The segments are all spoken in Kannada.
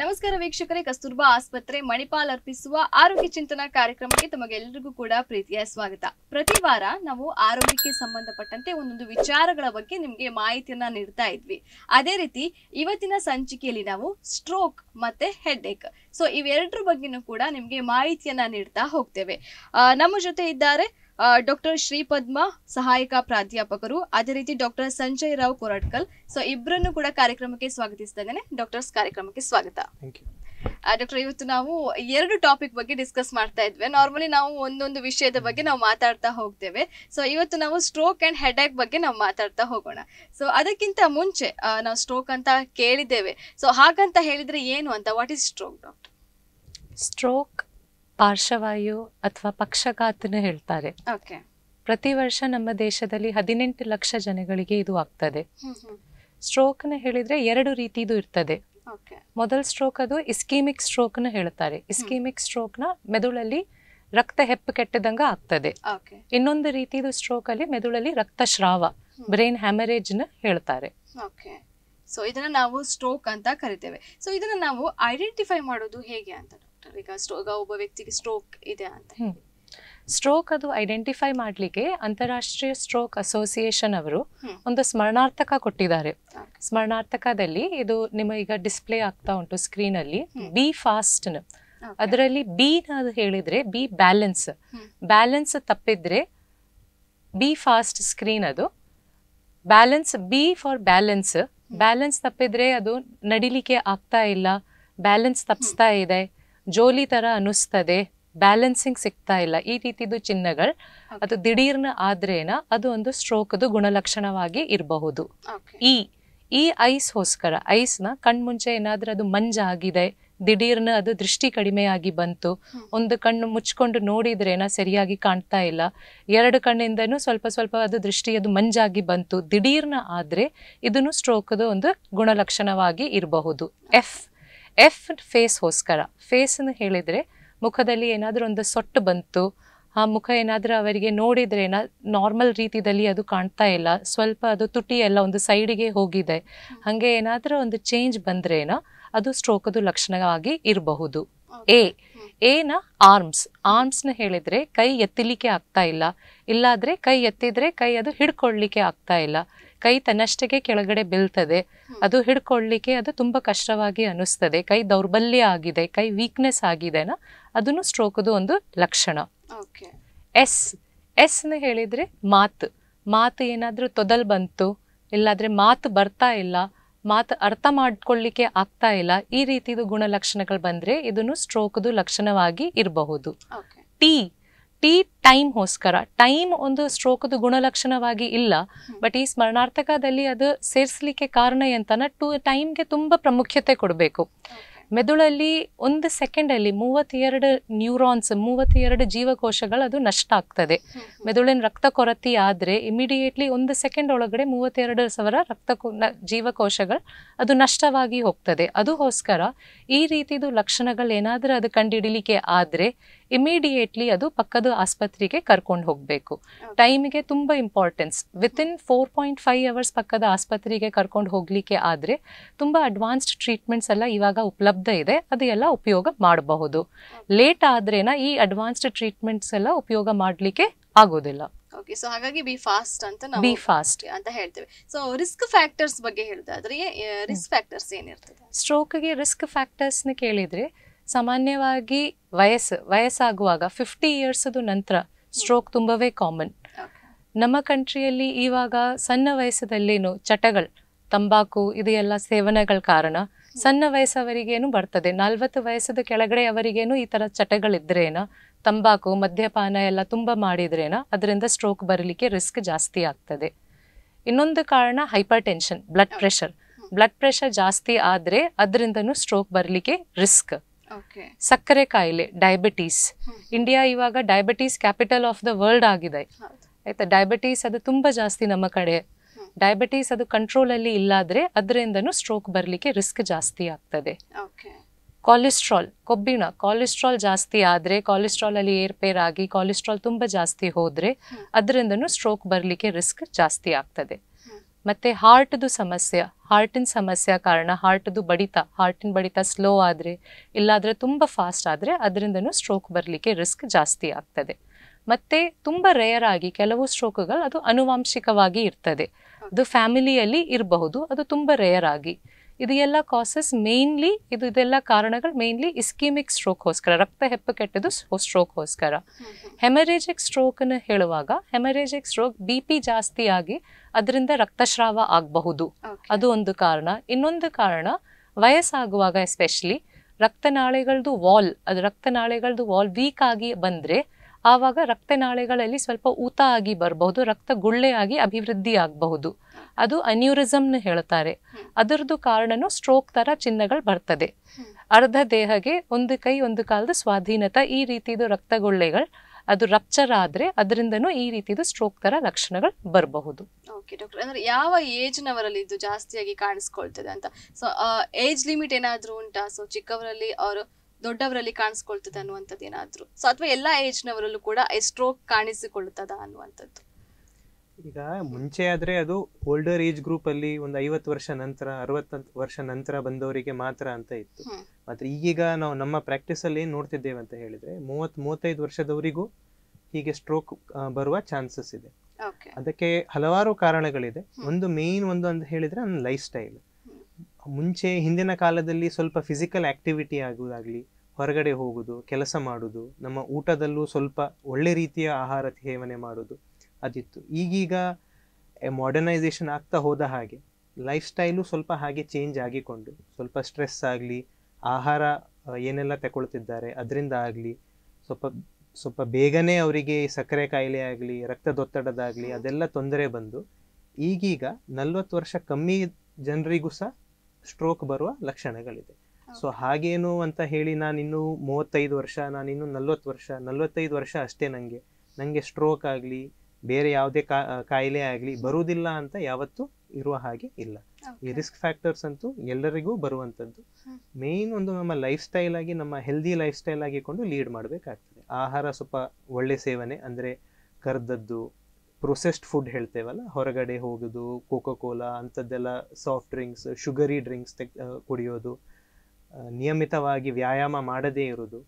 ನಮಸ್ಕಾರ ವೀಕ್ಷಕರೇ ಕಸ್ತೂರ್ಬಾ ಆಸ್ಪತ್ರೆ ಮಣಿಪಾಲ್ ಅರ್ಪಿಸುವ ಆರೋಗ್ಯ ಚಿಂತನಾ ಕಾರ್ಯಕ್ರಮಕ್ಕೆ ತಮಗೆಲ್ಲರಿಗೂ ಕೂಡ ಪ್ರೀತಿಯ ಸ್ವಾಗತ ಪ್ರತಿ ವಾರ ನಾವು ಆರೋಗ್ಯಕ್ಕೆ ಸಂಬಂಧಪಟ್ಟಂತೆ ಒಂದೊಂದು ವಿಚಾರಗಳ ಬಗ್ಗೆ ನಿಮ್ಗೆ ಮಾಹಿತಿಯನ್ನ ನೀಡ್ತಾ ಇದ್ವಿ ಅದೇ ರೀತಿ ಇವತ್ತಿನ ಸಂಚಿಕೆಯಲ್ಲಿ ನಾವು ಸ್ಟ್ರೋಕ್ ಮತ್ತೆ ಹೆಡ್ ಏಕ್ ಸೊ ಇವೆರಡರ ಬಗ್ಗೆನೂ ಕೂಡ ನಿಮ್ಗೆ ಮಾಹಿತಿಯನ್ನ ನೀಡ್ತಾ ಹೋಗ್ತೇವೆ ನಮ್ಮ ಜೊತೆ ಇದ್ದಾರೆ ಡಾಕ್ಟರ್ ಶ್ರೀಪದ್ಮ ಸಹಾಯಕ ಪ್ರಾಧ್ಯಾಪಕರು ಅದೇ ರೀತಿ ಡಾಕ್ಟರ್ ಸಂಜಯ್ ರಾವ್ ಕೊರಟ್ಕಲ್ ಸೊ ಇಬ್ಬರನ್ನು ಕೂಡ ಕಾರ್ಯಕ್ರಮಕ್ಕೆ ಸ್ವಾಗತಿಸ್ತಾ ಇದ್ದೇನೆ ಡಾಕ್ಟರ್ಸ್ ಕಾರ್ಯಕ್ರಮಕ್ಕೆ ಸ್ವಾಗತ ಡಾಕ್ಟರ್ ಇವತ್ತು ನಾವು ಎರಡು ಟಾಪಿಕ್ ಬಗ್ಗೆ ಡಿಸ್ಕಸ್ ಮಾಡ್ತಾ ಇದ್ವಿ ನಾರ್ಮಲಿ ನಾವು ಒಂದೊಂದು ವಿಷಯದ ಬಗ್ಗೆ ನಾವು ಮಾತಾಡ್ತಾ ಹೋಗ್ತೇವೆ ಸೊ ಇವತ್ತು ನಾವು ಸ್ಟ್ರೋಕ್ ಅಂಡ್ ಹೆಡ್ ಬಗ್ಗೆ ನಾವು ಮಾತಾಡ್ತಾ ಹೋಗೋಣ ಸೊ ಅದಕ್ಕಿಂತ ಮುಂಚೆ ನಾವು ಸ್ಟ್ರೋಕ್ ಅಂತ ಕೇಳಿದ್ದೇವೆ ಸೊ ಹಾಗಂತ ಹೇಳಿದ್ರೆ ಏನು ಅಂತ what is stroke doctor stroke ಪಾರ್ಶ್ವವಾಯು ಅಥವಾ ಪಕ್ಷಘಾತನ ಹೇಳ್ತಾರೆ ಪ್ರತಿ ವರ್ಷ ನಮ್ಮ ದೇಶದಲ್ಲಿ ಹದಿನೆಂಟು ಲಕ್ಷ ಜನಗಳಿಗೆ ಇದು ಆಗ್ತದೆ ಸ್ಟ್ರೋಕ್ ನ ಹೇಳಿದ್ರೆ ಎರಡು ರೀತಿದು ಇರ್ತದೆ ಮೊದಲ ಸ್ಟ್ರೋಕ್ ಅದು ಇಸ್ಕೀಮಿಕ್ ಸ್ಟ್ರೋಕ್ ನ ಹೇಳ್ತಾರೆ ಇಸ್ಕೀಮಿಕ್ ಸ್ಟ್ರೋಕ್ ನ ಮೆದುಳಲ್ಲಿ ರಕ್ತ ಹೆಪ್ಪು ಕೆಟ್ಟದಂಗ ಆಗ್ತದೆ ಇನ್ನೊಂದು ರೀತಿದು ಸ್ಟ್ರೋಕ್ ಅಲ್ಲಿ ಮೆದುಳಲ್ಲಿ ರಕ್ತಸ್ರಾವ ಬ್ರೈನ್ ಹ್ಯಾಮರೇಜ್ ನ ಹೇಳ್ತಾರೆ ಸೊ ಇದನ್ನ ನಾವು ಸ್ಟ್ರೋಕ್ ಅಂತ ಕರಿತೇವೆ ಸೊ ಇದನ್ನ ನಾವು ಐಡೆಂಟಿಫೈ ಮಾಡೋದು ಹೇಗೆ ಅಂತ ಒಬ್ಬ ವ್ಯಕ್ತಿಗೆ ಸ್ಟ್ರೋಕ್ ಇದೆ ಅಂತ ಸ್ಟ್ರೋಕ್ ಅದು ಐಡೆಂಟಿಫೈ ಮಾಡಲಿಕ್ಕೆ ಅಂತಾರಾಷ್ಟ್ರೀಯ ಸ್ಟ್ರೋಕ್ ಅಸೋಸಿಯೇಷನ್ ಅವರು ಒಂದು ಸ್ಮರಣಾರ್ಥಕ ಕೊಟ್ಟಿದ್ದಾರೆ ಸ್ಮರಣಾರ್ಥಕದಲ್ಲಿ ಇದು ನಿಮ್ಮ ಈಗ ಡಿಸ್ಪ್ಲೇ ಆಗ್ತಾ ಉಂಟು ಸ್ಕ್ರೀನ್ ಅಲ್ಲಿ ಬಿ ಫಾಸ್ಟ್ ಅದರಲ್ಲಿ ಬಿ ಅದು ಹೇಳಿದ್ರೆ ಬಿ ಬ್ಯಾಲೆನ್ಸ್ ಬ್ಯಾಲೆನ್ಸ್ ತಪ್ಪಿದ್ರೆ ಬಿ ಫಾಸ್ಟ್ ಸ್ಕ್ರೀನ್ ಅದು balance B for balance balance ತಪ್ಪಿದ್ರೆ ಅದು ನಡಿಲಿಕ್ಕೆ ಆಗ್ತಾ ಇಲ್ಲ ಬ್ಯಾಲೆನ್ಸ್ ತಪ್ಪಿಸ್ತಾ ಇದೆ ಜೋಲಿ ತರ ಅನಿಸ್ತದೆ ಬ್ಯಾಲೆನ್ಸಿಂಗ್ ಸಿಗ್ತಾ ಇಲ್ಲ ಈ ರೀತಿದು ಚಿನ್ನಗಳು ಅದು ದಿಢೀರ್ನ ಆದ್ರೇನ ಅದು ಒಂದು ಸ್ಟ್ರೋಕ್ದು ಗುಣಲಕ್ಷಣವಾಗಿ ಇರಬಹುದು ಈ ಈ ಹೋಸ್ಕರ ಐಸ್ನ ಕಣ್ಮುಂಚೆ ಏನಾದ್ರೂ ಅದು ಮಂಜಾಗಿದೆ ದಿಢೀರ್ನ ಅದು ದೃಷ್ಟಿ ಕಡಿಮೆ ಆಗಿ ಬಂತು ಒಂದು ಕಣ್ಣು ಮುಚ್ಕೊಂಡು ನೋಡಿದ್ರೇನ ಸರಿಯಾಗಿ ಕಾಣ್ತಾ ಇಲ್ಲ ಎರಡು ಕಣ್ಣಿಂದನೂ ಸ್ವಲ್ಪ ಸ್ವಲ್ಪ ಅದು ದೃಷ್ಟಿ ಅದು ಮಂಜಾಗಿ ಬಂತು ದಿಢೀರ್ನ ಆದರೆ ಇದನ್ನು ಸ್ಟ್ರೋಕ್ದು ಒಂದು ಗುಣಲಕ್ಷಣವಾಗಿ ಇರಬಹುದು ಎಫ್ ಎಫ್ ಫೇಸ್ಗೋಸ್ಕರ ಫೇಸನ್ನು ಹೇಳಿದ್ರೆ ಮುಖದಲ್ಲಿ ಏನಾದರೂ ಒಂದು ಸೊಟ್ಟು ಬಂತು ಆ ಮುಖ ಏನಾದರೂ ಅವರಿಗೆ ನೋಡಿದರೆ ನಾರ್ಮಲ್ ರೀತಿಯಲ್ಲಿ ಅದು ಕಾಣ್ತಾ ಇಲ್ಲ ಸ್ವಲ್ಪ ಅದು ತುಟಿ ಎಲ್ಲ ಒಂದು ಸೈಡಿಗೆ ಹೋಗಿದೆ ಹಾಗೆ ಏನಾದರೂ ಒಂದು ಚೇಂಜ್ ಬಂದ್ರೇನ ಅದು ಲಕ್ಷಣ ಲಕ್ಷಣವಾಗಿ ಇರಬಹುದು ಎ ಏನ ಆರ್ಮ್ಸ್ ಆರ್ಮ್ಸ್ನ ಹೇಳಿದರೆ ಕೈ ಎತ್ತಲಿಕ್ಕೆ ಆಗ್ತಾ ಇಲ್ಲ ಇಲ್ಲಾದ್ರೆ ಕೈ ಎತ್ತಿದ್ರೆ ಕೈ ಅದು ಹಿಡ್ಕೊಳ್ಳಿಕ್ಕೆ ಆಗ್ತಾ ಇಲ್ಲ ಕೈ ತನ್ನಷ್ಟಕ್ಕೆ ಕೆಳಗಡೆ ಬೀಳ್ತದೆ ಅದು ಹಿಡ್ಕೊಳ್ಳಿಕ್ಕೆ ಅದು ತುಂಬ ಕಷ್ಟವಾಗಿ ಅನಿಸ್ತದೆ ಕೈ ದೌರ್ಬಲ್ಯ ಆಗಿದೆ ಕೈ ವೀಕ್ನೆಸ್ ಆಗಿದೆನ ಅದನ್ನು ಸ್ಟ್ರೋಕ್ದು ಒಂದು ಲಕ್ಷಣ ಎಸ್ ಎಸ್ ನ ಹೇಳಿದ್ರೆ ಮಾತು ಮಾತು ಏನಾದರೂ ತೊದಲ್ ಬಂತು ಇಲ್ಲಾದ್ರೆ ಮಾತು ಬರ್ತಾ ಇಲ್ಲ ಮಾತು ಅರ್ಥ ಮಾಡ್ಕೊಳ್ಳಿಕ್ಕೆ ಆಗ್ತಾ ಇಲ್ಲ ಈ ರೀತಿದು ಗುಣಲಕ್ಷಣಗಳು ಬಂದ್ರೆ ಇದನ್ನು ಸ್ಟ್ರೋಕ್ದು ಲಕ್ಷಣವಾಗಿ ಇರಬಹುದು ಟಿ ಟಿ ಟೈಮ್ಗೋಸ್ಕರ ಟೈಮ್ ಒಂದು ಸ್ಟ್ರೋಕದ ಗುಣಲಕ್ಷಣವಾಗಿ ಇಲ್ಲ ಬಟ್ ಈ ಸ್ಮರಣಾರ್ಥಕದಲ್ಲಿ ಅದು ಸೇರಿಸಲಿಕ್ಕೆ ಕಾರಣ ಎಂತನ ಟು ಟೈಮ್ಗೆ ತುಂಬ ಪ್ರಾಮುಖ್ಯತೆ ಕೊಡಬೇಕು ಮೆದುಳಲ್ಲಿ ಒಂದು ಸೆಕೆಂಡಲ್ಲಿ ಮೂವತ್ತೆರಡು ನ್ಯೂರಾನ್ಸ್ ಮೂವತ್ತೆರಡು ಜೀವಕೋಶಗಳು ಅದು ನಷ್ಟ ಆಗ್ತದೆ ಮೆದುಳಿನ ರಕ್ತ ಕೊರತೆ ಆದರೆ ಇಮಿಡಿಯೇಟ್ಲಿ ಒಂದು ಸೆಕೆಂಡ್ ಒಳಗಡೆ ಮೂವತ್ತೆರಡು ಸಾವಿರ ರಕ್ತ ಜೀವಕೋಶಗಳು ಅದು ನಷ್ಟವಾಗಿ ಹೋಗ್ತದೆ ಅದಕ್ಕೋಸ್ಕರ ಈ ರೀತಿದು ಲಕ್ಷಣಗಳು ಏನಾದರೂ ಅದು ಕಂಡುಹಿಡಿಲಿಕ್ಕೆ ಆದರೆ ಇಮಿಡಿಯೇಟ್ಲಿ ಅದು ಪಕ್ಕದ ಆಸ್ಪತ್ರೆಗೆ ಕರ್ಕೊಂಡು ಹೋಗಬೇಕು ಟೈಮಿಗೆ ತುಂಬ importance within four point five hours ಪಕ್ಕದ ಆಸ್ಪತ್ರೆಗೆ ಕರ್ಕೊಂಡು ಹೋಗಲಿಕ್ಕೆ ಆದರೆ ತುಂಬ ಅಡ್ವಾನ್ಸ್ಡ್ ಟ್ರೀಟ್ಮೆಂಟ್ಸ್ ಎಲ್ಲ ಇವಾಗ ಉಪಲಬ್ಧ ಇದೆ ಅದೆಲ್ಲ ಉಪಯೋಗ ಮಾಡಬಹುದು ಲೇಟ್ ಆದ್ರೇನ ಈ ಅಡ್ವಾನ್ಸ್ಡ್ ಟ್ರೀಟ್ಮೆಂಟ್ಸ್ ಎಲ್ಲ ಉಪಯೋಗ ಮಾಡಲಿಕ್ಕೆ ಆಗೋದಿಲ್ಲ ಓಕೆ ಸೊ ಹಾಗಾಗಿ ಬಿ ಫಾಸ್ಟ್ ಅಂತ ನಾವು ಬಿ ಫಾಸ್ಟ್ ಅಂತ ಹೇಳ್ತೇವೆ ಸೊ ರಿಸ್ಕ್ ಫ್ಯಾಕ್ಟರ್ಸ್ ಬಗ್ಗೆ ಹೇಳಿದ್ರೆ ರಿಸ್ಕ್ ಫ್ಯಾಕ್ಟರ್ಸ್ ಏನಿರ್ತದೆ ಸ್ಟ್ರೋಕ್ಗೆ ರಿಸ್ಕ್ ಫ್ಯಾಕ್ಟರ್ಸ್ನ ಕೇಳಿದರೆ ಸಾಮಾನ್ಯವಾಗಿ ವಯಸ್ಸು ವಯಸ್ಸಾಗುವಾಗ ಫಿಫ್ಟಿ ಇಯರ್ಸ್ದು ನಂತರ ಸ್ಟ್ರೋಕ್ ತುಂಬವೇ ಕಾಮನ್ ನಮ್ಮ ಕಂಟ್ರಿಯಲ್ಲಿ ಇವಾಗ ಸಣ್ಣ ವಯಸ್ಸದಲ್ಲೇನು ಚಟಗಳು ತಂಬಾಕು ಇದು ಎಲ್ಲ ಸೇವನೆಗಳ ಕಾರಣ ಸಣ್ಣ ವಯಸ್ಸವರಿಗೇನು ಬರ್ತದೆ ನಲ್ವತ್ತು ವಯಸ್ಸದ ಕೆಳಗಡೆ ಅವರಿಗೇನು ಈ ಥರ ಚಟಗಳಿದ್ರೇನ ತಂಬಾಕು ಮದ್ಯಪಾನ ಎಲ್ಲ ತುಂಬ ಮಾಡಿದ್ರೇನ ಅದರಿಂದ ಸ್ಟ್ರೋಕ್ ಬರಲಿಕ್ಕೆ ರಿಸ್ಕ್ ಜಾಸ್ತಿ ಆಗ್ತದೆ ಇನ್ನೊಂದು ಕಾರಣ hypertension blood pressure blood pressure ಜಾಸ್ತಿ ಆದರೆ ಅದರಿಂದನೂ ಸ್ಟ್ರೋಕ್ ಬರಲಿಕ್ಕೆ ರಿಸ್ಕ್ ಸಕ್ಕರೆ ಕಾಯಿಲೆ ಡಯಾಬಿಟೀಸ್ ಇಂಡಿಯಾ ಇವಾಗ diabetes capital of the world ಆಗಿದೆ ಆಯ್ತಾ ಡಯಾಬಿಟೀಸ್ ಅದು ತುಂಬಾ ಜಾಸ್ತಿ ನಮ್ಮ ಕಡೆ ಡಯಾಬಿಟೀಸ್ ಅದು ಕಂಟ್ರೋಲ್ ಅಲ್ಲಿ ಇಲ್ಲಾದ್ರೆ ಅದರಿಂದನೂ ಸ್ಟ್ರೋಕ್ ಬರಲಿಕ್ಕೆ ರಿಸ್ಕ್ ಜಾಸ್ತಿ ಆಗ್ತದೆ ಕೊಲೆಸ್ಟ್ರಾಲ್ ಕೊಬ್ಬಿನ ಕೊಲೆಸ್ಟ್ರಾಲ್ ಜಾಸ್ತಿ ಆದರೆ ಕೊಲೆಸ್ಟ್ರಾಲ್ ಅಲ್ಲಿ ಏರ್ಪೇರ್ ಆಗಿ ಕೊಲೆಸ್ಟ್ರಾಲ್ ತುಂಬ ಜಾಸ್ತಿ ಹೋದ್ರೆ ಅದರಿಂದನೂ ಸ್ಟ್ರೋಕ್ ಬರಲಿಕ್ಕೆ ರಿಸ್ಕ್ ಜಾಸ್ತಿ ಆಗ್ತದೆ ಮತ್ತೆ ಹಾರ್ಟ್ದು ಸಮಸ್ಯೆ ಹಾರ್ಟಿನ ಸಮಸ್ಯೆ ಕಾರಣ ಹಾರ್ಟ್ದು ಬಡಿತ ಹಾರ್ಟಿನ ಬಡಿತ ಸ್ಲೋ ಆದರೆ ಇಲ್ಲಾದರೆ ತುಂಬ ಫಾಸ್ಟ್ ಆದರೆ ಅದರಿಂದನೂ ಸ್ಟ್ರೋಕ್ ಬರಲಿಕ್ಕೆ ರಿಸ್ಕ್ ಜಾಸ್ತಿ ಆಗ್ತದೆ ಮತ್ತೆ ತುಂಬ ರೇರ್ ಆಗಿ ಕೆಲವು ಸ್ಟ್ರೋಕ್ಗಳು ಅದು ಅನುವಾಂಶಿಕವಾಗಿ ಇರ್ತದೆ ಅದು ಫ್ಯಾಮಿಲಿಯಲ್ಲಿ ಇರಬಹುದು ಅದು ತುಂಬ ರೇರ್ ಆಗಿ ಇದು ಎಲ್ಲ ಕಾಸಸ್ ಮೇನ್ಲಿ ಇದು ಇದೆಲ್ಲ ಕಾರಣಗಳು ಮೇನ್ಲಿ ಇಸ್ಕಿಮಿಕ್ ಸ್ಟ್ರೋಕ್ಗೋಸ್ಕರ ರಕ್ತ ಹೆಪ್ಪು ಕೆಟ್ಟದು ಸ್ಟ್ರೋಕ್ಗೋಸ್ಕರ ಹೆಮರೇಜಿಕ್ ಸ್ಟ್ರೋಕ್ ನ ಹೇಳುವಾಗ ಹೆಮರೇಜಿಕ್ ಸ್ಟ್ರೋಕ್ ಬಿ ಪಿ ಜಾಸ್ತಿ ಆಗಿ ಅದರಿಂದ ರಕ್ತಸ್ರಾವ ಆಗಬಹುದು ಅದು ಒಂದು ಕಾರಣ ಇನ್ನೊಂದು ಕಾರಣ ವಯಸ್ಸಾಗುವಾಗ ಎಸ್ಪೆಷಲಿ ರಕ್ತನಾಳೆಗಳದ್ದು ವಾಲ್ ಅದು ರಕ್ತನಾಳೆಗಳದ್ದು ವಾಲ್ ವೀಕ್ ಆಗಿ ಬಂದರೆ ಆವಾಗ ರಕ್ತನಾಳೆಗಳಲ್ಲಿ ಸ್ವಲ್ಪ ಊತ ಆಗಿ ಬರಬಹುದು ರಕ್ತ ಆಗಿ ಅಭಿವೃದ್ಧಿ ಆಗಬಹುದು ಅದು ಅನ್ಯೂರಿಸಮ್ನ ಹೇಳ್ತಾರೆ ಅದರದ್ದು ಕಾರಣನು ಸ್ಟ್ರೋಕ್ ಥರ ಚಿಹ್ನೆಗಳು ಬರ್ತದೆ ಅರ್ಧ ದೇಹಗೆ ಒಂದು ಕೈ ಒಂದು ಕಾಲದ ಸ್ವಾಧೀನತೆ ಈ ರೀತಿದು ರಕ್ತಗೊಳ್ಳೆಗಳು ಅದು ರಪ್ಚರ್ ಆದರೆ ಅದರಿಂದನೂ ಈ ರೀತಿದು ಸ್ಟ್ರೋಕ್ ಥರ ಲಕ್ಷಣಗಳು ಬರಬಹುದು ಓಕೆ ಡಾಕ್ಟರ್ ಅಂದ್ರೆ ಯಾವ ಏಜ್ನವರಲ್ಲಿ ಇದು ಜಾಸ್ತಿಯಾಗಿ ಕಾಣಿಸ್ಕೊಳ್ತದೆ ಅಂತ ಸೊ ಏಜ್ ಲಿಮಿಟ್ ಏನಾದರೂ ಉಂಟಾ ಸೊ ಚಿಕ್ಕವರಲ್ಲಿ ಅವರು ದೊಡ್ಡವರಲ್ಲಿ ಕಾಣಿಸ್ಕೊಳ್ತದೆ ಅನ್ನುವಂಥದ್ದು ಏನಾದರೂ ಸೊ ಅಥವಾ ಎಲ್ಲ ಏಜ್ನವರಲ್ಲೂ ಕೂಡ ಸ್ಟ್ರೋಕ್ ಕಾಣಿಸಿಕೊಳ್ತದ ಅನ್ನುವಂಥದ್ದು ಈಗ ಮುಂಚೆ ಆದರೆ ಅದು ಓಲ್ಡರ್ ಏಜ್ ಗ್ರೂಪಲ್ಲಿ ಒಂದು ಐವತ್ತು ವರ್ಷ ನಂತರ ಅರವತ್ತು ವರ್ಷ ನಂತರ ಬಂದವರಿಗೆ ಮಾತ್ರ ಅಂತ ಇತ್ತು ಮಾತ್ರ ಈಗೀಗ ನಾವು ನಮ್ಮ ಪ್ರಾಕ್ಟೀಸಲ್ಲಿ ಏನು ನೋಡ್ತಿದ್ದೇವೆ ಅಂತ ಹೇಳಿದ್ರೆ ಮೂವತ್ತು ಮೂವತ್ತೈದು ವರ್ಷದವರಿಗೂ ಹೀಗೆ ಸ್ಟ್ರೋಕ್ ಬರುವ ಚಾನ್ಸಸ್ ಇದೆ ಅದಕ್ಕೆ ಹಲವಾರು ಕಾರಣಗಳಿದೆ ಒಂದು ಮೇನ್ ಒಂದು ಅಂತ ಹೇಳಿದ್ರೆ ನನ್ನ ಲೈಫ್ ಸ್ಟೈಲ್ ಮುಂಚೆ ಹಿಂದಿನ ಕಾಲದಲ್ಲಿ ಸ್ವಲ್ಪ ಫಿಸಿಕಲ್ ಆಕ್ಟಿವಿಟಿ ಆಗುವುದಾಗಲಿ ಹೊರಗಡೆ ಹೋಗುದು ಕೆಲಸ ಮಾಡುದು ನಮ್ಮ ಊಟದಲ್ಲೂ ಸ್ವಲ್ಪ ಒಳ್ಳೆ ರೀತಿಯ ಆಹಾರ ಸೇವನೆ ಮಾಡುದು ಅದಿತ್ತು ಈಗೀಗ ಮಾಡರ್ನೈಸೇಷನ್ ಆಗ್ತಾ ಹೋದ ಹಾಗೆ ಲೈಫ್ ಸ್ಟೈಲು ಸ್ವಲ್ಪ ಹಾಗೆ ಚೇಂಜ್ ಆಗಿಕೊಂಡು ಸ್ವಲ್ಪ ಸ್ಟ್ರೆಸ್ ಆಗಲಿ ಆಹಾರ ಏನೆಲ್ಲ ತಗೊಳ್ತಿದ್ದಾರೆ ಅದರಿಂದ ಆಗಲಿ ಸ್ವಲ್ಪ ಸ್ವಲ್ಪ ಬೇಗನೆ ಅವರಿಗೆ ಸಕ್ಕರೆ ಕಾಯಿಲೆ ಆಗಲಿ ರಕ್ತದೊತ್ತಡದಾಗಲಿ ಅದೆಲ್ಲ ತೊಂದರೆ ಬಂದು ಈಗೀಗ ನಲ್ವತ್ತು ವರ್ಷ ಕಮ್ಮಿ ಜನರಿಗೂ ಸಹ ಸ್ಟ್ರೋಕ್ ಬರುವ ಲಕ್ಷಣಗಳಿದೆ ಸೊ ಹಾಗೇನು ಅಂತ ಹೇಳಿ ನಾನು ಇನ್ನೂ ಮೂವತ್ತೈದು ವರ್ಷ ನಾನಿನ್ನೂ ನಲ್ವತ್ತು ವರ್ಷ ನಲ್ವತ್ತೈದು ವರ್ಷ ಅಷ್ಟೇ ನನಗೆ ನನಗೆ ಸ್ಟ್ರೋಕ್ ಆಗಲಿ ಬೇರೆ ಯಾವುದೇ ಕಾಯಿಲೆ ಆಗಲಿ ಬರುವುದಿಲ್ಲ ಅಂತ ಯಾವತ್ತು ಇರುವ ಹಾಗೆ ಇಲ್ಲ ಈ ರಿಸ್ಕ್ ಫ್ಯಾಕ್ಟರ್ಸ್ ಅಂತೂ ಎಲ್ಲರಿಗೂ ಬರುವಂತದ್ದು ಮೇನ್ ಒಂದು ನಮ್ಮ ಲೈಫ್ ಸ್ಟೈಲ್ ಆಗಿ ನಮ್ಮ ಹೆಲ್ದಿ ಲೈಫ್ ಸ್ಟೈಲ್ ಆಗಿಕೊಂಡು ಲೀಡ್ ಮಾಡಬೇಕಾಗ್ತದೆ ಆಹಾರ ಸ್ವಲ್ಪ ಒಳ್ಳೆ ಸೇವನೆ ಅಂದರೆ ಕರ್ದದ್ದು ಪ್ರೊಸೆಸ್ಡ್ ಫುಡ್ ಹೇಳ್ತೇವಲ್ಲ ಹೊರಗಡೆ ಹೋಗೋದು ಕೋಕೋ ಕೋಲಾ ಅಂಥದ್ದೆಲ್ಲ ಸಾಫ್ಟ್ ಡ್ರಿಂಕ್ಸ್ ಶುಗರಿ ಡ್ರಿಂಕ್ಸ್ ತೆಗ್ ಕುಡಿಯೋದು ನಿಯಮಿತವಾಗಿ ವ್ಯಾಯಾಮ ಮಾಡದೇ ಇರೋದು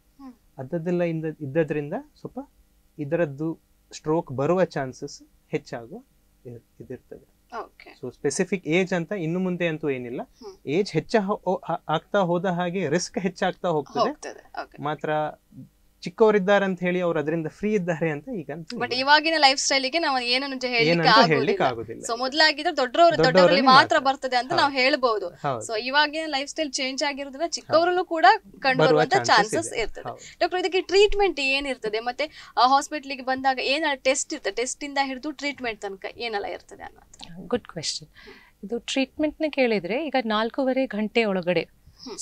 ಅಂಥದ್ದೆಲ್ಲ ಇಂದ ಇದ್ದದ್ರಿಂದ ಸ್ವಲ್ಪ ಇದರದ್ದು ಸ್ಟ್ರೋಕ್ ಬರುವ ಚಾನ್ಸಸ್ ಹೆಚ್ಚಾಗುವ ಇದಿರ್ತದೆ ಸೊ ಸ್ಪೆಸಿಫಿಕ್ ಏಜ್ ಅಂತ ಇನ್ನು ಮುಂದೆ ಅಂತೂ ಏನಿಲ್ಲ ಏಜ್ ಹೆಚ್ಚ ಆಗ್ತಾ ಹೋದ ಹಾಗೆ ರಿಸ್ಕ್ ಹೆಚ್ಚಾಗ್ತಾ ಹೋಗ್ತದೆ ಮಾತ್ರ ಚಿಕ್ಕವರಿದ್ದಾರೆ ಅಂತ ಹೇಳಿ ಅವರು ಅದರಿಂದ ಫ್ರೀ ಇದ್ದಾರೆ ಅಂತ ಈಗ ಬಟ್ ಇವಾಗಿನ ಲೈಫ್ ಸ್ಟೈಲ್ ಗೆ ನಾವು ಏನನ್ನು ಹೇಳಲಿಕ್ಕೆ ಸೊ ಮೊದಲಾಗಿದ್ರೆ ದೊಡ್ಡವರು ದೊಡ್ಡವರಲ್ಲಿ ಮಾತ್ರ ಬರ್ತದೆ ಅಂತ ನಾವು ಹೇಳ್ಬಹುದು ಸೊ ಇವಾಗಿನ ಲೈಫ್ ಸ್ಟೈಲ್ ಚೇಂಜ್ ಆಗಿರೋದ್ರಿಂದ ಚಿಕ್ಕವರಲ್ಲೂ ಕೂಡ ಕಂಡುಬರುವಂತ ಚಾನ್ಸಸ್ ಇರ್ತದೆ ಡಾಕ್ಟರ್ ಇದಕ್ಕೆ ಟ್ರೀಟ್ಮೆಂಟ್ ಏನಿರ್ತದೆ ಮತ್ತೆ ಗೆ ಬಂದಾಗ ಏನ ಟೆಸ್ಟ್ ಇರ್ತದೆ ಟೆಸ್ಟ್ ಇಂದ ಹಿಡಿದು ಟ್ರೀಟ್ಮೆಂಟ್ ತನಕ ಏನೆಲ್ಲ ಇರ್ತದೆ ಅನ್ನೋದು ಗುಡ್ ಕ್ವೆಶನ್ ಇದು ಟ್ರೀಟ್ಮೆಂಟ್ನ ಕೇಳಿದ್ರೆ ಈಗ ನಾಲ್ಕೂವರೆ ಗಂಟೆ ಒಳಗಡೆ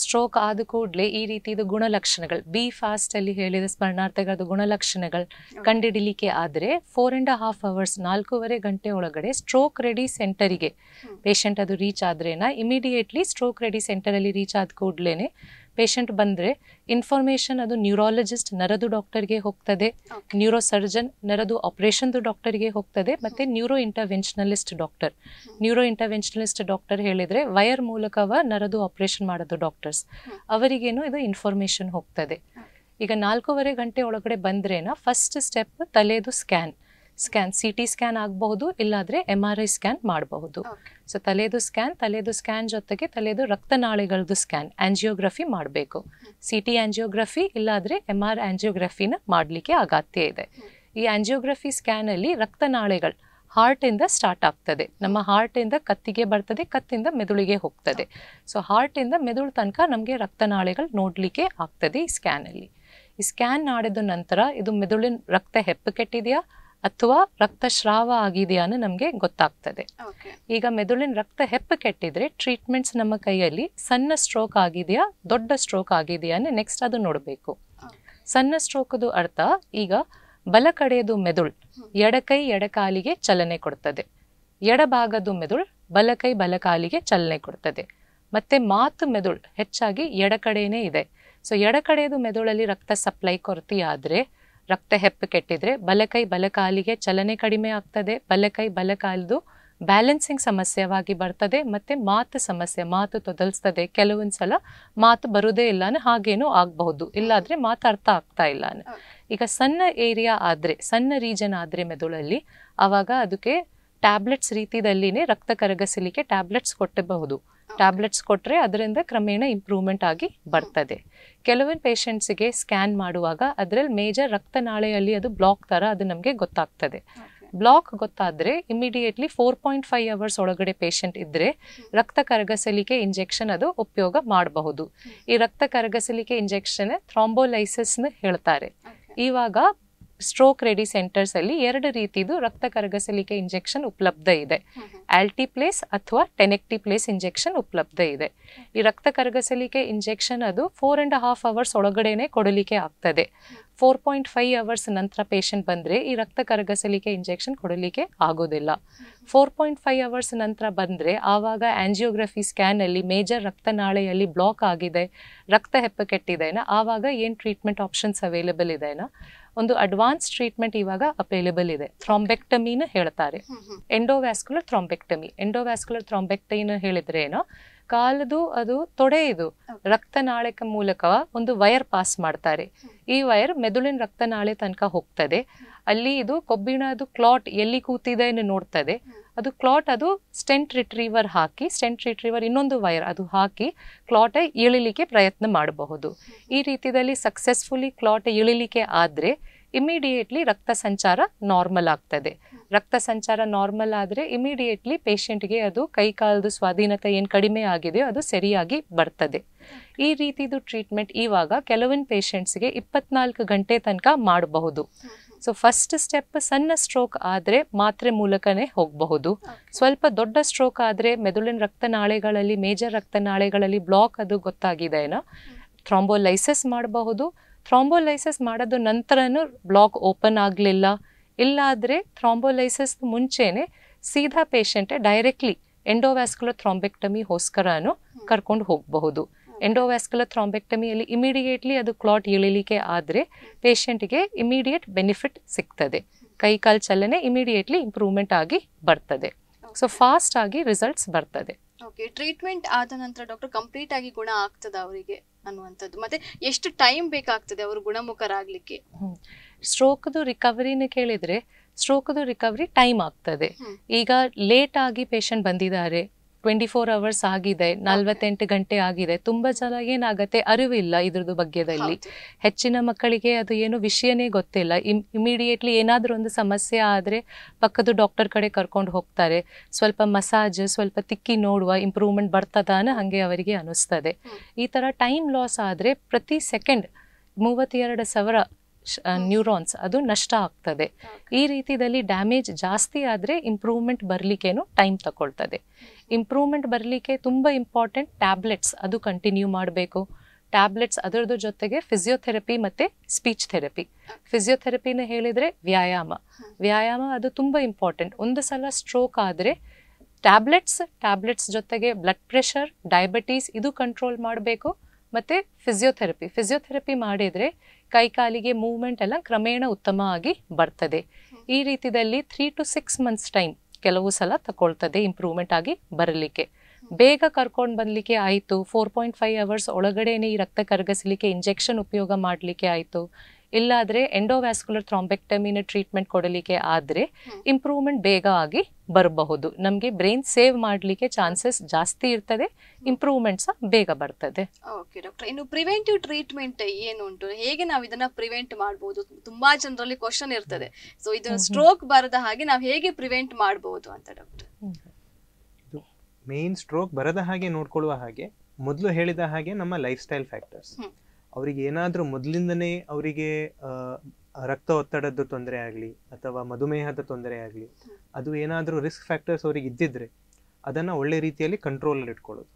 ಸ್ಟ್ರೋಕ್ ಆದ ಕೂಡಲೇ ಈ ರೀತಿದು ಗುಣಲಕ್ಷಣಗಳು ಬಿ ಫಾಸ್ಟ್ ಅಲ್ಲಿ ಹೇಳಿದ ಸ್ಮರಣಾರ್ಥಗಳದ್ದು ಗುಣಲಕ್ಷಣಗಳು ಕಂಡಿಡಿಲಿಕ್ಕೆ ಆದರೆ ಫೋರ್ ಅಂಡ್ ಹಾಫ್ ಅವರ್ಸ್ ನಾಲ್ಕೂವರೆ ಗಂಟೆ ಒಳಗಡೆ ಸ್ಟ್ರೋಕ್ ರೆಡಿ ಸೆಂಟರಿಗೆ ಪೇಷಂಟ್ ಅದು ರೀಚ್ ಆದ್ರೇನ ಇಮಿಡಿಯೇಟ್ಲಿ ಸ್ಟ್ರೋಕ್ ರೆಡಿ ಸೆಂಟರ್ ಅಲ್ಲಿ ರೀಚ್ ಆದ ಕೂಡ್ಲೇನೆ ಪೇಷಂಟ್ ಬಂದರೆ ಇನ್ಫಾರ್ಮೇಷನ್ ಅದು ನ್ಯೂರಾಲಜಿಸ್ಟ್ ನರದು ಡಾಕ್ಟರ್ಗೆ ಹೋಗ್ತದೆ ನ್ಯೂರೋ ಸರ್ಜನ್ ನರದು ಆಪ್ರೇಷನ್ದು ಡಾಕ್ಟರ್ಗೆ ಹೋಗ್ತದೆ ಮತ್ತು neuro interventionalist doctor neuro interventionalist doctor ಹೇಳಿದರೆ ವಯರ್ ಮೂಲಕವ ನರದು ಆಪರೇಷನ್ ಮಾಡೋದು ಡಾಕ್ಟರ್ಸ್ ಅವರಿಗೇನು ಇದು ಇನ್ಫಾರ್ಮೇಷನ್ ಹೋಗ್ತದೆ ಈಗ ನಾಲ್ಕೂವರೆ ಗಂಟೆ ಒಳಗಡೆ ಬಂದ್ರೇನ ಫಸ್ಟ್ ಸ್ಟೆಪ್ ತಲೆದು scan scan C T scan ಆಗಬಹುದು ಇಲ್ಲಾದರೆ ಎಮ್ ಆರ್ ಐ ಸ್ಕ್ಯಾನ್ ಮಾಡಬಹುದು ಸೊ ತಲೆದು ಸ್ಕ್ಯಾನ್ ತಲೆದು ಸ್ಕ್ಯಾನ್ ಜೊತೆಗೆ ತಲೆದು ರಕ್ತನಾಳೆಗಳದ್ದು ಸ್ಕ್ಯಾನ್ ಆಂಜಿಯೋಗ್ರಫಿ ಮಾಡಬೇಕು ಸಿ ಟಿ ಆ್ಯಂಜಿಯೋಗ್ರಫಿ ಇಲ್ಲಾದರೆ ಎಮ್ ಆರ್ ಆ್ಯಂಜಿಯೋಗ್ರಫಿನ ಮಾಡಲಿಕ್ಕೆ ಅಗತ್ಯ ಇದೆ ಈ ಆ್ಯಂಜಿಯೋಗ್ರಫಿ ಸ್ಕ್ಯಾನಲ್ಲಿ ರಕ್ತನಾಳೆಗಳು ಹಾರ್ಟಿಂದ ಸ್ಟಾರ್ಟ್ ಆಗ್ತದೆ ನಮ್ಮ ಹಾರ್ಟಿಂದ ಕತ್ತಿಗೆ ಬರ್ತದೆ ಕತ್ತಿಂದ ಮೆದುಳಿಗೆ ಹೋಗ್ತದೆ ಸೊ ಹಾರ್ಟಿಂದ ಮೆದುಳು ತನಕ ನಮಗೆ ರಕ್ತನಾಳೆಗಳು ನೋಡಲಿಕ್ಕೆ ಆಗ್ತದೆ ಈ ಸ್ಕ್ಯಾನಲ್ಲಿ ಈ ಸ್ಕ್ಯಾನ್ ಮಾಡಿದ ನಂತರ ಇದು ಮೆದುಳಿನ ರಕ್ತ ಹೆಪ್ಪು ಕೆಟ್ಟಿದೆಯಾ ಅಥವಾ ರಕ್ತಸ್ರಾವ ಆಗಿದೆಯಾ ಅನ್ನೋ ನಮಗೆ ಗೊತ್ತಾಗ್ತದೆ ಈಗ ಮೆದುಳಿನ ರಕ್ತ ಹೆಪ್ಪು ಕೆಟ್ಟಿದ್ರೆ ಟ್ರೀಟ್ಮೆಂಟ್ಸ್ ನಮ್ಮ ಕೈಯಲ್ಲಿ ಸಣ್ಣ ಸ್ಟ್ರೋಕ್ ಆಗಿದೆಯಾ ದೊಡ್ಡ ಸ್ಟ್ರೋಕ್ ಆಗಿದೆಯಾ ನೆಕ್ಸ್ಟ್ ಅದು ನೋಡಬೇಕು ಸಣ್ಣ ಸ್ಟ್ರೋಕ್ದು ಅರ್ಥ ಈಗ ಬಲ ಕಡೆಯದು ಮೆದುಳು ಎಡಕೈ ಎಡಕಾಲಿಗೆ ಚಲನೆ ಕೊಡ್ತದೆ ಎಡಭಾಗದು ಮೆದುಳು ಬಲಕೈ ಬಲಕಾಲಿಗೆ ಚಲನೆ ಕೊಡ್ತದೆ ಮತ್ತೆ ಮಾತು ಮೆದುಳು ಹೆಚ್ಚಾಗಿ ಎಡಕಡೆಯೇ ಇದೆ ಸೊ ಎಡಕಡೆಯದು ಮೆದುಳಲ್ಲಿ ರಕ್ತ ಸಪ್ಲೈ ಕೊರತೆಯಾದರೆ ರಕ್ತ ಹೆಪ್ಪು ಕೆಟ್ಟಿದ್ರೆ ಬಲಕೈ ಬಲಕಾಲಿಗೆ ಚಲನೆ ಕಡಿಮೆ ಆಗ್ತದೆ ಬಲಕೈ ಬಲಕಾಲದು ಬ್ಯಾಲೆನ್ಸಿಂಗ್ ಸಮಸ್ಯೆವಾಗಿ ಬರ್ತದೆ ಮತ್ತೆ ಮಾತು ಸಮಸ್ಯೆ ಮಾತು ತೊದಲ್ಸ್ತದೆ ಕೆಲವೊಂದು ಸಲ ಮಾತು ಬರೋದೇ ಇಲ್ಲಾನು ಹಾಗೇನು ಆಗಬಹುದು ಇಲ್ಲಾದ್ರೆ ಮಾತು ಅರ್ಥ ಆಗ್ತಾ ಇಲ್ಲಾನು ಈಗ ಸಣ್ಣ ಏರಿಯಾ ಆದರೆ ಸಣ್ಣ ರೀಜನ್ ಆದರೆ ಮೆದುಳಲ್ಲಿ ಅವಾಗ ಅದಕ್ಕೆ ಟ್ಯಾಬ್ಲೆಟ್ಸ್ ರೀತಿದಲ್ಲಿನೇ ರಕ್ತ ಕರಗಸಲಿಕ್ಕೆ ಟ್ಯಾಬ್ಲೆಟ್ಸ್ ಕೊಟ್ಟಬಹುದು ಟ್ಯಾಬ್ಲೆಟ್ಸ್ ಕೊಟ್ಟರೆ ಅದರಿಂದ ಕ್ರಮೇಣ ಇಂಪ್ರೂವ್ಮೆಂಟ್ ಆಗಿ ಬರ್ತದೆ ಕೆಲವೊಂದು ಪೇಷಂಟ್ಸಿಗೆ ಸ್ಕ್ಯಾನ್ ಮಾಡುವಾಗ ಅದರಲ್ಲಿ ಮೇಜರ್ ರಕ್ತನಾಳೆಯಲ್ಲಿ ಅದು ಬ್ಲಾಕ್ ಥರ ಅದು ನಮಗೆ ಗೊತ್ತಾಗ್ತದೆ ಬ್ಲಾಕ್ ಗೊತ್ತಾದರೆ immediately four point five hours ಒಳಗಡೆ ಪೇಷಂಟ್ ಇದ್ದರೆ ರಕ್ತ ಕರಗಸಲಿಕೆ ಇಂಜೆಕ್ಷನ್ ಅದು ಉಪಯೋಗ ಮಾಡಬಹುದು ಈ ರಕ್ತ ಕರಗಸಲಿಕೆ ಇಂಜೆಕ್ಷನ್ ಥ್ರಾಂಬೋಲೈಸಿಸ್ನ ಹೇಳ್ತಾರೆ ಇವಾಗ ಸ್ಟ್ರೋಕ್ ರೆಡಿ ಸೆಂಟರ್ಸ್ ಅಲ್ಲಿ ಎರಡು ರೀತಿದು ರಕ್ತ ಕರಗಸಲಿಕೆ ಇಂಜೆಕ್ಷನ್ ಉಪಲಬ್ಧ ಇದೆ ಆಲ್ಟಿಪ್ಲೇಸ್ ಅಥವಾ ಟೆನೆಕ್ಟಿಪ್ಲೇಸ್ ಇಂಜೆಕ್ಷನ್ ಉಪಲಬ್ಧ ಇದೆ ಈ ರಕ್ತ ಕರಗಸಲಿಕೆ ಇಂಜೆಕ್ಷನ್ ಅದು ಫೋರ್ ಅಂಡ್ ಹಾಫ್ ಅವರ್ಸ್ ಒಳಗಡೆನೆ ಕೊಡಲಿಕ್ಕೆ ಆಗ್ತದೆ ಫೋರ್ ಪಾಯಿಂಟ್ ಫೈವ್ ಅವರ್ಸ್ ನಂತರ ಪೇಷಂಟ್ ಬಂದರೆ ಈ ರಕ್ತ ಕರಗಸಲಿಕೆ ಇಂಜೆಕ್ಷನ್ ಕೊಡಲಿಕ್ಕೆ ಆಗೋದಿಲ್ಲ ಫೋರ್ ಪಾಯಿಂಟ್ ಫೈವ್ ಅವರ್ಸ್ ನಂತರ ಬಂದರೆ ಆವಾಗ ಆ್ಯಂಜಿಯೋಗ್ರಫಿ ಸ್ಕ್ಯಾನಲ್ಲಿ ಮೇಜರ್ ರಕ್ತನಾಳೆಯಲ್ಲಿ ಬ್ಲಾಕ್ ಆಗಿದೆ ರಕ್ತ ಕೆಟ್ಟಿದೆ ಆವಾಗ ಏನು ಟ್ರೀಟ್ಮೆಂಟ್ ಆಪ್ಷನ್ಸ್ ಅವೈಲೇಬಲ್ ಇದೆನಾ ಒಂದು ಅಡ್ವಾನ್ಸ್ ಟ್ರೀಟ್ಮೆಂಟ್ ಇವಾಗ ಅವೈಲೇಬಲ್ ಇದೆ ಥ್ರಾಂಬೆಕ್ಟಮಿನ ಹೇಳ್ತಾರೆ ಎಂಡೋವ್ಯಾಸ್ಕ್ಯುಲರ್ ಥ್ರಾಂಬೆಕ್ಟಮಿ ಎಂಡೋವ್ಯಾಸ್ಕ್ಯುಲರ್ ಥ್ರಾಂಬೆಕ್ಟಮಿನ ಹೇಳಿದ್ರೆ ಏನೋ ಕಾಲದು ಅದು ತೊಡೆಯದು ರಕ್ತನಾಳಕ ಮೂಲಕ ಒಂದು ವೈರ್ ಪಾಸ್ ಮಾಡ್ತಾರೆ ಈ ವೈರ್ ಮೆದುಳಿನ ರಕ್ತನಾಳೆ ತನಕ ಹೋಗ್ತದೆ ಅಲ್ಲಿ ಇದು ಅದು ಕ್ಲಾಟ್ ಎಲ್ಲಿ ಕೂತಿದೆ ನೋಡ್ತದೆ ಅದು ಕ್ಲಾಟ್ ಅದು ಸ್ಟೆಂಟ್ ರಿಟ್ರೀವರ್ ಹಾಕಿ ಸ್ಟೆಂಟ್ ರಿಟ್ರೀವರ್ ಇನ್ನೊಂದು ವೈರ್ ಅದು ಹಾಕಿ ಕ್ಲಾಟ ಇಳಿಲಿಕ್ಕೆ ಪ್ರಯತ್ನ ಮಾಡಬಹುದು ಈ ರೀತಿಯಲ್ಲಿ ಸಕ್ಸಸ್ಫುಲಿ ಕ್ಲಾಟ್ ಇಳಿಲಿಕ್ಕೆ ಆದರೆ ಇಮಿಡಿಯೇಟ್ಲಿ ರಕ್ತ ಸಂಚಾರ ನಾರ್ಮಲ್ ಆಗ್ತದೆ ರಕ್ತ ಸಂಚಾರ ನಾರ್ಮಲ್ ಆದರೆ ಇಮಿಡಿಯೇಟ್ಲಿ ಪೇಷೆಂಟ್ಗೆ ಅದು ಕೈ ಕಾಲದ ಸ್ವಾಧೀನತೆ ಏನು ಕಡಿಮೆ ಆಗಿದೆಯೋ ಅದು ಸರಿಯಾಗಿ ಬರ್ತದೆ ಈ ರೀತಿದು ಟ್ರೀಟ್ಮೆಂಟ್ ಇವಾಗ ಕೆಲವಿನ ಪೇಷಂಟ್ಸ್ಗೆ ಇಪ್ಪತ್ನಾಲ್ಕು ಗಂಟೆ ತನಕ ಮಾಡಬಹುದು ಸೊ ಫಸ್ಟ್ ಸ್ಟೆಪ್ ಸಣ್ಣ ಸ್ಟ್ರೋಕ್ ಆದರೆ ಮಾತ್ರೆ ಮೂಲಕನೇ ಹೋಗಬಹುದು ಸ್ವಲ್ಪ ದೊಡ್ಡ ಸ್ಟ್ರೋಕ್ ಆದರೆ ಮೆದುಳಿನ ರಕ್ತನಾಳೆಗಳಲ್ಲಿ ಮೇಜರ್ ರಕ್ತನಾಳೆಗಳಲ್ಲಿ ಬ್ಲಾಕ್ ಅದು ಗೊತ್ತಾಗಿದೆ ಏನೋ ಥ್ರಾಂಬೋಲೈಸಸ್ ಮಾಡಬಹುದು ಥ್ರಾಂಬೋಲೈಸಸ್ ಮಾಡೋದು ನಂತರನೂ ಬ್ಲಾಕ್ ಓಪನ್ ಆಗಲಿಲ್ಲ ಇಲ್ಲಾದರೆ ಥ್ರಾಂಬೋಲೈಸಿಸ್ ಮುಂಚೆನೆ ಸೀದಾ ಪೇಷಂಟೆ ಡೈರೆಕ್ಟ್ಲಿ ಎಂಡೋವ್ಯಾಸ್ಕುಲರ್ ಥ್ರಾಂಬೆಕ್ಟಮಿ ಕರ್ಕೊಂಡು ಹೋಗಬಹುದು ಎಂಡೋವ್ಯಾಸ್ಕುಲರ್ ಥ್ರಾಂಬೆಕ್ಟಮಿಯಲ್ಲಿ ಇಮಿಡಿಯೇಟ್ಲಿ ಅದು ಕ್ಲಾಟ್ ಇಳಿಲಿಕ್ಕೆ ಆದರೆ ಪೇಷಂಟ್ಗೆ ಇಮಿಡಿಯೇಟ್ ಬೆನಿಫಿಟ್ ಸಿಗ್ತದೆ ಕೈ ಕಾಲು ಚಲನೆ ಇಮಿಡಿಯೇಟ್ಲಿ ಇಂಪ್ರೂವ್ಮೆಂಟ್ ಆಗಿ ಬರ್ತದೆ ಸೊ ಫಾಸ್ಟ್ ಆಗಿ ರಿಸಲ್ಟ್ಸ್ ಬರ್ತದೆ ಓಕೆ ಟ್ರೀಟ್ಮೆಂಟ್ ಆದ ನಂತರ ಡಾಕ್ಟರ್ ಕಂಪ್ಲೀಟ್ ಆಗಿ ಗುಣ ಆಗ್ತದೆ ಅವರಿಗೆ ಅನ್ನುವಂಥದ್ದು ಮತ್ತೆ ಎಷ್ಟು ಟೈಮ್ ಬೇಕಾಗ್ತದೆ ಅವರು ಗುಣಮುಖರಾಗಲಿಕ್ಕೆ ಸ್ಟ್ರೋಕ್ದು ರಿಕವರಿನ ಕೇಳಿದರೆ ಸ್ಟ್ರೋಕ್ದು ರಿಕವರಿ ಟೈಮ್ ಆಗ್ತದೆ ಈಗ ಲೇಟ್ ಆಗಿ ಪೇಷಂಟ್ ಬಂದಿದ್ದಾರೆ ಟ್ವೆಂಟಿ ಫೋರ್ ಅವರ್ಸ್ ಆಗಿದೆ ನಲ್ವತ್ತೆಂಟು ಗಂಟೆ ಆಗಿದೆ ತುಂಬ ಜನ ಏನಾಗತ್ತೆ ಅರಿವಿಲ್ಲ ಇದ್ರದ್ದು ಬಗ್ಗೆದಲ್ಲಿ ಹೆಚ್ಚಿನ ಮಕ್ಕಳಿಗೆ ಅದು ಏನು ವಿಷಯನೇ ಗೊತ್ತಿಲ್ಲ ಇಮ್ ಇಮಿಡಿಯೇಟ್ಲಿ ಏನಾದರೂ ಒಂದು ಸಮಸ್ಯೆ ಆದರೆ ಪಕ್ಕದ ಡಾಕ್ಟರ್ ಕಡೆ ಕರ್ಕೊಂಡು ಹೋಗ್ತಾರೆ ಸ್ವಲ್ಪ ಮಸಾಜ್ ಸ್ವಲ್ಪ ತಿಕ್ಕಿ ನೋಡುವ ಇಂಪ್ರೂವ್ಮೆಂಟ್ ಅನ್ನೋ ಹಾಗೆ ಅವರಿಗೆ ಅನಿಸ್ತದೆ ಈ ಥರ ಟೈಮ್ ಲಾಸ್ ಆದರೆ ಪ್ರತಿ ಸೆಕೆಂಡ್ ಮೂವತ್ತೆರಡು ಸಾವಿರ ನ್ಯೂರಾನ್ಸ್ uh, ಅದು ನಷ್ಟ ಆಗ್ತದೆ ಈ ರೀತಿಯಲ್ಲಿ ಡ್ಯಾಮೇಜ್ ಜಾಸ್ತಿ ಆದರೆ ಇಂಪ್ರೂವ್ಮೆಂಟ್ ಬರಲಿಕ್ಕೇನು ಟೈಮ್ ತಗೊಳ್ತದೆ ಇಂಪ್ರೂವ್ಮೆಂಟ್ ಬರಲಿಕ್ಕೆ ತುಂಬ ಇಂಪಾರ್ಟೆಂಟ್ ಟ್ಯಾಬ್ಲೆಟ್ಸ್ ಅದು ಕಂಟಿನ್ಯೂ ಮಾಡಬೇಕು ಟ್ಯಾಬ್ಲೆಟ್ಸ್ ಅದರದ್ದು ಜೊತೆಗೆ ಫಿಸಿಯೋಥೆರಪಿ ಮತ್ತು ಸ್ಪೀಚ್ ಥೆರಪಿ ಫಿಸಿಯೋಥೆರಪಿನ ಹೇಳಿದರೆ ವ್ಯಾಯಾಮ ವ್ಯಾಯಾಮ ಅದು ತುಂಬ ಇಂಪಾರ್ಟೆಂಟ್ ಒಂದು ಸಲ ಸ್ಟ್ರೋಕ್ ಆದರೆ ಟ್ಯಾಬ್ಲೆಟ್ಸ್ ಟ್ಯಾಬ್ಲೆಟ್ಸ್ ಜೊತೆಗೆ ಬ್ಲಡ್ ಪ್ರೆಷರ್ ಡಯಾಬಿಟೀಸ್ ಇದು ಕಂಟ್ರೋಲ್ ಮಾಡಬೇಕು ಮತ್ತು ಫಿಸಿಯೋಥೆರಪಿ ಫಿಸಿಯೋಥೆರಪಿ ಮಾಡಿದರೆ ಕೈಕಾಲಿಗೆ ಮೂವ್ಮೆಂಟ್ ಎಲ್ಲ ಕ್ರಮೇಣ ಉತ್ತಮ ಆಗಿ ಬರ್ತದೆ ಈ ರೀತಿಯಲ್ಲಿ three to six months time ಕೆಲವು ಸಲ ತಗೊಳ್ತದೆ ಇಂಪ್ರೂವ್ಮೆಂಟ್ ಆಗಿ ಬರಲಿಕ್ಕೆ ಬೇಗ ಕರ್ಕೊಂಡು ಬರಲಿಕ್ಕೆ ಆಯಿತು ಫೋರ್ ಪಾಯಿಂಟ್ ಫೈವ್ ಅವರ್ಸ್ ಒಳಗಡೆನೆ ಈ ರಕ್ತ ಕರಗಿಸಲಿಕ್ಕೆ ಇಂಜೆಕ್ಷನ್ ಉಪಯೋಗ ಮಾಡಲಿಕ್ಕೆ ಆಯಿತು ಇಲ್ಲಾದ್ರೆ ಎಂಡೋವ್ಯಾಸ್ಕುಲರ್ ಥ್ರಾಂಬೆಕ್ಟಮಿನ ಟ್ರೀಟ್ಮೆಂಟ್ ಕೊಡಲಿಕ್ಕೆ ಆದ್ರೆ ಇಂಪ್ರೂವ್ಮೆಂಟ್ ಬೇಗ ಆಗಿ ಬರಬಹುದು ನಮಗೆ ಬ್ರೈನ್ ಸೇವ್ ಮಾಡಲಿಕ್ಕೆ ಚಾನ್ಸಸ್ ಜಾಸ್ತಿ ಇರ್ತದೆ ಇಂಪ್ರೂವ್ಮೆಂಟ್ ಸಹ ಬೇಗ ಬರ್ತದೆ ಓಕೆ ಡಾಕ್ಟರ್ ಇನ್ನು ಪ್ರಿವೆಂಟಿವ್ ಟ್ರೀಟ್ಮೆಂಟ್ ಏನು ಏನುಂಟು ಹೇಗೆ ನಾವು ಇದನ್ನ ಪ್ರಿವೆಂಟ್ ಮಾಡಬಹುದು ತುಂಬಾ ಜನರಲ್ಲಿ ಕ್ವಶನ್ ಇರ್ತದೆ ಸೊ ಇದು ಸ್ಟ್ರೋಕ್ ಬರದ ಹಾಗೆ ನಾವು ಹೇಗೆ ಪ್ರಿವೆಂಟ್ ಮಾಡಬಹುದು ಅಂತ ಡಾಕ್ಟರ್ ಮೇನ್ ಸ್ಟ್ರೋಕ್ ಬರದ ಹಾಗೆ ನೋಡ್ಕೊಳ್ಳುವ ಹಾಗೆ ಮೊದಲು ಹೇಳಿದ ಹಾಗೆ ನಮ್ಮ ಲೈಫ್ ಸ್ಟೈಲ್ ಫ್ಯಾಕ್ಟರ್ಸ್ ಅವರಿಗೆ ಏನಾದರೂ ಮೊದಲಿಂದನೇ ಅವರಿಗೆ ರಕ್ತ ಒತ್ತಡದ ತೊಂದರೆ ಆಗಲಿ ಅಥವಾ ಮಧುಮೇಹದ ತೊಂದರೆ ಆಗಲಿ ಅದು ಏನಾದರೂ ರಿಸ್ಕ್ ಫ್ಯಾಕ್ಟರ್ಸ್ ಅವ್ರಿಗೆ ಇದ್ದಿದ್ರೆ ಅದನ್ನು ಒಳ್ಳೆ ರೀತಿಯಲ್ಲಿ ಕಂಟ್ರೋಲಲ್ಲಿ ಇಟ್ಕೊಳ್ಳೋದು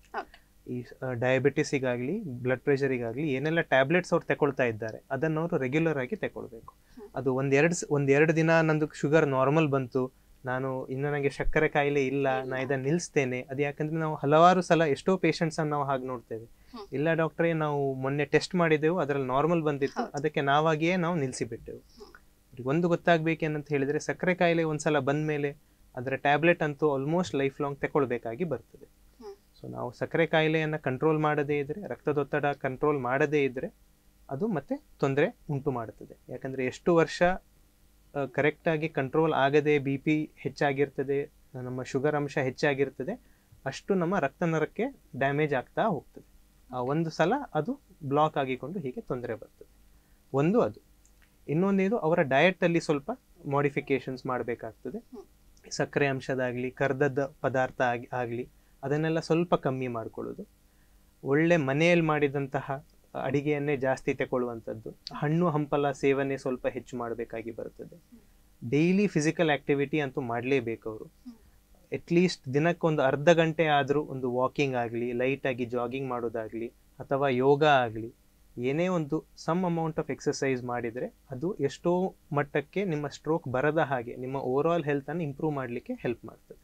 ಈ ಡಯಾಬಿಟಿಸಿಗಾಗಲಿ ಬ್ಲಡ್ ಪ್ರೆಷರಿಗಾಗಲಿ ಏನೆಲ್ಲ ಟ್ಯಾಬ್ಲೆಟ್ಸ್ ಅವ್ರು ತಗೊಳ್ತಾ ಇದ್ದಾರೆ ಅದನ್ನು ಅವರು ರೆಗ್ಯುಲರ್ ಆಗಿ ತಗೊಳ್ಬೇಕು ಅದು ಒಂದೆರಡು ಒಂದೆರಡು ದಿನ ನಂದು ಶುಗರ್ ನಾರ್ಮಲ್ ಬಂತು ನಾನು ಇನ್ನು ನನಗೆ ಸಕ್ಕರೆ ಕಾಯಿಲೆ ಇಲ್ಲ ನಾ ಇದನ್ನು ನಿಲ್ಲಿಸ್ತೇನೆ ಅದು ಯಾಕಂದರೆ ನಾವು ಹಲವಾರು ಸಲ ಎಷ್ಟೋ ಪೇಷಂಟ್ಸನ್ನು ನಾವು ಹಾಗೆ ನೋಡ್ತೇವೆ ಇಲ್ಲ ಡಾಕ್ಟ್ರೇ ನಾವು ಮೊನ್ನೆ ಟೆಸ್ಟ್ ಮಾಡಿದೆವು ಅದರಲ್ಲಿ ನಾರ್ಮಲ್ ಬಂದಿತ್ತು ಅದಕ್ಕೆ ನಾವಾಗಿಯೇ ನಾವು ನಿಲ್ಲಿಸಿಬಿಟ್ಟೆವು ಒಂದು ಗೊತ್ತಾಗಬೇಕೇನಂತ ಹೇಳಿದರೆ ಸಕ್ಕರೆ ಕಾಯಿಲೆ ಒಂದ್ಸಲ ಬಂದ ಮೇಲೆ ಅದರ ಟ್ಯಾಬ್ಲೆಟ್ ಅಂತೂ ಆಲ್ಮೋಸ್ಟ್ ಲೈಫ್ ಲಾಂಗ್ ತಗೊಳ್ಬೇಕಾಗಿ ಬರ್ತದೆ ಸೊ ನಾವು ಸಕ್ಕರೆ ಕಾಯಿಲೆಯನ್ನು ಕಂಟ್ರೋಲ್ ಮಾಡದೇ ಇದ್ದರೆ ರಕ್ತದೊತ್ತಡ ಕಂಟ್ರೋಲ್ ಮಾಡದೇ ಇದ್ದರೆ ಅದು ಮತ್ತೆ ತೊಂದರೆ ಉಂಟು ಮಾಡುತ್ತದೆ ಯಾಕಂದರೆ ಎಷ್ಟು ವರ್ಷ ಕರೆಕ್ಟಾಗಿ ಕಂಟ್ರೋಲ್ ಆಗದೆ ಬಿ ಪಿ ಹೆಚ್ಚಾಗಿರ್ತದೆ ನಮ್ಮ ಶುಗರ್ ಅಂಶ ಹೆಚ್ಚಾಗಿರ್ತದೆ ಅಷ್ಟು ನಮ್ಮ ನರಕ್ಕೆ ಡ್ಯಾಮೇಜ್ ಆಗ್ತಾ ಹೋಗ್ತದೆ ಒಂದು ಸಲ ಅದು ಬ್ಲಾಕ್ ಆಗಿಕೊಂಡು ಹೀಗೆ ತೊಂದರೆ ಬರ್ತದೆ ಒಂದು ಅದು ಇನ್ನೊಂದೇನು ಅವರ ಡಯಟಲ್ಲಿ ಸ್ವಲ್ಪ ಮಾಡಿಫಿಕೇಶನ್ಸ್ ಮಾಡಬೇಕಾಗ್ತದೆ ಸಕ್ಕರೆ ಅಂಶದಾಗಲಿ ಕರ್ದದ ಪದಾರ್ಥ ಆಗಿ ಆಗಲಿ ಅದನ್ನೆಲ್ಲ ಸ್ವಲ್ಪ ಕಮ್ಮಿ ಮಾಡಿಕೊಳ್ಳೋದು ಒಳ್ಳೆ ಮನೆಯಲ್ಲಿ ಮಾಡಿದಂತಹ ಅಡಿಗೆಯನ್ನೇ ಜಾಸ್ತಿ ತಗೊಳ್ಳುವಂಥದ್ದು ಹಣ್ಣು ಹಂಪಲ ಸೇವನೆ ಸ್ವಲ್ಪ ಹೆಚ್ಚು ಮಾಡಬೇಕಾಗಿ ಬರುತ್ತದೆ ಡೈಲಿ ಫಿಸಿಕಲ್ ಆಕ್ಟಿವಿಟಿ ಅಂತೂ ಮಾಡಲೇಬೇಕು ಅವರು ಅಟ್ಲೀಸ್ಟ್ ದಿನಕ್ಕೊಂದು ಅರ್ಧ ಗಂಟೆ ಆದರೂ ಒಂದು ವಾಕಿಂಗ್ ಆಗಲಿ ಲೈಟಾಗಿ ಜಾಗಿಂಗ್ ಮಾಡೋದಾಗಲಿ ಅಥವಾ ಯೋಗ ಆಗಲಿ ಏನೇ ಒಂದು ಸಮ್ ಅಮೌಂಟ್ ಆಫ್ ಎಕ್ಸಸೈಸ್ ಮಾಡಿದರೆ ಅದು ಎಷ್ಟೋ ಮಟ್ಟಕ್ಕೆ ನಿಮ್ಮ ಸ್ಟ್ರೋಕ್ ಬರದ ಹಾಗೆ ನಿಮ್ಮ ಓವರ್ ಆಲ್ ಹೆಲ್ತನ್ನು ಇಂಪ್ರೂವ್ ಮಾಡಲಿಕ್ಕೆ ಹೆಲ್ಪ್ ಮಾಡ್ತದೆ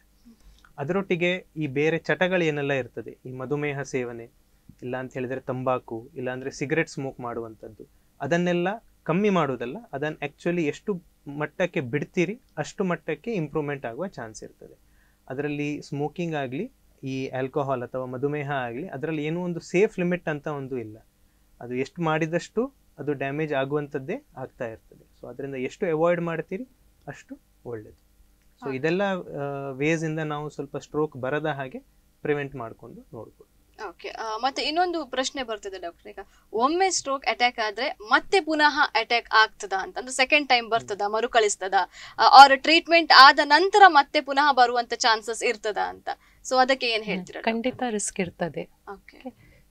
ಅದರೊಟ್ಟಿಗೆ ಈ ಬೇರೆ ಚಟಗಳು ಏನೆಲ್ಲ ಇರ್ತದೆ ಈ ಮಧುಮೇಹ ಸೇವನೆ ಇಲ್ಲ ಅಂತ ಹೇಳಿದರೆ ತಂಬಾಕು ಇಲ್ಲಾಂದರೆ ಸಿಗರೆಟ್ ಸ್ಮೋಕ್ ಮಾಡುವಂಥದ್ದು ಅದನ್ನೆಲ್ಲ ಕಮ್ಮಿ ಮಾಡೋದಲ್ಲ ಅದನ್ನು ಆ್ಯಕ್ಚುಲಿ ಎಷ್ಟು ಮಟ್ಟಕ್ಕೆ ಬಿಡ್ತೀರಿ ಅಷ್ಟು ಮಟ್ಟಕ್ಕೆ ಇಂಪ್ರೂವ್ಮೆಂಟ್ ಆಗುವ ಚಾನ್ಸ್ ಇರ್ತದೆ ಅದರಲ್ಲಿ ಸ್ಮೋಕಿಂಗ್ ಆಗಲಿ ಈ ಆಲ್ಕೋಹಾಲ್ ಅಥವಾ ಮಧುಮೇಹ ಆಗಲಿ ಅದರಲ್ಲಿ ಏನೂ ಒಂದು ಸೇಫ್ ಲಿಮಿಟ್ ಅಂತ ಒಂದು ಇಲ್ಲ ಅದು ಎಷ್ಟು ಮಾಡಿದಷ್ಟು ಅದು ಡ್ಯಾಮೇಜ್ ಆಗುವಂಥದ್ದೇ ಆಗ್ತಾ ಇರ್ತದೆ ಸೊ ಅದರಿಂದ ಎಷ್ಟು ಅವಾಯ್ಡ್ ಮಾಡ್ತೀರಿ ಅಷ್ಟು ಒಳ್ಳೆಯದು ಸೊ ಇದೆಲ್ಲ ವೇಸಿಂದ ನಾವು ಸ್ವಲ್ಪ ಸ್ಟ್ರೋಕ್ ಬರದ ಹಾಗೆ ಪ್ರಿವೆಂಟ್ ಮಾಡಿಕೊಂಡು ನೋಡ್ಬೋದು ಓಕೆ ಮತ್ತೆ ಇನ್ನೊಂದು ಪ್ರಶ್ನೆ ಬರ್ತದೆ ಡಾಕ್ಟರ್ ಈಗ ಒಮ್ಮೆ ಸ್ಟ್ರೋಕ್ ಅಟ್ಯಾಕ್ ಆದ್ರೆ ಮತ್ತೆ ಪುನಃ ಅಟ್ಯಾಕ್ ಆಗ್ತದ ಅಂತ ಅಂದ್ರೆ ಸೆಕೆಂಡ್ ಟೈಮ್ ಬರ್ತದ ಮರುಕಳಿಸ್ತದ ಆರ್ ಟ್ರೀಟ್ಮೆಂಟ್ ಆದ ನಂತರ ಮತ್ತೆ ಪುನಃ ಬರುವಂತ ಚಾನ್ಸಸ್ ಇರ್ತದ ಅಂತ ಸೊ ಅದಕ್ಕೆ ಏನ್ ಹೇಳ್ತೀರಾ ಖಂಡಿತ ರಿಸ್ಕ್ ಇರ್ತದೆ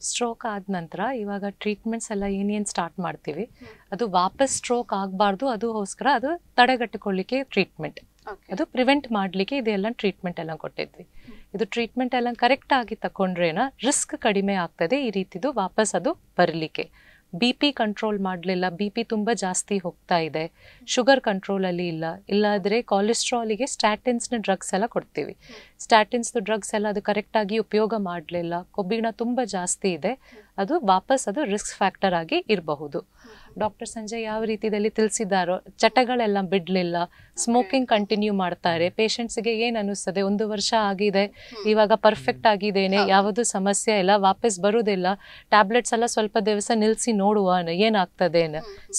ಸ್ಟ್ರೋಕ್ ಆದ ನಂತರ ಇವಾಗ ಟ್ರೀಟ್ಮೆಂಟ್ಸ್ ಎಲ್ಲ ಏನೇನ್ ಸ್ಟಾರ್ಟ್ ಮಾಡ್ತೀವಿ ಅದು ವಾಪಸ್ ಸ್ಟ್ರೋಕ್ ಆಗಬಾರ್ದು ಅದಕ್ಕೋಸ್ಕರ ಅದು ತಡೆಗಟ್ಟಿಕೊಳ್ಳಿಕ್ಕೆ ಟ್ರೀಟ್ಮೆಂಟ್ ಅದು ಪ್ರಿವೆಂಟ್ ಮಾಡ್ಲಿಕ್ಕೆ ಇದೆಲ್ಲ ಟ್ರೀಟ್ಮೆಂಟ್ ಎಲ್ಲ ಕೊಟ್ಟಿದ್ವಿ ಇದು ಟ್ರೀಟ್ಮೆಂಟ್ ಎಲ್ಲ ಕರೆಕ್ಟ್ ಆಗಿ ತಗೊಂಡ್ರೇನ ರಿಸ್ಕ್ ಕಡಿಮೆ ಆಗ್ತದೆ ಈ ರೀತಿದು ವಾಪಸ್ ಅದು ಬರಲಿಕ್ಕೆ ಬಿ ಪಿ ಕಂಟ್ರೋಲ್ ಮಾಡಲಿಲ್ಲ ಬಿ ಪಿ ತುಂಬ ಜಾಸ್ತಿ ಹೋಗ್ತಾ ಇದೆ ಶುಗರ್ ಕಂಟ್ರೋಲಲ್ಲಿ ಇಲ್ಲ ಇಲ್ಲಾದರೆ ಕೊಲೆಸ್ಟ್ರಾಲಿಗೆ ಸ್ಟ್ಯಾಟಿನ್ಸ್ನ ಡ್ರಗ್ಸ್ ಎಲ್ಲ ಕೊಡ್ತೀವಿ ಸ್ಟ್ಯಾಟಿನ್ಸ್ದು ಡ್ರಗ್ಸ್ ಎಲ್ಲ ಅದು ಕರೆಕ್ಟಾಗಿ ಉಪಯೋಗ ಮಾಡಲಿಲ್ಲ ಕೊಬ್ಬಿಣ ತುಂಬ ಜಾಸ್ತಿ ಇದೆ ಅದು ವಾಪಸ್ ಅದು ರಿಸ್ಕ್ ಫ್ಯಾಕ್ಟರ್ ಆಗಿ ಇರಬಹುದು ಡಾಕ್ಟರ್ ಸಂಜಯ್ ಯಾವ ರೀತಿಯಲ್ಲಿ ತಿಳಿಸಿದ್ದಾರೋ ಚಟಗಳೆಲ್ಲ ಬಿಡಲಿಲ್ಲ ಸ್ಮೋಕಿಂಗ್ ಕಂಟಿನ್ಯೂ ಮಾಡ್ತಾರೆ ಪೇಷಂಟ್ಸ್ಗೆ ಏನು ಅನ್ನಿಸ್ತದೆ ಒಂದು ವರ್ಷ ಆಗಿದೆ ಇವಾಗ ಪರ್ಫೆಕ್ಟ್ ಆಗಿದ್ದೇನೆ ಯಾವುದು ಸಮಸ್ಯೆ ಇಲ್ಲ ವಾಪಸ್ ಬರೋದಿಲ್ಲ ಟ್ಯಾಬ್ಲೆಟ್ಸ್ ಎಲ್ಲ ಸ್ವಲ್ಪ ದಿವಸ ನಿಲ್ಲಿಸಿ ನೋಡುವ ಏನಾಗ್ತದೆ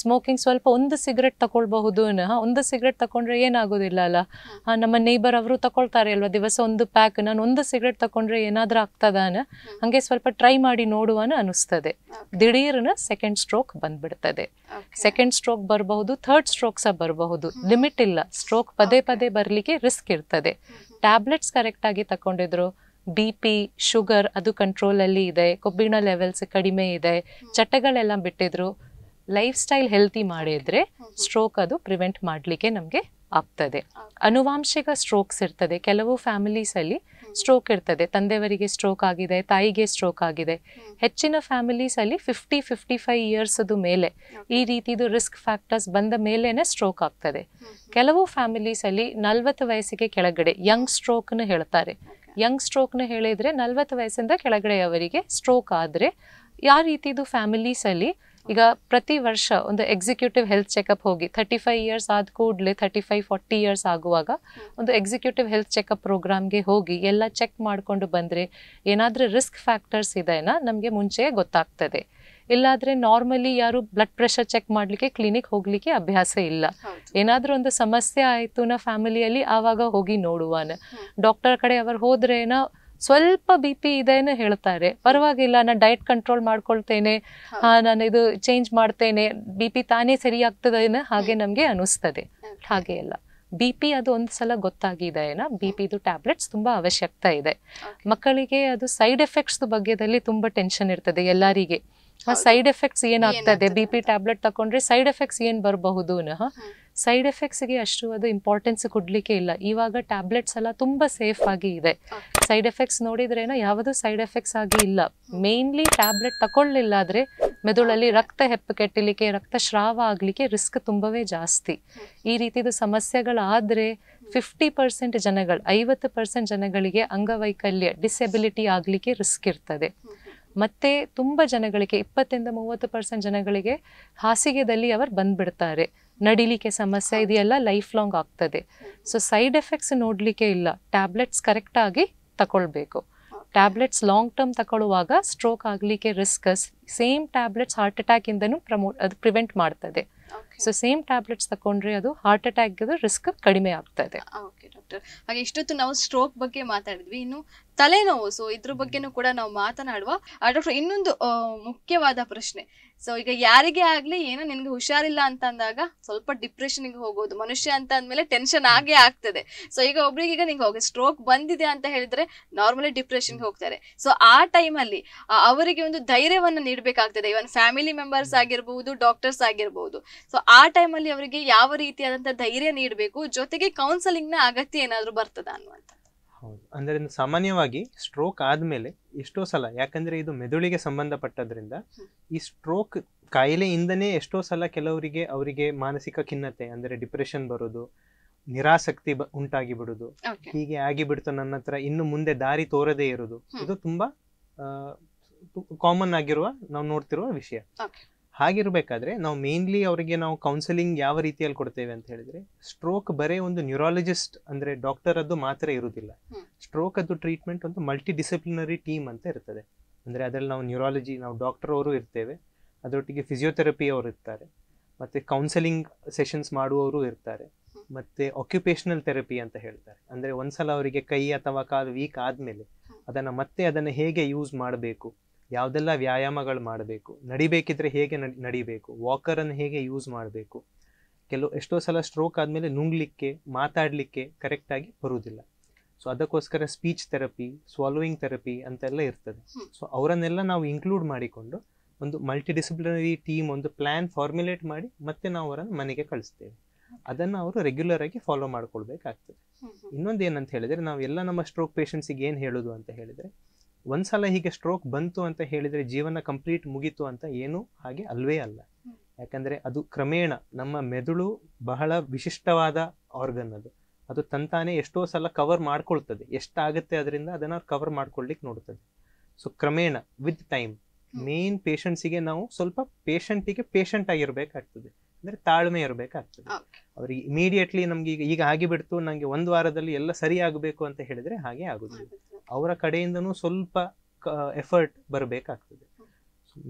ಸ್ಮೋಕಿಂಗ್ ಸ್ವಲ್ಪ ಒಂದು ಸಿಗರೆಟ್ ತಗೊಳ್ಬಹುದು ಒಂದು ಸಿಗರೆಟ್ ತಗೊಂಡ್ರೆ ಏನಾಗೋದಿಲ್ಲ ಅಲ್ಲ ನಮ್ಮ ನೇಬರ್ ಅವರು ತಗೊಳ್ತಾರೆ ಅಲ್ವಾ ದಿವಸ ಒಂದು ಪ್ಯಾಕ್ ನಾನು ಒಂದು ಸಿಗರೆಟ್ ತಗೊಂಡ್ರೆ ಏನಾದರೂ ಆಗ್ತದಾನ ಹಂಗೆ ಸ್ವಲ್ಪ ಟ್ರೈ ಮಾಡಿ ನೋಡುವನ ಅನಿಸ್ತದೆ ದಿಢೀರ್ನ ಸೆಕೆಂಡ್ ಸ್ಟ್ರೋಕ್ ಬಂದ್ಬಿಡ್ತದೆ ಸೆಕೆಂಡ್ ಸ್ಟ್ರೋಕ್ ಬರಬಹುದು ಥರ್ಡ್ ಸ್ಟ್ರೋಕ್ ಸಹ ಬರಬಹುದು ಲಿಮಿಟ್ ಇಲ್ಲ ಸ್ಟ್ರೋಕ್ ಪದೇ ಪದೇ ಬರಲಿಕ್ಕೆ ರಿಸ್ಕ್ ಇರ್ತದೆ ಟ್ಯಾಬ್ಲೆಟ್ಸ್ ಕರೆಕ್ಟಾಗಿ ತಗೊಂಡಿದ್ರು ಬಿ ಪಿ ಶುಗರ್ ಅದು ಕಂಟ್ರೋಲಲ್ಲಿ ಇದೆ ಕೊಬ್ಬಿಣ ಲೆವೆಲ್ಸ್ ಕಡಿಮೆ ಇದೆ ಚಟಗಳೆಲ್ಲ ಬಿಟ್ಟಿದ್ರು ಲೈಫ್ ಸ್ಟೈಲ್ ಹೆಲ್ತಿ ಮಾಡಿದ್ರೆ ಸ್ಟ್ರೋಕ್ ಅದು ಪ್ರಿವೆಂಟ್ ಮಾಡಲಿಕ್ಕೆ ನಮಗೆ ಆಗ್ತದೆ ಅನುವಾಂಶಿಕ ಸ್ಟ್ರೋಕ್ಸ್ ಇರ್ತದೆ ಕೆಲವು ಫ್ಯಾಮಿಲೀಸಲ್ಲಿ ಸ್ಟ್ರೋಕ್ ಇರ್ತದೆ ತಂದೆಯವರಿಗೆ ಸ್ಟ್ರೋಕ್ ಆಗಿದೆ ತಾಯಿಗೆ ಸ್ಟ್ರೋಕ್ ಆಗಿದೆ ಹೆಚ್ಚಿನ ಫ್ಯಾಮಿಲೀಸಲ್ಲಿ ಫಿಫ್ಟಿ ಫಿಫ್ಟಿ ಫೈವ್ ಇಯರ್ಸದು ಮೇಲೆ ಈ ರೀತಿದು ರಿಸ್ಕ್ ಫ್ಯಾಕ್ಟರ್ಸ್ ಬಂದ ಮೇಲೇನೆ ಸ್ಟ್ರೋಕ್ ಆಗ್ತದೆ ಕೆಲವು ಫ್ಯಾಮಿಲೀಸಲ್ಲಿ ನಲ್ವತ್ತು ವಯಸ್ಸಿಗೆ ಕೆಳಗಡೆ ಯಂಗ್ ಸ್ಟ್ರೋಕ್ನ ಹೇಳ್ತಾರೆ ಯಂಗ್ ಸ್ಟ್ರೋಕ್ನ ಹೇಳಿದರೆ ನಲ್ವತ್ತು ವಯಸ್ಸಿಂದ ಅವರಿಗೆ ಸ್ಟ್ರೋಕ್ ಆದರೆ ಯಾವ ರೀತಿದು ಫ್ಯಾಮಿಲೀಸಲ್ಲಿ ಈಗ ಪ್ರತಿ ವರ್ಷ ಒಂದು ಎಕ್ಸಿಕ್ಯೂಟಿವ್ ಹೆಲ್ತ್ ಚೆಕಪ್ ಹೋಗಿ ಥರ್ಟಿ ಫೈವ್ ಇಯರ್ಸ್ ಆದ ಕೂಡಲೇ ಥರ್ಟಿ ಫೈವ್ ಫಾರ್ಟಿ ಇಯರ್ಸ್ ಆಗುವಾಗ ಒಂದು ಎಕ್ಸಿಕ್ಯೂಟಿವ್ ಹೆಲ್ತ್ ಚೆಕಪ್ ಪ್ರೋಗ್ರಾಮ್ಗೆ ಹೋಗಿ ಎಲ್ಲ ಚೆಕ್ ಮಾಡಿಕೊಂಡು ಬಂದರೆ ಏನಾದರೂ ರಿಸ್ಕ್ ಫ್ಯಾಕ್ಟರ್ಸ್ ಇದೆಯಾ ನಮಗೆ ಮುಂಚೆ ಗೊತ್ತಾಗ್ತದೆ ಇಲ್ಲಾದರೆ ನಾರ್ಮಲಿ ಯಾರು ಬ್ಲಡ್ ಪ್ರೆಷರ್ ಚೆಕ್ ಮಾಡಲಿಕ್ಕೆ ಕ್ಲಿನಿಕ್ ಹೋಗಲಿಕ್ಕೆ ಅಭ್ಯಾಸ ಇಲ್ಲ ಏನಾದರೂ ಒಂದು ಸಮಸ್ಯೆ ಆಯಿತು ನಾ ಫ್ಯಾಮಿಲಿಯಲ್ಲಿ ಆವಾಗ ಹೋಗಿ ನೋಡುವಾನ ಡಾಕ್ಟರ್ ಕಡೆ ಅವರು ಹೋದ್ರೇನ ಸ್ವಲ್ಪ ಬಿ ಪಿ ಇದೆ ಹೇಳ್ತಾರೆ ಪರವಾಗಿಲ್ಲ ನಾನು ಡಯಟ್ ಕಂಟ್ರೋಲ್ ಮಾಡ್ಕೊಳ್ತೇನೆ ನಾನು ಇದು ಚೇಂಜ್ ಮಾಡ್ತೇನೆ ಬಿ ಪಿ ತಾನೇ ಸರಿ ಆಗ್ತದೆ ಹಾಗೆ ನಮಗೆ ಅನಿಸ್ತದೆ ಹಾಗೆ ಅಲ್ಲ ಬಿ ಪಿ ಅದು ಒಂದು ಸಲ ಗೊತ್ತಾಗಿದೆ ಏನ ಬಿ ಪಿದು ಟ್ಯಾಬ್ಲೆಟ್ಸ್ ತುಂಬ ಅವಶ್ಯಕತೆ ಇದೆ ಮಕ್ಕಳಿಗೆ ಅದು ಸೈಡ್ ಎಫೆಕ್ಟ್ಸ್ ಬಗ್ಗೆದಲ್ಲಿ ತುಂಬ ಟೆನ್ಷನ್ ಇರ್ತದೆ ಎಲ್ಲರಿಗೆ ಆ ಸೈಡ್ ಎಫೆಕ್ಟ್ಸ್ ಏನಾಗ್ತದೆ ಬಿ ಪಿ ಟ್ಯಾಬ್ಲೆಟ್ ತಗೊಂಡ್ರೆ ಸೈಡ್ ಎಫೆಕ್ಟ್ಸ್ ಏನು ಬರಬಹುದು ಸೈಡ್ ಎಫೆಕ್ಟ್ಸ್ಗೆ ಅಷ್ಟು ಅದು ಇಂಪಾರ್ಟೆನ್ಸ್ ಕೊಡಲಿಕ್ಕೆ ಇಲ್ಲ ಇವಾಗ ಟ್ಯಾಬ್ಲೆಟ್ಸ್ ಎಲ್ಲ ತುಂಬ ಸೇಫ್ ಆಗಿ ಇದೆ ಸೈಡ್ ಎಫೆಕ್ಟ್ಸ್ ನೋಡಿದ್ರೇನ ಯಾವುದೂ ಸೈಡ್ ಎಫೆಕ್ಟ್ಸ್ ಆಗಿ ಇಲ್ಲ ಮೇನ್ಲಿ ಟ್ಯಾಬ್ಲೆಟ್ ತಗೊಳ್ಳಿಲ್ಲ ಆದರೆ ಮೆದುಳಲ್ಲಿ ರಕ್ತ ಹೆಪ್ಪು ಕೆಟ್ಟಲಿಕ್ಕೆ ರಕ್ತ ಸ್ರಾವ ಆಗಲಿಕ್ಕೆ ರಿಸ್ಕ್ ತುಂಬವೇ ಜಾಸ್ತಿ ಈ ರೀತಿದು ಸಮಸ್ಯೆಗಳಾದರೆ ಫಿಫ್ಟಿ ಪರ್ಸೆಂಟ್ ಜನಗಳು ಐವತ್ತು ಪರ್ಸೆಂಟ್ ಜನಗಳಿಗೆ ಅಂಗವೈಕಲ್ಯ ಡಿಸೆಬಿಲಿಟಿ ಆಗಲಿಕ್ಕೆ ರಿಸ್ಕ್ ಇರ್ತದೆ ಮತ್ತೆ ತುಂಬ ಜನಗಳಿಗೆ ಇಪ್ಪತ್ತಿಂದ ಮೂವತ್ತು ಪರ್ಸೆಂಟ್ ಜನಗಳಿಗೆ ಹಾಸಿಗೆದಲ್ಲಿ ಅವರು ಬಂದ್ಬಿಡ್ತಾರೆ ನಡಿಲಿಕ್ಕೆ ಸಮಸ್ಯೆ ಇದೆಲ್ಲ ಲೈಫ್ ಲಾಂಗ್ ಆಗ್ತದೆ ಸೊ ಸೈಡ್ ಎಫೆಕ್ಟ್ಸ್ ನೋಡಲಿಕ್ಕೆ ಇಲ್ಲ ಟ್ಯಾಬ್ಲೆಟ್ಸ್ ಕರೆಕ್ಟಾಗಿ ತಗೊಳ್ಬೇಕು ಟ್ಯಾಬ್ಲೆಟ್ಸ್ ಲಾಂಗ್ ಟರ್ಮ್ ತಗೊಳ್ಳುವಾಗ ಸ್ಟ್ರೋಕ್ ಆಗಲಿಕ್ಕೆ risk same tablets heart attack ಇಂದನು ಪ್ರಮೋಟ್ ಅದು ಪ್ರಿವೆಂಟ್ ಮಾಡ್ತದೆ ಸೊ ಸೇಮ್ ಟ್ಯಾಬ್ಲೆಟ್ಸ್ ತಗೊಂಡ್ರೆ ಅದು ಹಾರ್ಟ್ ಅಟ್ಯಾಕ್ ರಿಸ್ಕ್ ಕಡಿಮೆ ಆಗ್ತದೆ ಓಕೆ ಡಾಕ್ಟರ್ ಹಾಗೆ ಇಷ್ಟೊತ್ತು ನಾವು ಸ್ಟ್ರೋಕ್ ಬಗ್ಗೆ ಮಾತಾಡಿದ್ವಿ ಇನ್ನು ತಲೆನೋವು ಸೊ ಇದ್ರ ಬಗ್ಗೆನೂ ಕೂಡ ನಾವು ಮಾತನಾಡುವ ಡಾಕ್ಟರ್ ಇನ್ನೊಂದು ಮುಖ್ಯವಾದ ಪ್ರಶ್ನೆ ಸೊ ಈಗ ಯಾರಿಗೆ ಆಗ್ಲಿ ಏನೋ ನಿನ್ಗೆ ಹುಷಾರಿಲ್ಲ ಅಂತ ಅಂದಾಗ ಸ್ವಲ್ಪ ಡಿಪ್ರೆಷನ್ ಹೋಗೋದು ಮನುಷ್ಯ ಅಂತ ಅಂದ್ಮೇಲೆ ಟೆನ್ಷನ್ ಆಗೇ ಆಗ್ತದೆ ಸೊ ಈಗ ಒಬ್ರಿಗೆ ಈಗ ನಿಂಗೆ ಹೋಗಿ ಸ್ಟ್ರೋಕ್ ಬಂದಿದೆ ಅಂತ ಹೇಳಿದ್ರೆ ನಾರ್ಮಲಿ ಡಿಪ್ರೆಷನ್ಗೆ ಹೋಗ್ತಾರೆ ಸೊ ಆ ಟೈಮಲ್ಲಿ ಅವರಿಗೆ ಒಂದು ಧೈರ್ಯವನ್ನು ನೀಡಬೇಕಾಗ್ತದೆ ಇವನ್ ಫ್ಯಾಮಿಲಿ ಮೆಂಬರ್ಸ್ ಆಗಿರ್ಬಹುದು ಡಾಕ್ಟರ್ಸ್ ಆಗಿರ್ಬಹುದು ಸೊ ಆ ಟೈಮಲ್ಲಿ ಅವರಿಗೆ ಯಾವ ರೀತಿಯಾದಂತಹ ಧೈರ್ಯ ನೀಡಬೇಕು ಜೊತೆಗೆ ನ ಅಗತ್ಯ ಏನಾದರೂ ಬರ್ತದ ಅನ್ನುವಂಥ ಹೌದು ಅಂದರೆ ಸಾಮಾನ್ಯವಾಗಿ ಸ್ಟ್ರೋಕ್ ಆದಮೇಲೆ ಎಷ್ಟೋ ಸಲ ಯಾಕಂದ್ರೆ ಇದು ಮೆದುಳಿಗೆ ಸಂಬಂಧಪಟ್ಟದ್ರಿಂದ ಈ ಸ್ಟ್ರೋಕ್ ಕಾಯಿಲೆಯಿಂದನೇ ಎಷ್ಟೋ ಸಲ ಕೆಲವರಿಗೆ ಅವರಿಗೆ ಮಾನಸಿಕ ಖಿನ್ನತೆ ಅಂದ್ರೆ ಡಿಪ್ರೆಷನ್ ಬರೋದು ನಿರಾಸಕ್ತಿ ಉಂಟಾಗಿ ಬಿಡುದು ಹೀಗೆ ಆಗಿಬಿಡ್ತು ನನ್ನ ಹತ್ರ ಇನ್ನು ಮುಂದೆ ದಾರಿ ತೋರದೇ ಇರೋದು ಇದು ತುಂಬಾ ಕಾಮನ್ ಆಗಿರುವ ನಾವು ನೋಡ್ತಿರುವ ವಿಷಯ ಹಾಗಿರಬೇಕಾದ್ರೆ ನಾವು ಮೇನ್ಲಿ ಅವರಿಗೆ ನಾವು ಕೌನ್ಸಿಲಿಂಗ್ ಯಾವ ರೀತಿಯಲ್ಲಿ ಕೊಡ್ತೇವೆ ಅಂತ ಹೇಳಿದ್ರೆ ಸ್ಟ್ರೋಕ್ ಬರೇ ಒಂದು ನ್ಯೂರಾಲಜಿಸ್ಟ್ ಅಂದ್ರೆ ಡಾಕ್ಟರ್ ಅದು ಮಾತ್ರ ಇರುವುದಿಲ್ಲ ಸ್ಟ್ರೋಕ್ ಅದು ಟ್ರೀಟ್ಮೆಂಟ್ ಒಂದು ಮಲ್ಟಿ ಡಿಸಿಪ್ಲಿನರಿ ಟೀಮ್ ಅಂತ ಇರ್ತದೆ ಅಂದ್ರೆ ಅದರಲ್ಲಿ ನಾವು ನ್ಯೂರಾಲಜಿ ನಾವು ಡಾಕ್ಟರ್ ಅವರು ಇರ್ತೇವೆ ಅದರೊಟ್ಟಿಗೆ ಫಿಸಿಯೋಥೆರಪಿ ಅವರು ಇರ್ತಾರೆ ಮತ್ತೆ ಕೌನ್ಸೆಲಿಂಗ್ ಸೆಷನ್ಸ್ ಮಾಡುವವರು ಇರ್ತಾರೆ ಮತ್ತೆ ಆಕ್ಯುಪೇಷನಲ್ ಥೆರಪಿ ಅಂತ ಹೇಳ್ತಾರೆ ಅಂದ್ರೆ ಒಂದ್ಸಲ ಅವರಿಗೆ ಕೈ ಅಥವಾ ಕಾಲು ವೀಕ್ ಆದ್ಮೇಲೆ ಅದನ್ನ ಮತ್ತೆ ಅದನ್ನ ಹೇಗೆ ಯೂಸ್ ಮಾಡಬೇಕು ಯಾವ್ದೆಲ್ಲ ವ್ಯಾಯಾಮಗಳು ಮಾಡಬೇಕು ನಡಿಬೇಕಿದ್ರೆ ಹೇಗೆ ನಡಿಬೇಕು ವಾಕರನ್ನು ಹೇಗೆ ಯೂಸ್ ಮಾಡಬೇಕು ಕೆಲವು ಎಷ್ಟೋ ಸಲ ಸ್ಟ್ರೋಕ್ ಆದಮೇಲೆ ನುಂಗ್ಲಿಕ್ಕೆ ಮಾತಾಡಲಿಕ್ಕೆ ಕರೆಕ್ಟಾಗಿ ಬರುವುದಿಲ್ಲ ಸೊ ಅದಕ್ಕೋಸ್ಕರ ಸ್ಪೀಚ್ ಥೆರಪಿ ಸ್ವಾಲೋಯಿಂಗ್ ಥೆರಪಿ ಅಂತೆಲ್ಲ ಇರ್ತದೆ ಸೊ ಅವರನ್ನೆಲ್ಲ ನಾವು ಇನ್ಕ್ಲೂಡ್ ಮಾಡಿಕೊಂಡು ಒಂದು ಮಲ್ಟಿ ಡಿಸಿಪ್ಲಿನರಿ ಟೀಮ್ ಒಂದು ಪ್ಲಾನ್ ಫಾರ್ಮ್ಯುಲೇಟ್ ಮಾಡಿ ಮತ್ತೆ ನಾವು ಅವರನ್ನು ಮನೆಗೆ ಕಳಿಸ್ತೇವೆ ಅದನ್ನು ಅವರು ರೆಗ್ಯುಲರ್ ಆಗಿ ಫಾಲೋ ಮಾಡ್ಕೊಳ್ಬೇಕಾಗ್ತದೆ ಇನ್ನೊಂದು ಏನಂತ ಹೇಳಿದರೆ ನಾವು ಎಲ್ಲ ನಮ್ಮ ಸ್ಟ್ರೋಕ್ ಪೇಷಂಟ್ಸಿಗೆ ಏನು ಹೇಳೋದು ಅಂತ ಹೇಳಿದರೆ ಒಂದ್ಸಲ ಹೀಗೆ ಸ್ಟ್ರೋಕ್ ಬಂತು ಅಂತ ಹೇಳಿದ್ರೆ ಜೀವನ ಕಂಪ್ಲೀಟ್ ಮುಗೀತು ಅಂತ ಏನು ಹಾಗೆ ಅಲ್ವೇ ಅಲ್ಲ ಯಾಕಂದ್ರೆ ಅದು ಕ್ರಮೇಣ ನಮ್ಮ ಮೆದುಳು ಬಹಳ ವಿಶಿಷ್ಟವಾದ ಆರ್ಗನ್ ಅದು ಅದು ತಂತಾನೆ ಎಷ್ಟೋ ಸಲ ಕವರ್ ಮಾಡ್ಕೊಳ್ತದೆ ಎಷ್ಟಾಗುತ್ತೆ ಅದರಿಂದ ಅದನ್ನ ಕವರ್ ಮಾಡ್ಕೊಳ್ಲಿಕ್ಕೆ ನೋಡ್ತದೆ ಸೊ ಕ್ರಮೇಣ ವಿತ್ ಟೈಮ್ ಮೇನ್ ಪೇಷಂಟ್ಸಿಗೆ ನಾವು ಸ್ವಲ್ಪ ಪೇಷಂಟಿಗೆ ಪೇಷಂಟ್ ಆಗಿರ್ಬೇಕಾಗ್ತದೆ ಅಂದ್ರೆ ತಾಳ್ಮೆ ಇರಬೇಕಾಗ್ತದೆ ಅವ್ರಿಗೆ ಇಮಿಡಿಯೇಟ್ಲಿ ನಮ್ಗೆ ಈಗ ಈಗ ಆಗಿಬಿಡ್ತು ನಂಗೆ ಒಂದು ವಾರದಲ್ಲಿ ಎಲ್ಲ ಸರಿ ಆಗಬೇಕು ಅಂತ ಹೇಳಿದ್ರೆ ಹಾಗೆ ಆಗುದಿಲ್ಲ ಅವರ ಕಡೆಯಿಂದನೂ ಸ್ವಲ್ಪ ಎಫರ್ಟ್ ಬರಬೇಕಾಗ್ತದೆ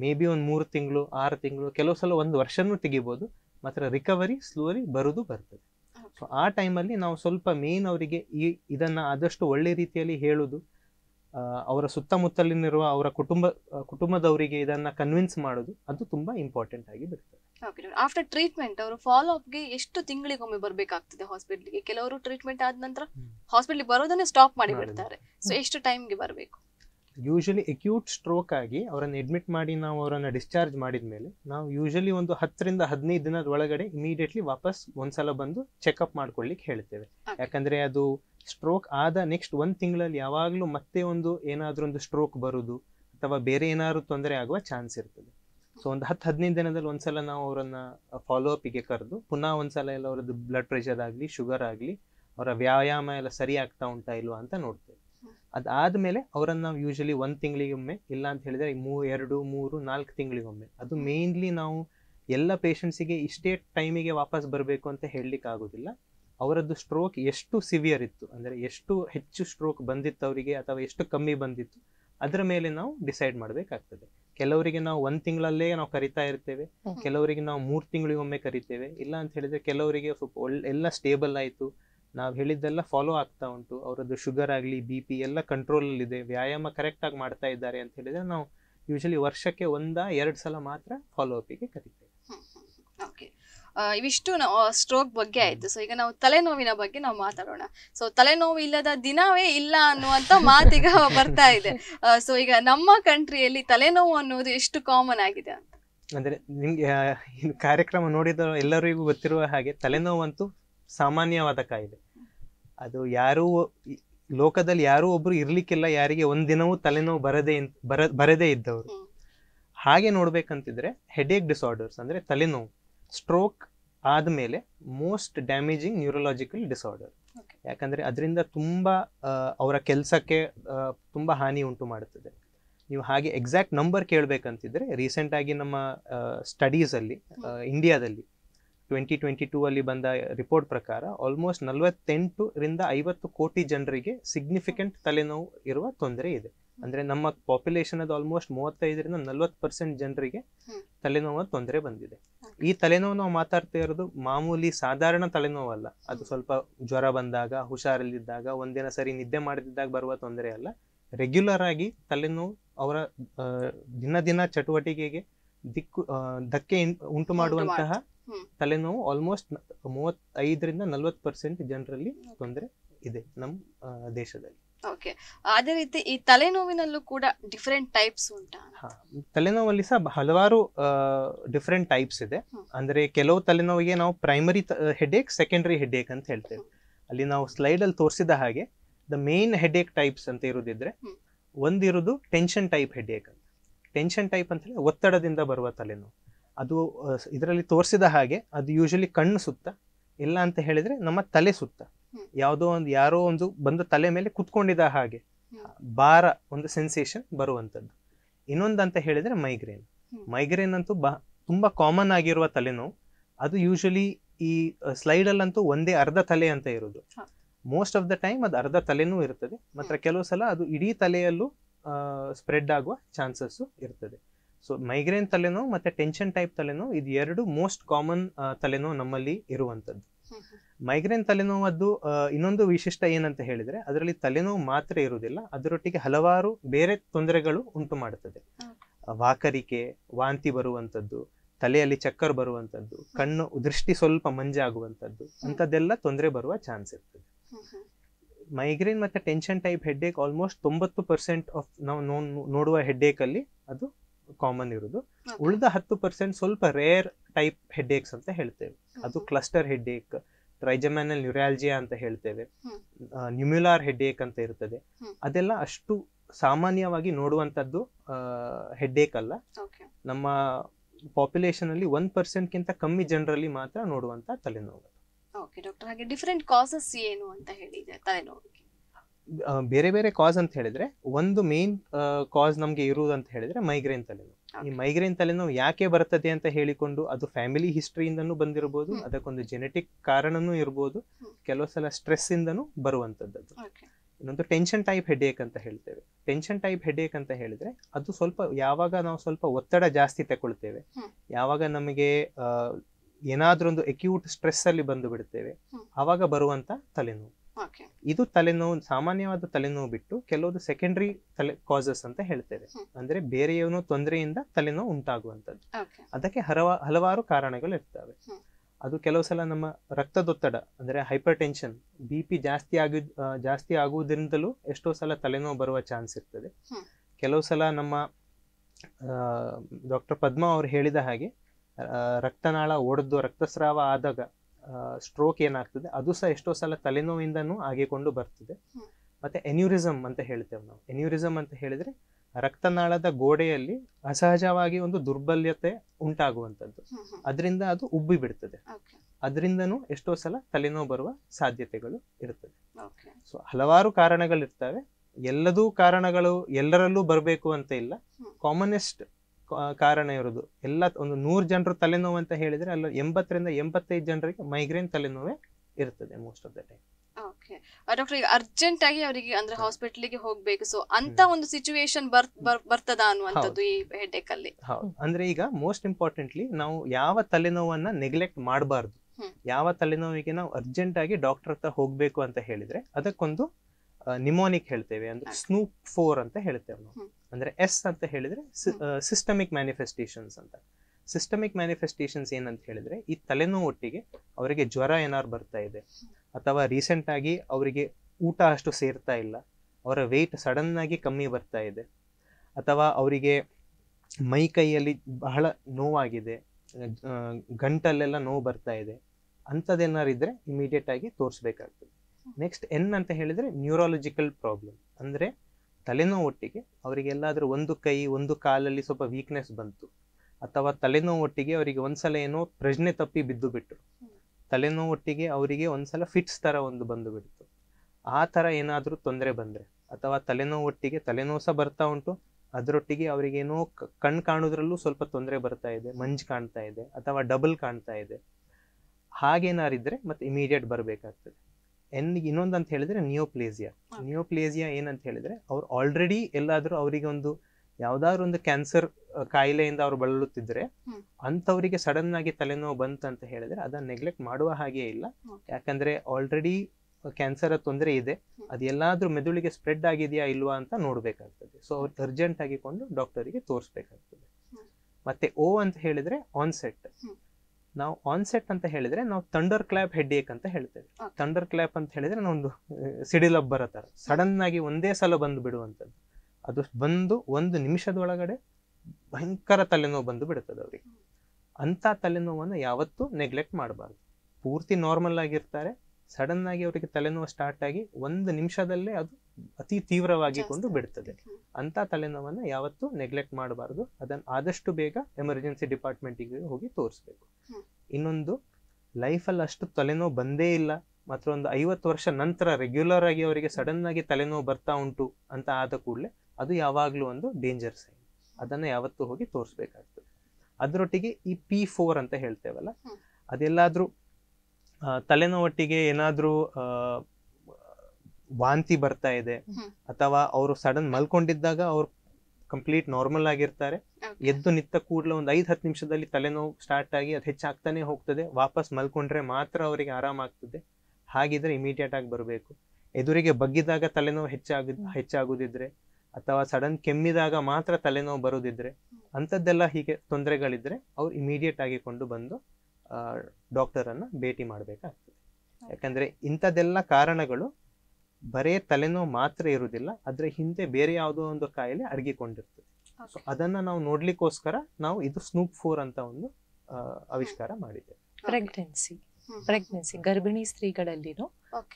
ಮೇ ಬಿ ಒಂದು ಮೂರು ತಿಂಗಳು ಆರು ತಿಂಗಳು ಕೆಲವು ಸಲ ಒಂದು ವರ್ಷನೂ ತೆಗಿಬಹುದು ಮಾತ್ರ ರಿಕವರಿ ಸ್ಲೋಲಿ ಬರುದು ಬರ್ತದೆ ಸೊ ಆ ಟೈಮಲ್ಲಿ ನಾವು ಸ್ವಲ್ಪ ಮೇನ್ ಅವರಿಗೆ ಈ ಇದನ್ನ ಆದಷ್ಟು ಒಳ್ಳೆ ರೀತಿಯಲ್ಲಿ ಹೇಳೋದು ಅವರ ಸುತ್ತಮುತ್ತಲಿನಿರುವ ಅವರ ಕುಟುಂಬ ಕುಟುಂಬದವರಿಗೆ ಇದನ್ನ ಕನ್ವಿನ್ಸ್ ಮಾಡೋದು ಅದು ತುಂಬಾ ಇಂಪಾರ್ಟೆಂಟ್ ಆಗಿ ಬಿಡ್ತದೆ ಆಫ್ಟರ್ ಟ್ರೀಟ್ಮೆಂಟ್ ಅವರು ಫಾಲೋ ಗೆ ಎಷ್ಟು ತಿಂಗಳಿಗೊಮ್ಮೆ ಬರಬೇಕಾಗ್ತದೆ ಗೆ ಕೆಲವರು ಟ್ರೀಟ್ಮೆಂಟ್ ಆದ ನಂತರ ಹಾಸ್ಪಿಟ್ಲಿಗೆ ಬರೋದನ್ನೇ ಸ್ಟಾಪ್ ಮಾಡಿ ಬಿಡ್ತಾರೆ ಸೊ ಎಷ್ಟು ಟೈಮ್ಗೆ ಬರಬೇಕು ಯೂಶಲಿ ಅಕ್ಯೂಟ್ ಸ್ಟ್ರೋಕ್ ಆಗಿ ಅವರನ್ನು ಅಡ್ಮಿಟ್ ಮಾಡಿ ನಾವು ಅವರನ್ನು ಡಿಸ್ಚಾರ್ಜ್ ಮಾಡಿದ ಮೇಲೆ ನಾವು ಯೂಶಲಿ ಒಂದು ಹತ್ತರಿಂದ ಹದಿನೈದು ದಿನದ ಒಳಗಡೆ ಇಮಿಡಿಯೇಟ್ಲಿ ವಾಪಸ್ ಒಂದ್ಸಲ ಬಂದು ಚೆಕಪ್ ಮಾಡ್ಕೊಳ್ಳಿಕ್ಕೆ ಹೇಳ್ತೇವೆ ಯಾಕಂದ್ರೆ ಅದು ಸ್ಟ್ರೋಕ್ ಆದ ನೆಕ್ಸ್ಟ್ ಒಂದು ತಿಂಗಳಲ್ಲಿ ಯಾವಾಗಲೂ ಮತ್ತೆ ಒಂದು ಏನಾದ್ರೂ ಒಂದು ಸ್ಟ್ರೋಕ್ ಬರುದು ಅಥವಾ ಬೇರೆ ಏನಾದ್ರು ತೊಂದರೆ ಆಗುವ ಚಾನ್ಸ್ ಇರ್ತದೆ ಸೊ ಒಂದು ಹತ್ತು ಹದಿನೈದು ದಿನದಲ್ಲಿ ಒಂದ್ಸಲ ನಾವು ಅವರನ್ನ ಫಾಲೋ ಅಪ್ಗೆ ಕರೆದು ಪುನಃ ಒಂದ್ಸಲ ಎಲ್ಲ ಅವರದ್ದು ಬ್ಲಡ್ ಪ್ರೆಷರ್ ಆಗಲಿ ಶುಗರ್ ಆಗಲಿ ಅವರ ವ್ಯಾಯಾಮ ಎಲ್ಲ ಸರಿ ಆಗ್ತಾ ಉಂಟಾ ಇಲ್ವಾ ಅಂತ ನೋಡ್ತೇವೆ ಅದಾದ್ಮೇಲೆ ಅವರನ್ನ ನಾವು ಯೂಶಲಿ ಒಂದ್ ತಿಂಗಳಿಗೊಮ್ಮೆ ಇಲ್ಲ ಅಂತ ಹೇಳಿದ್ರೆ ಮೂ ಎರಡು ಮೂರು ನಾಲ್ಕು ತಿಂಗಳಿಗೊಮ್ಮೆ ಅದು ಮೇನ್ಲಿ ನಾವು ಎಲ್ಲ ಪೇಷಂಟ್ಸಿಗೆ ಇಷ್ಟೇ ಟೈಮಿಗೆ ವಾಪಸ್ ಬರಬೇಕು ಅಂತ ಹೇಳಲಿಕ್ಕೆ ಆಗುದಿಲ್ಲ ಅವರದ್ದು ಸ್ಟ್ರೋಕ್ ಎಷ್ಟು ಸಿವಿಯರ್ ಇತ್ತು ಅಂದ್ರೆ ಎಷ್ಟು ಹೆಚ್ಚು ಸ್ಟ್ರೋಕ್ ಬಂದಿತ್ತು ಅವರಿಗೆ ಅಥವಾ ಎಷ್ಟು ಕಮ್ಮಿ ಬಂದಿತ್ತು ಅದರ ಮೇಲೆ ನಾವು ಡಿಸೈಡ್ ಮಾಡಬೇಕಾಗ್ತದೆ ಕೆಲವರಿಗೆ ನಾವು ಒಂದ್ ತಿಂಗಳಲ್ಲೇ ನಾವು ಕರಿತಾ ಇರ್ತೇವೆ ಕೆಲವರಿಗೆ ನಾವು ಮೂರ್ ತಿಂಗಳಿಗೊಮ್ಮೆ ಕರಿತೇವೆ ಇಲ್ಲ ಅಂತ ಹೇಳಿದ್ರೆ ಕೆಲವರಿಗೆ ಸ್ವಲ್ಪ ಒಳ್ಳೆ ಎಲ್ಲ ಸ್ಟೇಬಲ್ ಆಯ್ತು ನಾವು ಹೇಳಿದ್ದೆಲ್ಲ ಫಾಲೋ ಆಗ್ತಾ ಉಂಟು ಅವರದ್ದು ಶುಗರ್ ಆಗಲಿ ಬಿ ಪಿ ಎಲ್ಲ ಕಂಟ್ರೋಲ್ ಇದೆ ವ್ಯಾಯಾಮ ಕರೆಕ್ಟ್ ಆಗಿ ಮಾಡ್ತಾ ಇದ್ದಾರೆ ಅಂತ ಹೇಳಿದ್ರೆ ನಾವು ಯೂಶಲಿ ವರ್ಷಕ್ಕೆ ಒಂದ ಎರಡ್ ಸಲ ಮಾತ್ರ ಫಾಲೋ ಅಪ್ಗೆ ಕರಿತೇವೆ ಇವಿಷ್ಟು ಸ್ಟ್ರೋಕ್ ಬಗ್ಗೆ ಆಯ್ತು ಸೊ ಈಗ ನಾವು ತಲೆನೋವಿನ ಬಗ್ಗೆ ನಾವು ಮಾತಾಡೋಣ ಸೊ ತಲೆನೋವು ಇಲ್ಲದ ದಿನವೇ ಇಲ್ಲ ಅನ್ನುವಂತ ಮಾತಿಗ ಬರ್ತಾ ಇದೆ ಸೊ ಈಗ ನಮ್ಮ ಕಂಟ್ರಿಯಲ್ಲಿ ತಲೆನೋವು ಅನ್ನೋದು ಎಷ್ಟು ಕಾಮನ್ ಆಗಿದೆ ಅಂತ ನಿಮ್ಗೆ ನಿಮ್ಗೆ ಕಾರ್ಯಕ್ರಮ ನೋಡಿದ ಎಲ್ಲರಿಗೂ ಗೊತ್ತಿರುವ ಹಾಗೆ ತಲೆನೋವಂತೂ ಸಾಮಾನ್ಯವಾದ ಕಾಯಿಲೆ ಅದು ಯಾರೂ ಲೋಕದಲ್ಲಿ ಯಾರೂ ಒಬ್ರು ಇರ್ಲಿಕ್ಕಿಲ್ಲ ಯಾರಿಗೆ ಒಂದಿನವೂ ತಲೆನೋವು ಬರದೇ ಬರ ಬರದೇ ಇದ್ದವರು ಹಾಗೆ ನೋಡ್ಬೇಕಂತಿದ್ರೆ ಹೆಡೇಕ್ ಡಿಸಾರ್ಡರ್ಸ್ ಅಂದ್ರೆ ತಲೆನೋವು ಸ್ಟ್ರೋಕ್ ಆದಮೇಲೆ ಮೋಸ್ಟ್ ಡ್ಯಾಮೇಜಿಂಗ್ ನ್ಯೂರೋಲಾಜಿಕಲ್ ಡಿಸಾರ್ಡರ್ ಯಾಕಂದರೆ ಅದರಿಂದ ತುಂಬ ಅವರ ಕೆಲಸಕ್ಕೆ ತುಂಬ ಹಾನಿ ಉಂಟು ಮಾಡುತ್ತದೆ ನೀವು ಹಾಗೆ ಎಕ್ಸಾಕ್ಟ್ ನಂಬರ್ ಕೇಳಬೇಕಂತಿದ್ರೆ ರೀಸೆಂಟಾಗಿ ನಮ್ಮ ಸ್ಟಡೀಸಲ್ಲಿ ಇಂಡಿಯಾದಲ್ಲಿ ಟ್ವೆಂಟಿ ಟ್ವೆಂಟಿ ಟೂ ಅಲ್ಲಿ ಬಂದ ರಿಪೋರ್ಟ್ ಪ್ರಕಾರ ಆಲ್ಮೋಸ್ಟ್ ನಲವತ್ತೆಂಟು ರಿಂದ ಐವತ್ತು ಕೋಟಿ ಜನರಿಗೆ ಸಿಗ್ನಿಫಿಕೆಂಟ್ ತಲೆನೋವು ಇರುವ ತೊಂದರೆ ಇದೆ ಅಂದ್ರೆ ನಮ್ಮ ಪಾಪ್ಯುಲೇಷನ್ ಅದು ಆಲ್ಮೋಸ್ಟ್ ಮೂವತ್ತೈದರಿಂದ ನಲ್ವತ್ತು ಪರ್ಸೆಂಟ್ ಜನರಿಗೆ ತಲೆನೋವು ತೊಂದರೆ ಬಂದಿದೆ ಈ ತಲೆನೋವು ನಾವು ಮಾತಾಡ್ತಾ ಇರೋದು ಮಾಮೂಲಿ ಸಾಧಾರಣ ತಲೆನೋವಲ್ಲ ಅದು ಸ್ವಲ್ಪ ಜ್ವರ ಬಂದಾಗ ಹುಷಾರಲ್ಲಿದ್ದಾಗ ಒಂದಿನ ಸರಿ ನಿದ್ದೆ ಮಾಡದಿದ್ದಾಗ ಬರುವ ತೊಂದರೆ ಅಲ್ಲ ರೆಗ್ಯುಲರ್ ಆಗಿ ತಲೆನೋವು ಅವರ ದಿನ ದಿನ ಚಟುವಟಿಕೆಗೆ ದಿಕ್ಕು ಧಕ್ಕೆ ಉಂಟು ಮಾಡುವಂತಹ ತಲೆನೋವು ಆಲ್ಮೋಸ್ಟ್ ಮೂವತ್ತೈದರಿಂದ ನಲ್ವತ್ತು ಪರ್ಸೆಂಟ್ ಜನರಲ್ಲಿ ತೊಂದರೆ ಇದೆ ನಮ್ಮ ದೇಶದಲ್ಲಿ ಓಕೆ ಅದೇ ರೀತಿ ಈ ತಲೆನೋವಿನಲ್ಲೂ ಕೂಡ ಡಿಫರೆಂಟ್ ಟೈಪ್ಸ್ ಉಂಟ ತಲೆನೋವಲ್ಲಿ ಸಹ ಹಲವಾರು ಡಿಫರೆಂಟ್ ಟೈಪ್ಸ್ ಇದೆ ಅಂದ್ರೆ ಕೆಲವು ತಲೆನೋವಿಗೆ ನಾವು ಪ್ರೈಮರಿ ಏಕ್ ಸೆಕೆಂಡರಿ ಹೆಡೇಕ್ ಅಂತ ಹೇಳ್ತೇವೆ ಅಲ್ಲಿ ನಾವು ಸ್ಲೈಡ್ ಅಲ್ಲಿ ತೋರಿಸಿದ ಹಾಗೆ ದ ಮೇನ್ ಹೆಡೇಕ್ ಟೈಪ್ಸ್ ಅಂತ ಇರುದಿದ್ರೆ ಒಂದಿರುದು ಟೆನ್ಷನ್ ಟೈಪ್ ಹೆಡೇಕ್ ಅಂತ ಟೆನ್ಷನ್ ಟೈಪ್ ಅಂತ ಹೇಳಿ ಒತ್ತಡದಿಂದ ಬರುವ ತಲೆನೋವು ಅದು ಇದರಲ್ಲಿ ತೋರಿಸಿದ ಹಾಗೆ ಅದು ಯೂಶಲಿ ಕಣ್ಣು ಸುತ್ತ ಇಲ್ಲ ಅಂತ ಹೇಳಿದ್ರೆ ನಮ್ಮ ತಲೆ ಸುತ್ತ ಯಾವುದೋ ಒಂದು ಯಾರೋ ಒಂದು ಬಂದು ತಲೆ ಮೇಲೆ ಕುತ್ಕೊಂಡಿದ ಹಾಗೆ ಭಾರ ಒಂದು ಸೆನ್ಸೇಷನ್ ಬರುವಂತದ್ದು ಇನ್ನೊಂದು ಅಂತ ಹೇಳಿದ್ರೆ ಮೈಗ್ರೇನ್ ಮೈಗ್ರೇನ್ ಅಂತೂ ಬಹ ತುಂಬಾ ಕಾಮನ್ ಆಗಿರುವ ತಲೆನೋವು ಅದು ಯೂಶಲಿ ಈ ಸ್ಲೈಡ್ ಅಲ್ಲಂತೂ ಒಂದೇ ಅರ್ಧ ತಲೆ ಅಂತ ಇರೋದು ಮೋಸ್ಟ್ ಆಫ್ ದ ಟೈಮ್ ಅದು ಅರ್ಧ ತಲೆನೂ ಇರ್ತದೆ ಮಾತ್ರ ಕೆಲವು ಸಲ ಅದು ಇಡೀ ತಲೆಯಲ್ಲೂ ಸ್ಪ್ರೆಡ್ ಆಗುವ ಚಾನ್ಸಸ್ಸು ಇರ್ತದೆ ಸೊ ಮೈಗ್ರೇನ್ ತಲೆನೋವು ಮತ್ತೆ ಟೆನ್ಷನ್ ಟೈಪ್ ತಲೆನೋವು ಇದು ಎರಡು ಮೋಸ್ಟ್ ಕಾಮನ್ ತಲೆನೋವು ನಮ್ಮಲ್ಲಿ ಇರುವಂತದ್ದು ಮೈಗ್ರೇನ್ ತಲೆನೋವದ್ದು ಇನ್ನೊಂದು ವಿಶಿಷ್ಟ ಏನಂತ ಹೇಳಿದ್ರೆ ಅದರಲ್ಲಿ ತಲೆನೋವು ಮಾತ್ರ ಇರುವುದಿಲ್ಲ ಅದರೊಟ್ಟಿಗೆ ಹಲವಾರು ಬೇರೆ ತೊಂದರೆಗಳು ಉಂಟು ಮಾಡುತ್ತದೆ ವಾಕರಿಕೆ ವಾಂತಿ ಬರುವಂತದ್ದು ತಲೆಯಲ್ಲಿ ಚಕ್ಕರ್ ಬರುವಂತದ್ದು ಕಣ್ಣು ದೃಷ್ಟಿ ಸ್ವಲ್ಪ ಮಂಜಾಗುವಂಥದ್ದು ಅಂಥದ್ದೆಲ್ಲ ತೊಂದರೆ ಬರುವ ಚಾನ್ಸ್ ಇರ್ತದೆ ಮೈಗ್ರೇನ್ ಮತ್ತೆ ಟೆನ್ಷನ್ ಟೈಪ್ ಹೆಡ್ಡೇಕ್ ಆಲ್ಮೋಸ್ಟ್ ತೊಂಬತ್ತು ಪರ್ಸೆಂಟ್ ಆಫ್ ನಾವು ನೋಡುವ ಹೆಡ್ಡೇಕ್ ಅಲ್ಲಿ ಅದು ಕಾಮನ್ ಇರೋದು ಉಳಿದ ಹತ್ತು ಪರ್ಸೆಂಟ್ ಸ್ವಲ್ಪ ರೇರ್ ಟೈಪ್ ಹೆಡ್ ಏಕ್ಸ್ ಅಂತ ಹೇಳ್ತೇವೆ ಅದು ಕ್ಲಸ್ಟರ್ ಹೆಡ್ ಏಕ್ ಟ್ರೈಜಮ್ಯಾನಲ್ ನ್ಯೂರಾಲಜಿಯಾ ಅಂತ ಹೇಳ್ತೇವೆ ನ್ಯೂಮ್ಯುಲಾರ್ ಹೆಡ್ ಏಕ್ ಅಂತ ಇರ್ತದೆ ಅದೆಲ್ಲ ಅಷ್ಟು ಸಾಮಾನ್ಯವಾಗಿ ನೋಡುವಂತದ್ದು ಹೆಡ್ ಏಕ್ ಅಲ್ಲ ನಮ್ಮ ಪಾಪ್ಯುಲೇಷನ್ ಅಲ್ಲಿ ಒನ್ ಪರ್ಸೆಂಟ್ ಕಿಂತ ಕಮ್ಮಿ ಜನರಲ್ಲಿ ಮಾತ್ರ ನೋಡುವಂತ ತಲೆನೋವು ಡಿಫ್ರೆಂಟ್ ಕಾಸಸ್ ಏನು ಅಂತ ಹೇಳಿದೆ ತಲೆನೋವು ಬೇರೆ ಬೇರೆ ಕಾಸ್ ಅಂತ ಹೇಳಿದ್ರೆ ಒಂದು ಮೇನ್ ಕಾಸ್ ನಮಗೆ ಇರುವುದು ಅಂತ ಹೇಳಿದ್ರೆ ಮೈಗ್ರೇನ್ ತಲೆನೋವು ಈ ಮೈಗ್ರೇನ್ ತಲೆನೋವು ಯಾಕೆ ಬರ್ತದೆ ಅಂತ ಹೇಳಿಕೊಂಡು ಅದು ಫ್ಯಾಮಿಲಿ ಹಿಸ್ಟ್ರಿಯಿಂದನೂ ಬಂದಿರಬಹುದು ಅದಕ್ಕೊಂದು ಜೆನೆಟಿಕ್ ಕಾರಣನೂ ಇರಬಹುದು ಕೆಲವು ಸಲ ಸ್ಟ್ರೆಸ್ ಇಂದನು ಬರುವಂತದ್ದು ಇನ್ನೊಂದು ಟೆನ್ಷನ್ ಟೈಪ್ ಹೆಡ್ ಏಕ್ ಅಂತ ಹೇಳ್ತೇವೆ ಟೆನ್ಷನ್ ಟೈಪ್ ಹೆಡ್ ಏಕ್ ಅಂತ ಹೇಳಿದ್ರೆ ಅದು ಸ್ವಲ್ಪ ಯಾವಾಗ ನಾವು ಸ್ವಲ್ಪ ಒತ್ತಡ ಜಾಸ್ತಿ ತಗೊಳ್ತೇವೆ ಯಾವಾಗ ನಮಗೆ ಒಂದು ಎಕ್ಯೂಟ್ ಸ್ಟ್ರೆಸ್ ಅಲ್ಲಿ ಬಂದು ಬಿಡ್ತೇವೆ ಆವಾಗ ಬರುವಂತ ತಲೆನೋವು ಇದು ತಲೆನೋವು ಸಾಮಾನ್ಯವಾದ ತಲೆನೋವು ಬಿಟ್ಟು ಕೆಲವೊಂದು ಸೆಕೆಂಡರಿ ತಲೆ ಕಾಸಸ್ ಅಂತ ಹೇಳ್ತೇವೆ ಅಂದ್ರೆ ಏನೋ ತೊಂದರೆಯಿಂದ ತಲೆನೋವು ಉಂಟಾಗುವಂತದ್ದು ಅದಕ್ಕೆ ಹಲವಾರು ಕಾರಣಗಳು ಇರ್ತವೆ ಅದು ಕೆಲವು ಸಲ ನಮ್ಮ ರಕ್ತದೊತ್ತಡ ಅಂದ್ರೆ ಹೈಪರ್ ಟೆನ್ಷನ್ ಬಿ ಪಿ ಜಾಸ್ತಿ ಆಗಿ ಜಾಸ್ತಿ ಆಗುವುದರಿಂದಲೂ ಎಷ್ಟೋ ಸಲ ತಲೆನೋವು ಬರುವ ಚಾನ್ಸ್ ಇರ್ತದೆ ಕೆಲವು ಸಲ ನಮ್ಮ ಡಾಕ್ಟರ್ ಪದ್ಮಾ ಅವರು ಹೇಳಿದ ಹಾಗೆ ರಕ್ತನಾಳ ಒಡೆದು ರಕ್ತಸ್ರಾವ ಆದಾಗ ಸ್ಟ್ರೋಕ್ ಏನಾಗ್ತದೆ ಅದು ಸಹ ಎಷ್ಟೋ ಸಲ ತಲೆನೋವಿಂದನೂ ಆಗಿಕೊಂಡು ಬರ್ತದೆ ಮತ್ತೆ ಎನ್ಯೂರಿಸಮ್ ಅಂತ ಹೇಳ್ತೇವೆ ನಾವು ಎನ್ಯೂರಿಸಮ್ ಅಂತ ಹೇಳಿದ್ರೆ ರಕ್ತನಾಳದ ಗೋಡೆಯಲ್ಲಿ ಅಸಹಜವಾಗಿ ಒಂದು ದುರ್ಬಲ್ಯತೆ ಉಂಟಾಗುವಂಥದ್ದು ಅದರಿಂದ ಅದು ಉಬ್ಬಿ ಬಿಡ್ತದೆ ಅದರಿಂದನೂ ಎಷ್ಟೋ ಸಲ ತಲೆನೋವು ಬರುವ ಸಾಧ್ಯತೆಗಳು ಇರ್ತದೆ ಸೊ ಹಲವಾರು ಕಾರಣಗಳಿರ್ತವೆ ಎಲ್ಲದೂ ಕಾರಣಗಳು ಎಲ್ಲರಲ್ಲೂ ಬರಬೇಕು ಅಂತ ಇಲ್ಲ ಕಾಮನೆಸ್ಟ್ ಕಾರಣ ಇರೋದು ಎಲ್ಲ ಒಂದು ನೂರು ಜನರು ತಲೆನೋವು ಅಂತ ಹೇಳಿದ್ರೆ ಅಲ್ಲ ಎಂಬತ್ತರಿಂದ ಎಂಬತ್ತೈದು ಜನರಿಗೆ ಮೈಗ್ರೇನ್ ತಲೆನೋವೇ ಇರ್ತದೆ most of the time doctor urgent ಆಗಿ ಅವರಿಗೆ ಅಂದ್ರೆ ಗೆ ಹೋಗ್ಬೇಕು ಸೊ ಅಂತ ಒಂದು ಸಿಚುವೇಶನ್ ಬರ್ತದ ಅನ್ನುವಂಥದ್ದು ಈ ಏಕ್ ಅಲ್ಲಿ ಅಂದ್ರೆ ಈಗ ಮೋಸ್ಟ್ ಇಂಪಾರ್ಟೆಂಟ್ಲಿ ನಾವು ಯಾವ ತಲೆನೋವನ್ನ ನೆಗ್ಲೆಕ್ಟ್ ಮಾಡಬಾರ್ದು ಯಾವ ತಲೆನೋವಿಗೆ ನಾವು ಅರ್ಜೆಂಟ್ ಆಗಿ ಡಾಕ್ಟರ್ ಹತ್ರ ಹೋಗ್ಬೇಕು ಅಂತ ಹೇಳಿದ್ರೆ ಅದಕ್ಕೊಂದು ನಿಮೋನಿಕ್ ಹೇಳ್ತೇವೆ ಅಂದ್ರೆ ಸ್ನೂಪ್ ಫೋರ್ ಅಂತ ಹೇಳ್ತೇವೆ ನಾವು ಅಂದ್ರೆ ಎಸ್ ಅಂತ ಹೇಳಿದ್ರೆ ಸಿಸ್ಟಮಿಕ್ ಮ್ಯಾನಿಫೆಸ್ಟೇಷನ್ಸ್ ಅಂತ ಸಿಸ್ಟಮಿಕ್ ಮ್ಯಾನಿಫೆಸ್ಟೇಷನ್ಸ್ ಏನಂತ ಹೇಳಿದ್ರೆ ಈ ಒಟ್ಟಿಗೆ ಅವರಿಗೆ ಜ್ವರ ಏನಾರು ಬರ್ತಾ ಇದೆ ಅಥವಾ ರೀಸೆಂಟ್ ಆಗಿ ಅವರಿಗೆ ಊಟ ಅಷ್ಟು ಸೇರ್ತಾ ಇಲ್ಲ ಅವರ ವೆಯ್ಟ್ ಸಡನ್ ಆಗಿ ಕಮ್ಮಿ ಬರ್ತಾ ಇದೆ ಅಥವಾ ಅವರಿಗೆ ಮೈ ಕೈಯಲ್ಲಿ ಬಹಳ ನೋವಾಗಿದೆ ಗಂಟಲ್ಲೆಲ್ಲ ನೋವು ಬರ್ತಾ ಇದೆ ಅಂಥದ್ದೇನಾರು ಇದ್ರೆ ಇಮಿಡಿಯೇಟ್ ಆಗಿ ತೋರಿಸ್ಬೇಕಾಗ್ತದೆ ನೆಕ್ಸ್ಟ್ ಎನ್ ಅಂತ ಹೇಳಿದ್ರೆ ನ್ಯೂರಾಲಜಿಕಲ್ ಪ್ರಾಬ್ಲಮ್ ಅಂದರೆ ತಲೆನೋವೊಟ್ಟಿಗೆ ಅವರಿಗೆಲ್ಲಾದರೂ ಒಂದು ಕೈ ಒಂದು ಕಾಲಲ್ಲಿ ಸ್ವಲ್ಪ ವೀಕ್ನೆಸ್ ಬಂತು ಅಥವಾ ತಲೆನೋವೊಟ್ಟಿಗೆ ಅವರಿಗೆ ಒಂದ್ಸಲ ಏನೋ ಪ್ರಜ್ಞೆ ತಪ್ಪಿ ಬಿದ್ದು ತಲೆನೋ ಒಟ್ಟಿಗೆ ಅವರಿಗೆ ಒಂದ್ಸಲ ಫಿಟ್ಸ್ ತರ ಒಂದು ಬಂದು ಬಿಡ್ತು ಆ ತರ ಏನಾದರೂ ತೊಂದರೆ ಬಂದರೆ ಅಥವಾ ತಲೆನೋವೊಟ್ಟಿಗೆ ತಲೆನೋವು ಸಹ ಬರ್ತಾ ಉಂಟು ಅದರೊಟ್ಟಿಗೆ ಅವರಿಗೇನೋ ಕಣ್ ಕಾಣೋದ್ರಲ್ಲೂ ಸ್ವಲ್ಪ ತೊಂದರೆ ಬರ್ತಾ ಇದೆ ಮಂಜು ಕಾಣ್ತಾ ಇದೆ ಅಥವಾ ಡಬಲ್ ಕಾಣ್ತಾ ಇದೆ ಹಾಗೇನಾರಿದ್ರೆ ಮತ್ತೆ ಇಮಿಡಿಯೇಟ್ ಬರಬೇಕಾಗ್ತದೆ ಎನ್ ಇನ್ನೊಂದಂತ ಹೇಳಿದ್ರೆ ನಿಯೋಪ್ಲೇಸಿಯಾ ನಿಯೋಪ್ಲೇಸಿಯಾ ಏನಂತ ಹೇಳಿದ್ರೆ ಅವ್ರು ಆಲ್ರೆಡಿ ಎಲ್ಲಾದ್ರೂ ಅವರಿಗೆ ಒಂದು ಯಾವ್ದಾದ್ರು ಒಂದು ಕ್ಯಾನ್ಸರ್ ಕಾಯಿಲೆಯಿಂದ ಅವ್ರು ಬಳಲುತ್ತಿದ್ರೆ ಅಂಥವರಿಗೆ ಸಡನ್ ಆಗಿ ತಲೆನೋವು ಅಂತ ಹೇಳಿದ್ರೆ ಅದನ್ನ ನೆಗ್ಲೆಕ್ಟ್ ಮಾಡುವ ಹಾಗೆ ಇಲ್ಲ ಯಾಕಂದ್ರೆ ಆಲ್ರೆಡಿ ಕ್ಯಾನ್ಸರ್ ತೊಂದರೆ ಇದೆ ಅದೆಲ್ಲಾದ್ರೂ ಎಲ್ಲಾದ್ರೂ ಮೆದುಳಿಗೆ ಸ್ಪ್ರೆಡ್ ಆಗಿದೆಯಾ ಇಲ್ವಾ ಅಂತ ನೋಡ್ಬೇಕಾಗ್ತದೆ ಸೊ ಅವ್ರು ಅರ್ಜೆಂಟ್ ಆಗಿಕೊಂಡು ಡಾಕ್ಟರಿಗೆ ತೋರಿಸ್ಬೇಕಾಗ್ತದೆ ಮತ್ತೆ ಓ ಅಂತ ಹೇಳಿದ್ರೆ ಆನ್ಸೆಟ್ ನಾವು ಆನ್ಸೆಟ್ ಅಂತ ಹೇಳಿದ್ರೆ ನಾವು ಥಂಡರ್ ಕ್ಲಾಪ್ ಹೆಡ್ ಏಕ್ ಅಂತ ಹೇಳ್ತೇವೆ ತಂಡರ್ ಕ್ಲಾಪ್ ಅಂತ ಹೇಳಿದ್ರೆ ನಾವೊಂದು ಸಿಡಿಲಬ್ ಬರೋ ಥರ ಸಡನ್ ಆಗಿ ಒಂದೇ ಸಲ ಬಂದು ಬಿಡುವಂಥದ್ದು ಅದು ಬಂದು ಒಂದು ನಿಮಿಷದೊಳಗಡೆ ಭಯಂಕರ ತಲೆನೋವು ಬಂದು ಬಿಡುತ್ತದೆ ಅವರಿಗೆ ಅಂತ ತಲೆನೋವನ್ನು ಯಾವತ್ತೂ ನೆಗ್ಲೆಕ್ಟ್ ಮಾಡಬಾರ್ದು ಪೂರ್ತಿ ನಾರ್ಮಲ್ ಆಗಿರ್ತಾರೆ ಸಡನ್ ಆಗಿ ಅವರಿಗೆ ತಲೆನೋವು ಸ್ಟಾರ್ಟ್ ಆಗಿ ಒಂದು ನಿಮಿಷದಲ್ಲೇ ಅದು ಅತಿ ತೀವ್ರವಾಗಿಕೊಂಡು ಬಿಡ್ತದೆ ಅಂತ ತಲೆನೋವನ್ನು ಯಾವತ್ತೂ ನೆಗ್ಲೆಕ್ಟ್ ಮಾಡಬಾರದು ಅದನ್ನ ಆದಷ್ಟು ಬೇಗ ಎಮರ್ಜೆನ್ಸಿ ಡಿಪಾರ್ಟ್ಮೆಂಟಿಗೆ ಹೋಗಿ ತೋರಿಸ್ಬೇಕು ಇನ್ನೊಂದು ಲೈಫಲ್ಲಿ ಅಷ್ಟು ತಲೆನೋವು ಬಂದೇ ಇಲ್ಲ ಮಾತ್ರ ಒಂದು ಐವತ್ತು ವರ್ಷ ನಂತರ ರೆಗ್ಯುಲರ್ ಆಗಿ ಅವರಿಗೆ ಸಡನ್ ಆಗಿ ತಲೆನೋವು ಬರ್ತಾ ಉಂಟು ಅಂತ ಆದ ಕೂಡಲೇ ಅದು ಯಾವಾಗಲೂ ಒಂದು ಡೇಂಜರ್ ಸೈನ್ ಅದನ್ನು ಯಾವತ್ತೂ ಹೋಗಿ ತೋರಿಸ್ಬೇಕಾಗ್ತದೆ ಅದರೊಟ್ಟಿಗೆ ಈ ಪಿ ಫೋರ್ ಅಂತ ಹೇಳ್ತೇವಲ್ಲ ಅದೆಲ್ಲಾದರೂ ತಲೆನೋವಟ್ಟಿಗೆ ಏನಾದ್ರೂ ವಾಂತಿ ಬರ್ತಾ ಇದೆ ಅಥವಾ ಅವರು ಸಡನ್ ಮಲ್ಕೊಂಡಿದ್ದಾಗ ಅವ್ರು ಕಂಪ್ಲೀಟ್ ನಾರ್ಮಲ್ ಆಗಿರ್ತಾರೆ ಎದ್ದು ನಿತ್ತ ಕೂಡಲೇ ಒಂದು ಐದು ಹತ್ತು ನಿಮಿಷದಲ್ಲಿ ತಲೆನೋವು ಸ್ಟಾರ್ಟ್ ಆಗಿ ಅದು ಹೆಚ್ಚಾಗ್ತಾನೆ ಹೋಗ್ತದೆ ವಾಪಸ್ ಮಲ್ಕೊಂಡ್ರೆ ಮಾತ್ರ ಅವರಿಗೆ ಆರಾಮ ಆಗ್ತದೆ ಹಾಗಿದ್ರೆ ಇಮಿಡಿಯೇಟ್ ಆಗಿ ಬರಬೇಕು ಎದುರಿಗೆ ಬಗ್ಗಿದಾಗ ತಲೆನೋವು ಹೆಚ್ಚಾಗ ಹೆಚ್ಚಾಗುದಿದ್ರೆ ಅಥವಾ ಸಡನ್ ಕೆಮ್ಮಿದಾಗ ಮಾತ್ರ ತಲೆನೋವು ಬರುದಿದ್ರೆ ಅಂಥದ್ದೆಲ್ಲ ಹೀಗೆ ತೊಂದರೆಗಳಿದ್ರೆ ಅವ್ರು ಇಮಿಡಿಯೇಟ್ ಆಗಿ ಕೊಂಡು ಬಂದು ಡಾಕ್ಟರನ್ನು ಭೇಟಿ ಮಾಡಬೇಕಾಗ್ತದೆ ಯಾಕಂದರೆ ಇಂಥದೆಲ್ಲ ಕಾರಣಗಳು ಬರೇ ತಲೆನೋವು ಮಾತ್ರ ಇರುವುದಿಲ್ಲ ಅದರ ಹಿಂದೆ ಬೇರೆ ಯಾವುದೋ ಒಂದು ಕಾಯಿಲೆ ಅಡಗಿಕೊಂಡಿರ್ತದೆ ಸೊ ಅದನ್ನು ನಾವು ನೋಡ್ಲಿಕ್ಕೋಸ್ಕರ ನಾವು ಇದು ಸ್ನೂಪ್ ಫೋರ್ ಅಂತ ಒಂದು ಆವಿಷ್ಕಾರ ಮಾಡಿದ್ದೇವೆ ಪ್ರೆಗ್ನೆನ್ಸಿ ಪ್ರೆಗ್ನೆನ್ಸಿ ಗರ್ಭಿಣಿ ಸ್ತ್ರೀಗಳಲ್ಲಿನೂ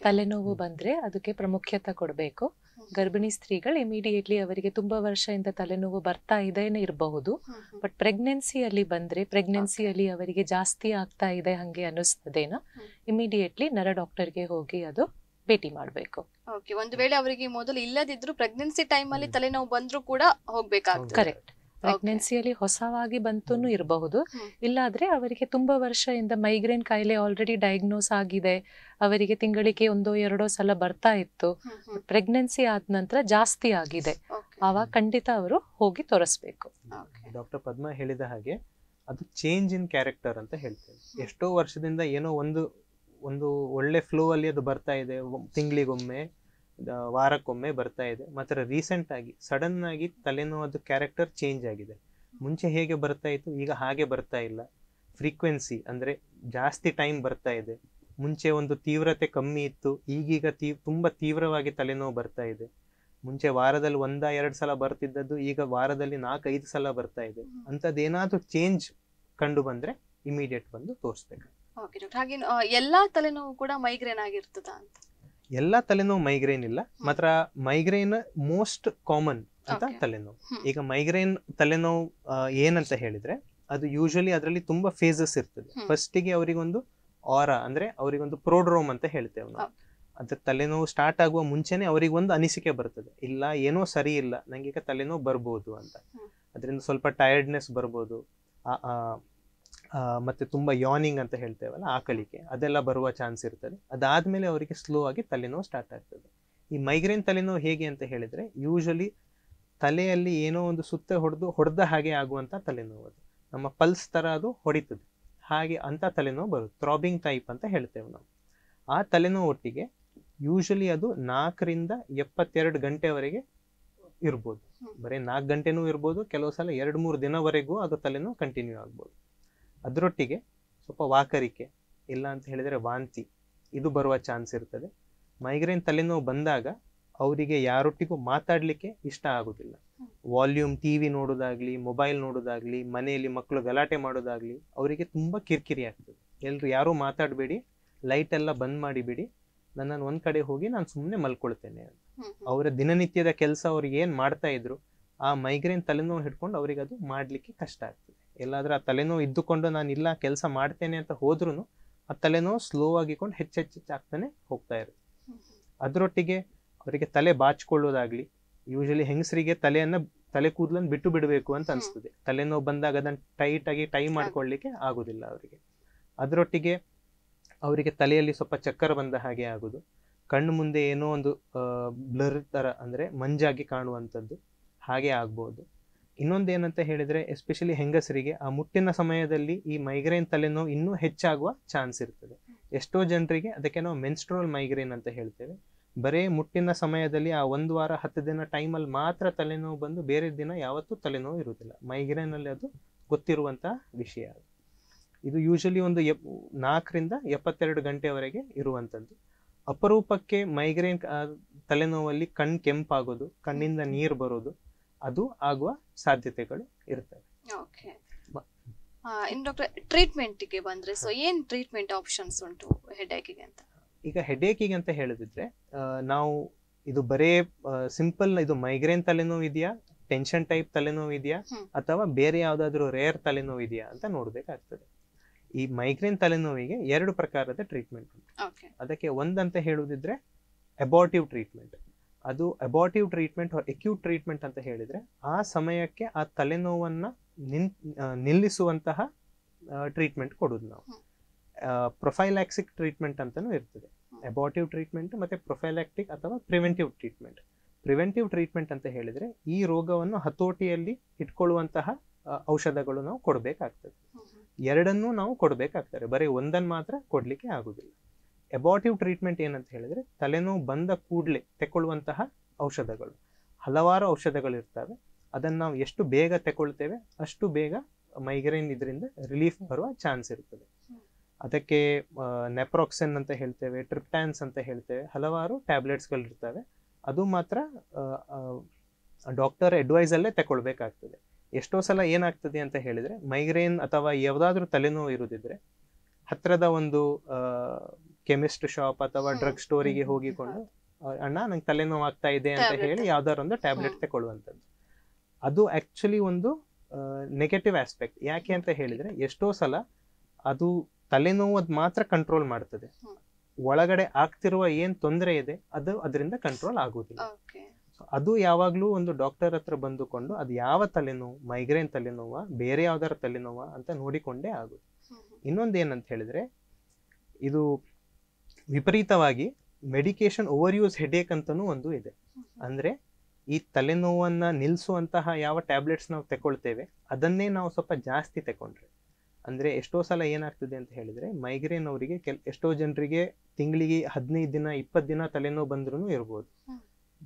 ತಲೆನೋವು ಬಂದ್ರೆ ಅದಕ್ಕೆ ಪ್ರಾಮುಖ್ಯತೆ ಕೊಡಬೇಕು ಗರ್ಭಿಣಿ ಸ್ತ್ರೀಗಳು ಇಮಿಡಿಯೇಟ್ಲಿ ಅವರಿಗೆ ತುಂಬಾ ವರ್ಷದಿಂದ ತಲೆನೋವು ಬರ್ತಾ ಇದೇನೆ ಇರಬಹುದು ಬಟ್ ಪ್ರೆಗ್ನೆನ್ಸಿಯಲ್ಲಿ ಬಂದ್ರೆ ಪ್ರೆಗ್ನೆನ್ಸಿಯಲ್ಲಿ ಅವರಿಗೆ ಜಾಸ್ತಿ ಆಗ್ತಾ ಇದೆ ಹಂಗೆ ಅನ್ನಿಸ್ತದೇನೋ ಇಮಿಡಿಯೇಟ್ಲಿ ನರ ಡಾಕ್ಟರ್ಗೆ ಹೋಗಿ ಅದು ಭೇಟಿ ಮಾಡಬೇಕು ಒಂದು ವೇಳೆ ಅವರಿಗೆ ಮೊದಲು ಇಲ್ಲದಿದ್ರು ಪ್ರೆಗ್ನೆನ್ಸಿ ಟೈಮ್ ಅಲ್ಲಿ ತಲೆನೋವು ಬಂದ್ರು ಕೂಡ ಹೋಗ್ಬೇಕಾಗ್ತದೆ ಕರೆಕ್ಟ್ ಪ್ರೆಗ್ನೆನ್ಸಿಯಲ್ಲಿ ಹೊಸವಾಗಿ ಬಂತು ಇರಬಹುದು ಇಲ್ಲಾದ್ರೆ ಅವರಿಗೆ ತುಂಬಾ ವರ್ಷದಿಂದ ಮೈಗ್ರೇನ್ ಕಾಯಿಲೆ ಆಲ್ರೆಡಿ ಡಯಾಗ್ನೋಸ್ ಆಗಿದೆ ಅವರಿಗೆ ತಿಂಗಳಿಗೆ ಒಂದೋ ಎರಡೋ ಸಲ ಬರ್ತಾ ಇತ್ತು ಪ್ರೆಗ್ನೆನ್ಸಿ ಆದ ನಂತರ ಜಾಸ್ತಿ ಆಗಿದೆ ಆವಾಗ ಖಂಡಿತ ಅವರು ಹೋಗಿ ತೋರಿಸ್ಬೇಕು ಡಾಕ್ಟರ್ ಪದ್ಮ ಹೇಳಿದ ಹಾಗೆ ಅದು ಚೇಂಜ್ ಇನ್ ಕ್ಯಾರೆಕ್ಟರ್ ಅಂತ ಹೇಳ್ತೇವೆ ಎಷ್ಟೋ ವರ್ಷದಿಂದ ಏನೋ ಒಂದು ಒಂದು ಒಳ್ಳೆ ಫ್ಲೋ ಅಲ್ಲಿ ಅದು ಬರ್ತಾ ಇದೆ ತಿಂಗಳಿಗೊಮ್ಮೆ ವಾರಕ್ಕೊಮ್ಮೆ ಬರ್ತಾ ಇದೆ ಮಾತ್ರ ರೀಸೆಂಟ್ ಆಗಿ ಸಡನ್ ಆಗಿ ತಲೆನೋವದು ಕ್ಯಾರೆಕ್ಟರ್ ಚೇಂಜ್ ಆಗಿದೆ ಮುಂಚೆ ಹೇಗೆ ಬರ್ತಾ ಇತ್ತು ಈಗ ಹಾಗೆ ಬರ್ತಾ ಇಲ್ಲ ಫ್ರೀಕ್ವೆನ್ಸಿ ಅಂದ್ರೆ ಜಾಸ್ತಿ ಟೈಮ್ ಬರ್ತಾ ಇದೆ ಮುಂಚೆ ಒಂದು ತೀವ್ರತೆ ಕಮ್ಮಿ ಇತ್ತು ಈಗೀಗ ತೀವ್ ತುಂಬ ತೀವ್ರವಾಗಿ ತಲೆನೋವು ಬರ್ತಾ ಇದೆ ಮುಂಚೆ ವಾರದಲ್ಲಿ ಒಂದ ಎರಡು ಸಲ ಬರ್ತಿದ್ದದ್ದು ಈಗ ವಾರದಲ್ಲಿ ನಾಲ್ಕೈದು ಸಲ ಬರ್ತಾ ಇದೆ ಅಂತದೇನಾದ್ರೂ ಚೇಂಜ್ ಕಂಡು ಬಂದರೆ ಇಮಿಡಿಯೇಟ್ ಬಂದು ತೋರಿಸ್ಬೇಕು ಓಕೆ ಡಾಕ್ಟರ್ ಹಾಗೆ ಎಲ್ಲಾ ತಲೆನೋವು ಕೂಡ ಮೈಗ್ರೇನ್ ಆಗಿರ್ತದ ಅಂತ ಎಲ್ಲ ತಲೆನೋವು ಮೈಗ್ರೇನ್ ಇಲ್ಲ ಮಾತ್ರ ಮೈಗ್ರೇನ್ ಮೋಸ್ಟ್ ಕಾಮನ್ ಅಂತ ತಲೆನೋವು ಈಗ ಮೈಗ್ರೇನ್ ತಲೆನೋವು ಏನಂತ ಹೇಳಿದ್ರೆ ಅದು ಯೂಶಲಿ ಅದರಲ್ಲಿ ತುಂಬಾ ಫೇಸಸ್ ಇರ್ತದೆ ಫಸ್ಟಿಗೆ ಅವರಿಗೊಂದು ಆರಾ ಅಂದ್ರೆ ಅವರಿಗೊಂದು ಪ್ರೋಡ್ರೋಮ್ ಅಂತ ಹೇಳ್ತೇವೆ ನಾವು ಅದ್ರ ತಲೆನೋವು ಸ್ಟಾರ್ಟ್ ಆಗುವ ಮುಂಚೆನೆ ಅವರಿಗೆ ಒಂದು ಅನಿಸಿಕೆ ಬರ್ತದೆ ಇಲ್ಲ ಏನೋ ಸರಿ ಇಲ್ಲ ನಂಗೆ ಈಗ ತಲೆನೋವು ಬರ್ಬೋದು ಅಂತ ಅದರಿಂದ ಸ್ವಲ್ಪ ಟಯರ್ಡ್ನೆಸ್ ಬರ್ಬೋದು ಮತ್ತೆ ತುಂಬ ಯಾನಿಂಗ್ ಅಂತ ಹೇಳ್ತೇವಲ್ಲ ಆಕಳಿಕೆ ಅದೆಲ್ಲ ಬರುವ ಚಾನ್ಸ್ ಇರ್ತದೆ ಅದಾದ್ಮೇಲೆ ಅವರಿಗೆ ಸ್ಲೋ ಆಗಿ ತಲೆನೋವು ಸ್ಟಾರ್ಟ್ ಆಗ್ತದೆ ಈ ಮೈಗ್ರೇನ್ ತಲೆನೋವು ಹೇಗೆ ಅಂತ ಹೇಳಿದ್ರೆ ಯೂಶಲಿ ತಲೆಯಲ್ಲಿ ಏನೋ ಒಂದು ಸುತ್ತ ಹೊಡೆದು ಹೊಡೆದ ಹಾಗೆ ಆಗುವಂತ ತಲೆನೋವು ಅದು ನಮ್ಮ ಪಲ್ಸ್ ತರ ಅದು ಹೊಡಿತದೆ ಹಾಗೆ ಅಂತ ತಲೆನೋವು ಬರುತ್ತೆ ಥ್ರಾಬಿಂಗ್ ಟೈಪ್ ಅಂತ ಹೇಳ್ತೇವೆ ನಾವು ಆ ತಲೆನೋವು ಒಟ್ಟಿಗೆ ಯೂಶಲಿ ಅದು ನಾಲ್ಕರಿಂದ ಎಪ್ಪತ್ತೆರಡು ಗಂಟೆವರೆಗೆ ಇರ್ಬೋದು ಬರೀ ನಾಲ್ಕು ಗಂಟೆನೂ ಇರ್ಬೋದು ಕೆಲವು ಸಲ ಎರಡು ಮೂರು ದಿನವರೆಗೂ ಅದು ತಲೆನೋವು ಕಂಟಿನ್ಯೂ ಆಗ್ಬೋದು ಅದರೊಟ್ಟಿಗೆ ಸ್ವಲ್ಪ ವಾಕರಿಕೆ ಇಲ್ಲ ಅಂತ ಹೇಳಿದರೆ ವಾಂತಿ ಇದು ಬರುವ ಚಾನ್ಸ್ ಇರ್ತದೆ ಮೈಗ್ರೇನ್ ತಲೆನೋವು ಬಂದಾಗ ಅವರಿಗೆ ಯಾರೊಟ್ಟಿಗೂ ಮಾತಾಡಲಿಕ್ಕೆ ಇಷ್ಟ ಆಗೋದಿಲ್ಲ ವಾಲ್ಯೂಮ್ ಟಿ ವಿ ನೋಡೋದಾಗ್ಲಿ ಮೊಬೈಲ್ ನೋಡೋದಾಗ್ಲಿ ಮನೆಯಲ್ಲಿ ಮಕ್ಕಳು ಗಲಾಟೆ ಮಾಡೋದಾಗ್ಲಿ ಅವರಿಗೆ ತುಂಬ ಕಿರಿಕಿರಿ ಆಗ್ತದೆ ಎಲ್ಲರೂ ಯಾರೂ ಮಾತಾಡಬೇಡಿ ಲೈಟ್ ಎಲ್ಲ ಬಂದ್ ಮಾಡಿಬಿಡಿ ನನ್ನನ್ನು ಒಂದ್ ಕಡೆ ಹೋಗಿ ನಾನು ಸುಮ್ಮನೆ ಮಲ್ಕೊಳ್ತೇನೆ ಅಂತ ಅವರ ದಿನನಿತ್ಯದ ಕೆಲಸ ಅವ್ರಿಗೆ ಏನು ಮಾಡ್ತಾ ಇದ್ರು ಆ ಮೈಗ್ರೇನ್ ತಲೆನೋವು ಹಿಡ್ಕೊಂಡು ಅವರಿಗೆ ಅದು ಮಾಡಲಿಕ್ಕೆ ಕಷ್ಟ ಆಗ್ತದೆ ಎಲ್ಲಾದ್ರೂ ಆ ತಲೆನೋವು ಇದ್ದುಕೊಂಡು ನಾನು ಇಲ್ಲ ಕೆಲಸ ಮಾಡ್ತೇನೆ ಅಂತ ಹೋದ್ರೂ ಆ ತಲೆನೋವು ಸ್ಲೋ ಆಗಿಕೊಂಡು ಹೆಚ್ಚು ಹೆಚ್ಚಾಗ್ತಾನೆ ಹೋಗ್ತಾ ಇರುತ್ತೆ ಅದರೊಟ್ಟಿಗೆ ಅವರಿಗೆ ತಲೆ ಬಾಚಿಕೊಳ್ಳೋದಾಗ್ಲಿ ಯೂಶಲಿ ಹೆಂಗಸರಿಗೆ ತಲೆಯನ್ನ ತಲೆ ಕೂದಲನ್ನು ಬಿಟ್ಟು ಬಿಡಬೇಕು ಅಂತ ಅನಿಸ್ತದೆ ತಲೆನೋವು ಬಂದಾಗ ಅದನ್ನು ಆಗಿ ಟೈ ಮಾಡ್ಕೊಳ್ಳಿಕ್ಕೆ ಆಗೋದಿಲ್ಲ ಅವರಿಗೆ ಅದರೊಟ್ಟಿಗೆ ಅವರಿಗೆ ತಲೆಯಲ್ಲಿ ಸ್ವಲ್ಪ ಚಕ್ಕರ್ ಬಂದ ಹಾಗೆ ಆಗೋದು ಕಣ್ಣು ಮುಂದೆ ಏನೋ ಒಂದು ಬ್ಲರ್ ಥರ ಅಂದರೆ ಮಂಜಾಗಿ ಕಾಣುವಂಥದ್ದು ಹಾಗೆ ಆಗ್ಬೋದು ಇನ್ನೊಂದೇನಂತ ಹೇಳಿದ್ರೆ ಎಸ್ಪೆಷಲಿ ಹೆಂಗಸರಿಗೆ ಆ ಮುಟ್ಟಿನ ಸಮಯದಲ್ಲಿ ಈ ಮೈಗ್ರೇನ್ ತಲೆನೋವು ಇನ್ನೂ ಹೆಚ್ಚಾಗುವ ಚಾನ್ಸ್ ಇರ್ತದೆ ಎಷ್ಟೋ ಜನರಿಗೆ ಅದಕ್ಕೆ ನಾವು ಮೆನ್ಸ್ಟ್ರೋಲ್ ಮೈಗ್ರೇನ್ ಅಂತ ಹೇಳ್ತೇವೆ ಬರೀ ಮುಟ್ಟಿನ ಸಮಯದಲ್ಲಿ ಆ ಒಂದು ವಾರ ಹತ್ತು ದಿನ ಟೈಮಲ್ಲಿ ಮಾತ್ರ ತಲೆನೋವು ಬಂದು ಬೇರೆ ದಿನ ಯಾವತ್ತೂ ತಲೆನೋವು ಇರುವುದಿಲ್ಲ ಮೈಗ್ರೇನಲ್ಲಿ ಅದು ಗೊತ್ತಿರುವಂತಹ ವಿಷಯ ಇದು ಯೂಶಲಿ ಒಂದು ಎಪ್ ನಾಲ್ಕರಿಂದ ಎಪ್ಪತ್ತೆರಡು ಗಂಟೆವರೆಗೆ ಇರುವಂಥದ್ದು ಅಪರೂಪಕ್ಕೆ ಮೈಗ್ರೇನ್ ತಲೆನೋವಲ್ಲಿ ಕಣ್ ಕೆಂಪಾಗೋದು ಕಣ್ಣಿಂದ ನೀರು ಬರೋದು ಅದು ಆಗುವ ಸಾಧ್ಯತೆಗಳು ಇರ್ತವೆ ಇನ್ನು ಡಾಕ್ಟರ್ ಟ್ರೀಟ್ಮೆಂಟಿಗೆ ಬಂದರೆ ಸೊ ಏನು ಟ್ರೀಟ್ಮೆಂಟ್ ಆಪ್ಷನ್ಸ್ ಉಂಟು ಅಂತ ಈಗ ಹೆಡೇಕಿಗೆ ಅಂತ ಹೇಳಿದ್ರೆ ನಾವು ಇದು ಬರೇ ಸಿಂಪಲ್ ಇದು ಮೈಗ್ರೇನ್ ತಲೆನೋವು ಇದೆಯಾ ಟೆನ್ಷನ್ ಟೈಪ್ ತಲೆನೋವು ಇದೆಯಾ ಅಥವಾ ಬೇರೆ ಯಾವುದಾದ್ರೂ ರೇರ್ ತಲೆನೋವು ಇದೆಯಾ ಅಂತ ನೋಡಬೇಕಾಗ್ತದೆ ಈ ಮೈಗ್ರೇನ್ ತಲೆನೋವಿಗೆ ಎರಡು ಪ್ರಕಾರದ ಟ್ರೀಟ್ಮೆಂಟ್ ಉಂಟು ಅದಕ್ಕೆ ಒಂದಂತ ಹೇಳುದಿದ್ರೆ ಅಬಾರ್ಟಿವ್ ಟ್ರೀಟ್ಮೆಂಟ್ ಅದು ಅಬಾರ್ಟಿವ್ ಟ್ರೀಟ್ಮೆಂಟ್ ಎಕ್ಯೂಟ್ ಟ್ರೀಟ್ಮೆಂಟ್ ಅಂತ ಹೇಳಿದರೆ ಆ ಸಮಯಕ್ಕೆ ಆ ತಲೆನೋವನ್ನು ನಿನ್ ನಿಲ್ಲಿಸುವಂತಹ ಟ್ರೀಟ್ಮೆಂಟ್ ಕೊಡೋದು ನಾವು ಪ್ರೊಫೈಲ್ಯಾಕ್ಸಿಕ್ ಟ್ರೀಟ್ಮೆಂಟ್ ಅಂತಲೂ ಇರ್ತದೆ ಅಬಾರ್ಟಿವ್ ಟ್ರೀಟ್ಮೆಂಟ್ ಮತ್ತು ಪ್ರೊಫೈಲ್ಯಾಕ್ಟಿಕ್ ಅಥವಾ ಪ್ರಿವೆಂಟಿವ್ ಟ್ರೀಟ್ಮೆಂಟ್ ಪ್ರಿವೆಂಟಿವ್ ಟ್ರೀಟ್ಮೆಂಟ್ ಅಂತ ಹೇಳಿದರೆ ಈ ರೋಗವನ್ನು ಹತೋಟಿಯಲ್ಲಿ ಇಟ್ಕೊಳ್ಳುವಂತಹ ಔಷಧಗಳು ನಾವು ಕೊಡಬೇಕಾಗ್ತದೆ ಎರಡನ್ನೂ ನಾವು ಕೊಡಬೇಕಾಗ್ತದೆ ಬರೀ ಒಂದನ್ನು ಮಾತ್ರ ಕೊಡಲಿಕ್ಕೆ ಆಗುವುದಿಲ್ಲ ಎಬಾಟಿವ್ ಟ್ರೀಟ್ಮೆಂಟ್ ಏನಂತ ಹೇಳಿದ್ರೆ ತಲೆನೋವು ಬಂದ ಕೂಡಲೇ ತಗೊಳ್ಳುವಂತಹ ಔಷಧಗಳು ಹಲವಾರು ಔಷಧಗಳಿರ್ತವೆ ಅದನ್ನು ನಾವು ಎಷ್ಟು ಬೇಗ ತಗೊಳ್ತೇವೆ ಅಷ್ಟು ಬೇಗ ಮೈಗ್ರೇನ್ ಇದರಿಂದ ರಿಲೀಫ್ ಬರುವ ಚಾನ್ಸ್ ಇರ್ತದೆ ಅದಕ್ಕೆ ನೆಪ್ರಾಕ್ಸನ್ ಅಂತ ಹೇಳ್ತೇವೆ ಟ್ರಿಪ್ಟ್ಯಾನ್ಸ್ ಅಂತ ಹೇಳ್ತೇವೆ ಹಲವಾರು ಟ್ಯಾಬ್ಲೆಟ್ಸ್ಗಳಿರ್ತವೆ ಅದು ಮಾತ್ರ ಡಾಕ್ಟರ್ ಅಡ್ವೈಸಲ್ಲೇ ತಗೊಳ್ಬೇಕಾಗ್ತದೆ ಎಷ್ಟೋ ಸಲ ಏನಾಗ್ತದೆ ಅಂತ ಹೇಳಿದರೆ ಮೈಗ್ರೇನ್ ಅಥವಾ ಯಾವುದಾದ್ರೂ ತಲೆನೋವು ಇರುವುದಿದ್ರೆ ಹತ್ತಿರದ ಒಂದು ಕೆಮಿಸ್ಟ್ ಶಾಪ್ ಅಥವಾ ಡ್ರಗ್ ಸ್ಟೋರಿಗೆ ಹೋಗಿಕೊಂಡು ಅಣ್ಣ ನಂಗೆ ತಲೆನೋವು ಆಗ್ತಾ ಇದೆ ಅಂತ ಹೇಳಿ ಯಾವ್ದಾದ್ರು ಒಂದು ಟ್ಯಾಬ್ಲೆಟ್ ತಗೊಳ್ಳುವಂಥದ್ದು ಅದು ಆಕ್ಚುಲಿ ಒಂದು ನೆಗೆಟಿವ್ ಆಸ್ಪೆಕ್ಟ್ ಯಾಕೆ ಅಂತ ಹೇಳಿದ್ರೆ ಎಷ್ಟೋ ಸಲ ಅದು ತಲೆನೋವು ಅದು ಮಾತ್ರ ಕಂಟ್ರೋಲ್ ಮಾಡ್ತದೆ ಒಳಗಡೆ ಆಗ್ತಿರುವ ಏನ್ ತೊಂದರೆ ಇದೆ ಅದು ಅದರಿಂದ ಕಂಟ್ರೋಲ್ ಆಗೋದಿಲ್ಲ ಅದು ಯಾವಾಗ್ಲೂ ಒಂದು ಡಾಕ್ಟರ್ ಹತ್ರ ಬಂದುಕೊಂಡು ಅದು ಯಾವ ತಲೆನೋವು ಮೈಗ್ರೇನ್ ತಲೆನೋವಾ ಬೇರೆ ಯಾವ್ದಾರ ತಲೆನೋವಾ ಅಂತ ನೋಡಿಕೊಂಡೇ ಆಗುದು ಇನ್ನೊಂದು ಏನಂತ ಹೇಳಿದ್ರೆ ಇದು ವಿಪರೀತವಾಗಿ ಮೆಡಿಕೇಶನ್ ಓವರ್ ಯೂಸ್ ಹೆಡೇಕ್ ಅಂತನೂ ಒಂದು ಇದೆ ಅಂದರೆ ಈ ತಲೆನೋವನ್ನು ನಿಲ್ಲಿಸುವಂತಹ ಯಾವ ಟ್ಯಾಬ್ಲೆಟ್ಸ್ ನಾವು ತಗೊಳ್ತೇವೆ ಅದನ್ನೇ ನಾವು ಸ್ವಲ್ಪ ಜಾಸ್ತಿ ತಗೊಂಡ್ರೆ ಅಂದರೆ ಎಷ್ಟೋ ಸಲ ಏನಾಗ್ತದೆ ಅಂತ ಹೇಳಿದರೆ ಮೈಗ್ರೇನ್ ಅವರಿಗೆ ಕೆಲ ಎಷ್ಟೋ ಜನರಿಗೆ ತಿಂಗಳಿಗೆ ಹದಿನೈದು ದಿನ ಇಪ್ಪತ್ತು ದಿನ ತಲೆನೋವು ಬಂದ್ರೂ ಇರ್ಬೋದು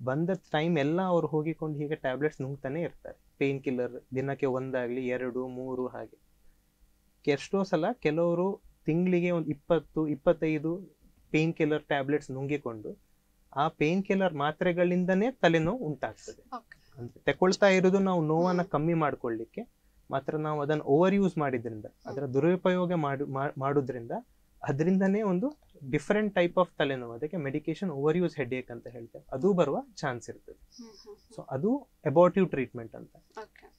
ಬಂದ ಟೈಮ್ ಎಲ್ಲ ಅವ್ರು ಹೋಗಿಕೊಂಡು ಹೀಗೆ ಟ್ಯಾಬ್ಲೆಟ್ಸ್ ನುಂಗ್ತಾನೆ ಇರ್ತಾರೆ ಪೇನ್ ಕಿಲ್ಲರ್ ದಿನಕ್ಕೆ ಒಂದಾಗಲಿ ಎರಡು ಮೂರು ಹಾಗೆ ಎಷ್ಟೋ ಸಲ ಕೆಲವರು ತಿಂಗಳಿಗೆ ಒಂದು ಇಪ್ಪತ್ತು ಇಪ್ಪತ್ತೈದು ಪೇನ್ ಕಿಲ್ಲರ್ ಟ್ಯಾಬ್ಲೆಟ್ಸ್ ನುಂಗಿಕೊಂಡು ಆ ಪೇನ್ ಕಿಲ್ಲರ್ ಮಾತ್ರೆಗಳಿಂದನೇ ತಲೆನೋವು ಉಂಟಾಗ್ತದೆ ಅಂದ್ರೆ ತಗೊಳ್ತಾ ಇರೋದು ನಾವು ನೋವನ್ನ ಕಮ್ಮಿ ಮಾಡ್ಕೊಳ್ಳಿಕ್ಕೆ ಮಾತ್ರ ನಾವು ಅದನ್ನ ಓವರ್ ಯೂಸ್ ಮಾಡಿದ್ರಿಂದ ಅದರ ದುರುಪಯೋಗ ಮಾಡು ಮಾಡೋದ್ರಿಂದ ಅದರಿಂದನೇ ಒಂದು ಡಿಫ್ರೆಂಟ್ ಟೈಪ್ ಆಫ್ ತಲೆನೋವು ಅದಕ್ಕೆ ಮೆಡಿಕೇಶನ್ ಓವರ್ ಯೂಸ್ ಹೆಡ್ ಅಂತ ಹೇಳ್ತೇವೆ ಅದು ಬರುವ ಚಾನ್ಸ್ ಇರ್ತದೆ ಸೊ ಅದು ಅಬೋಟಿವ್ ಟ್ರೀಟ್ಮೆಂಟ್ ಅಂತ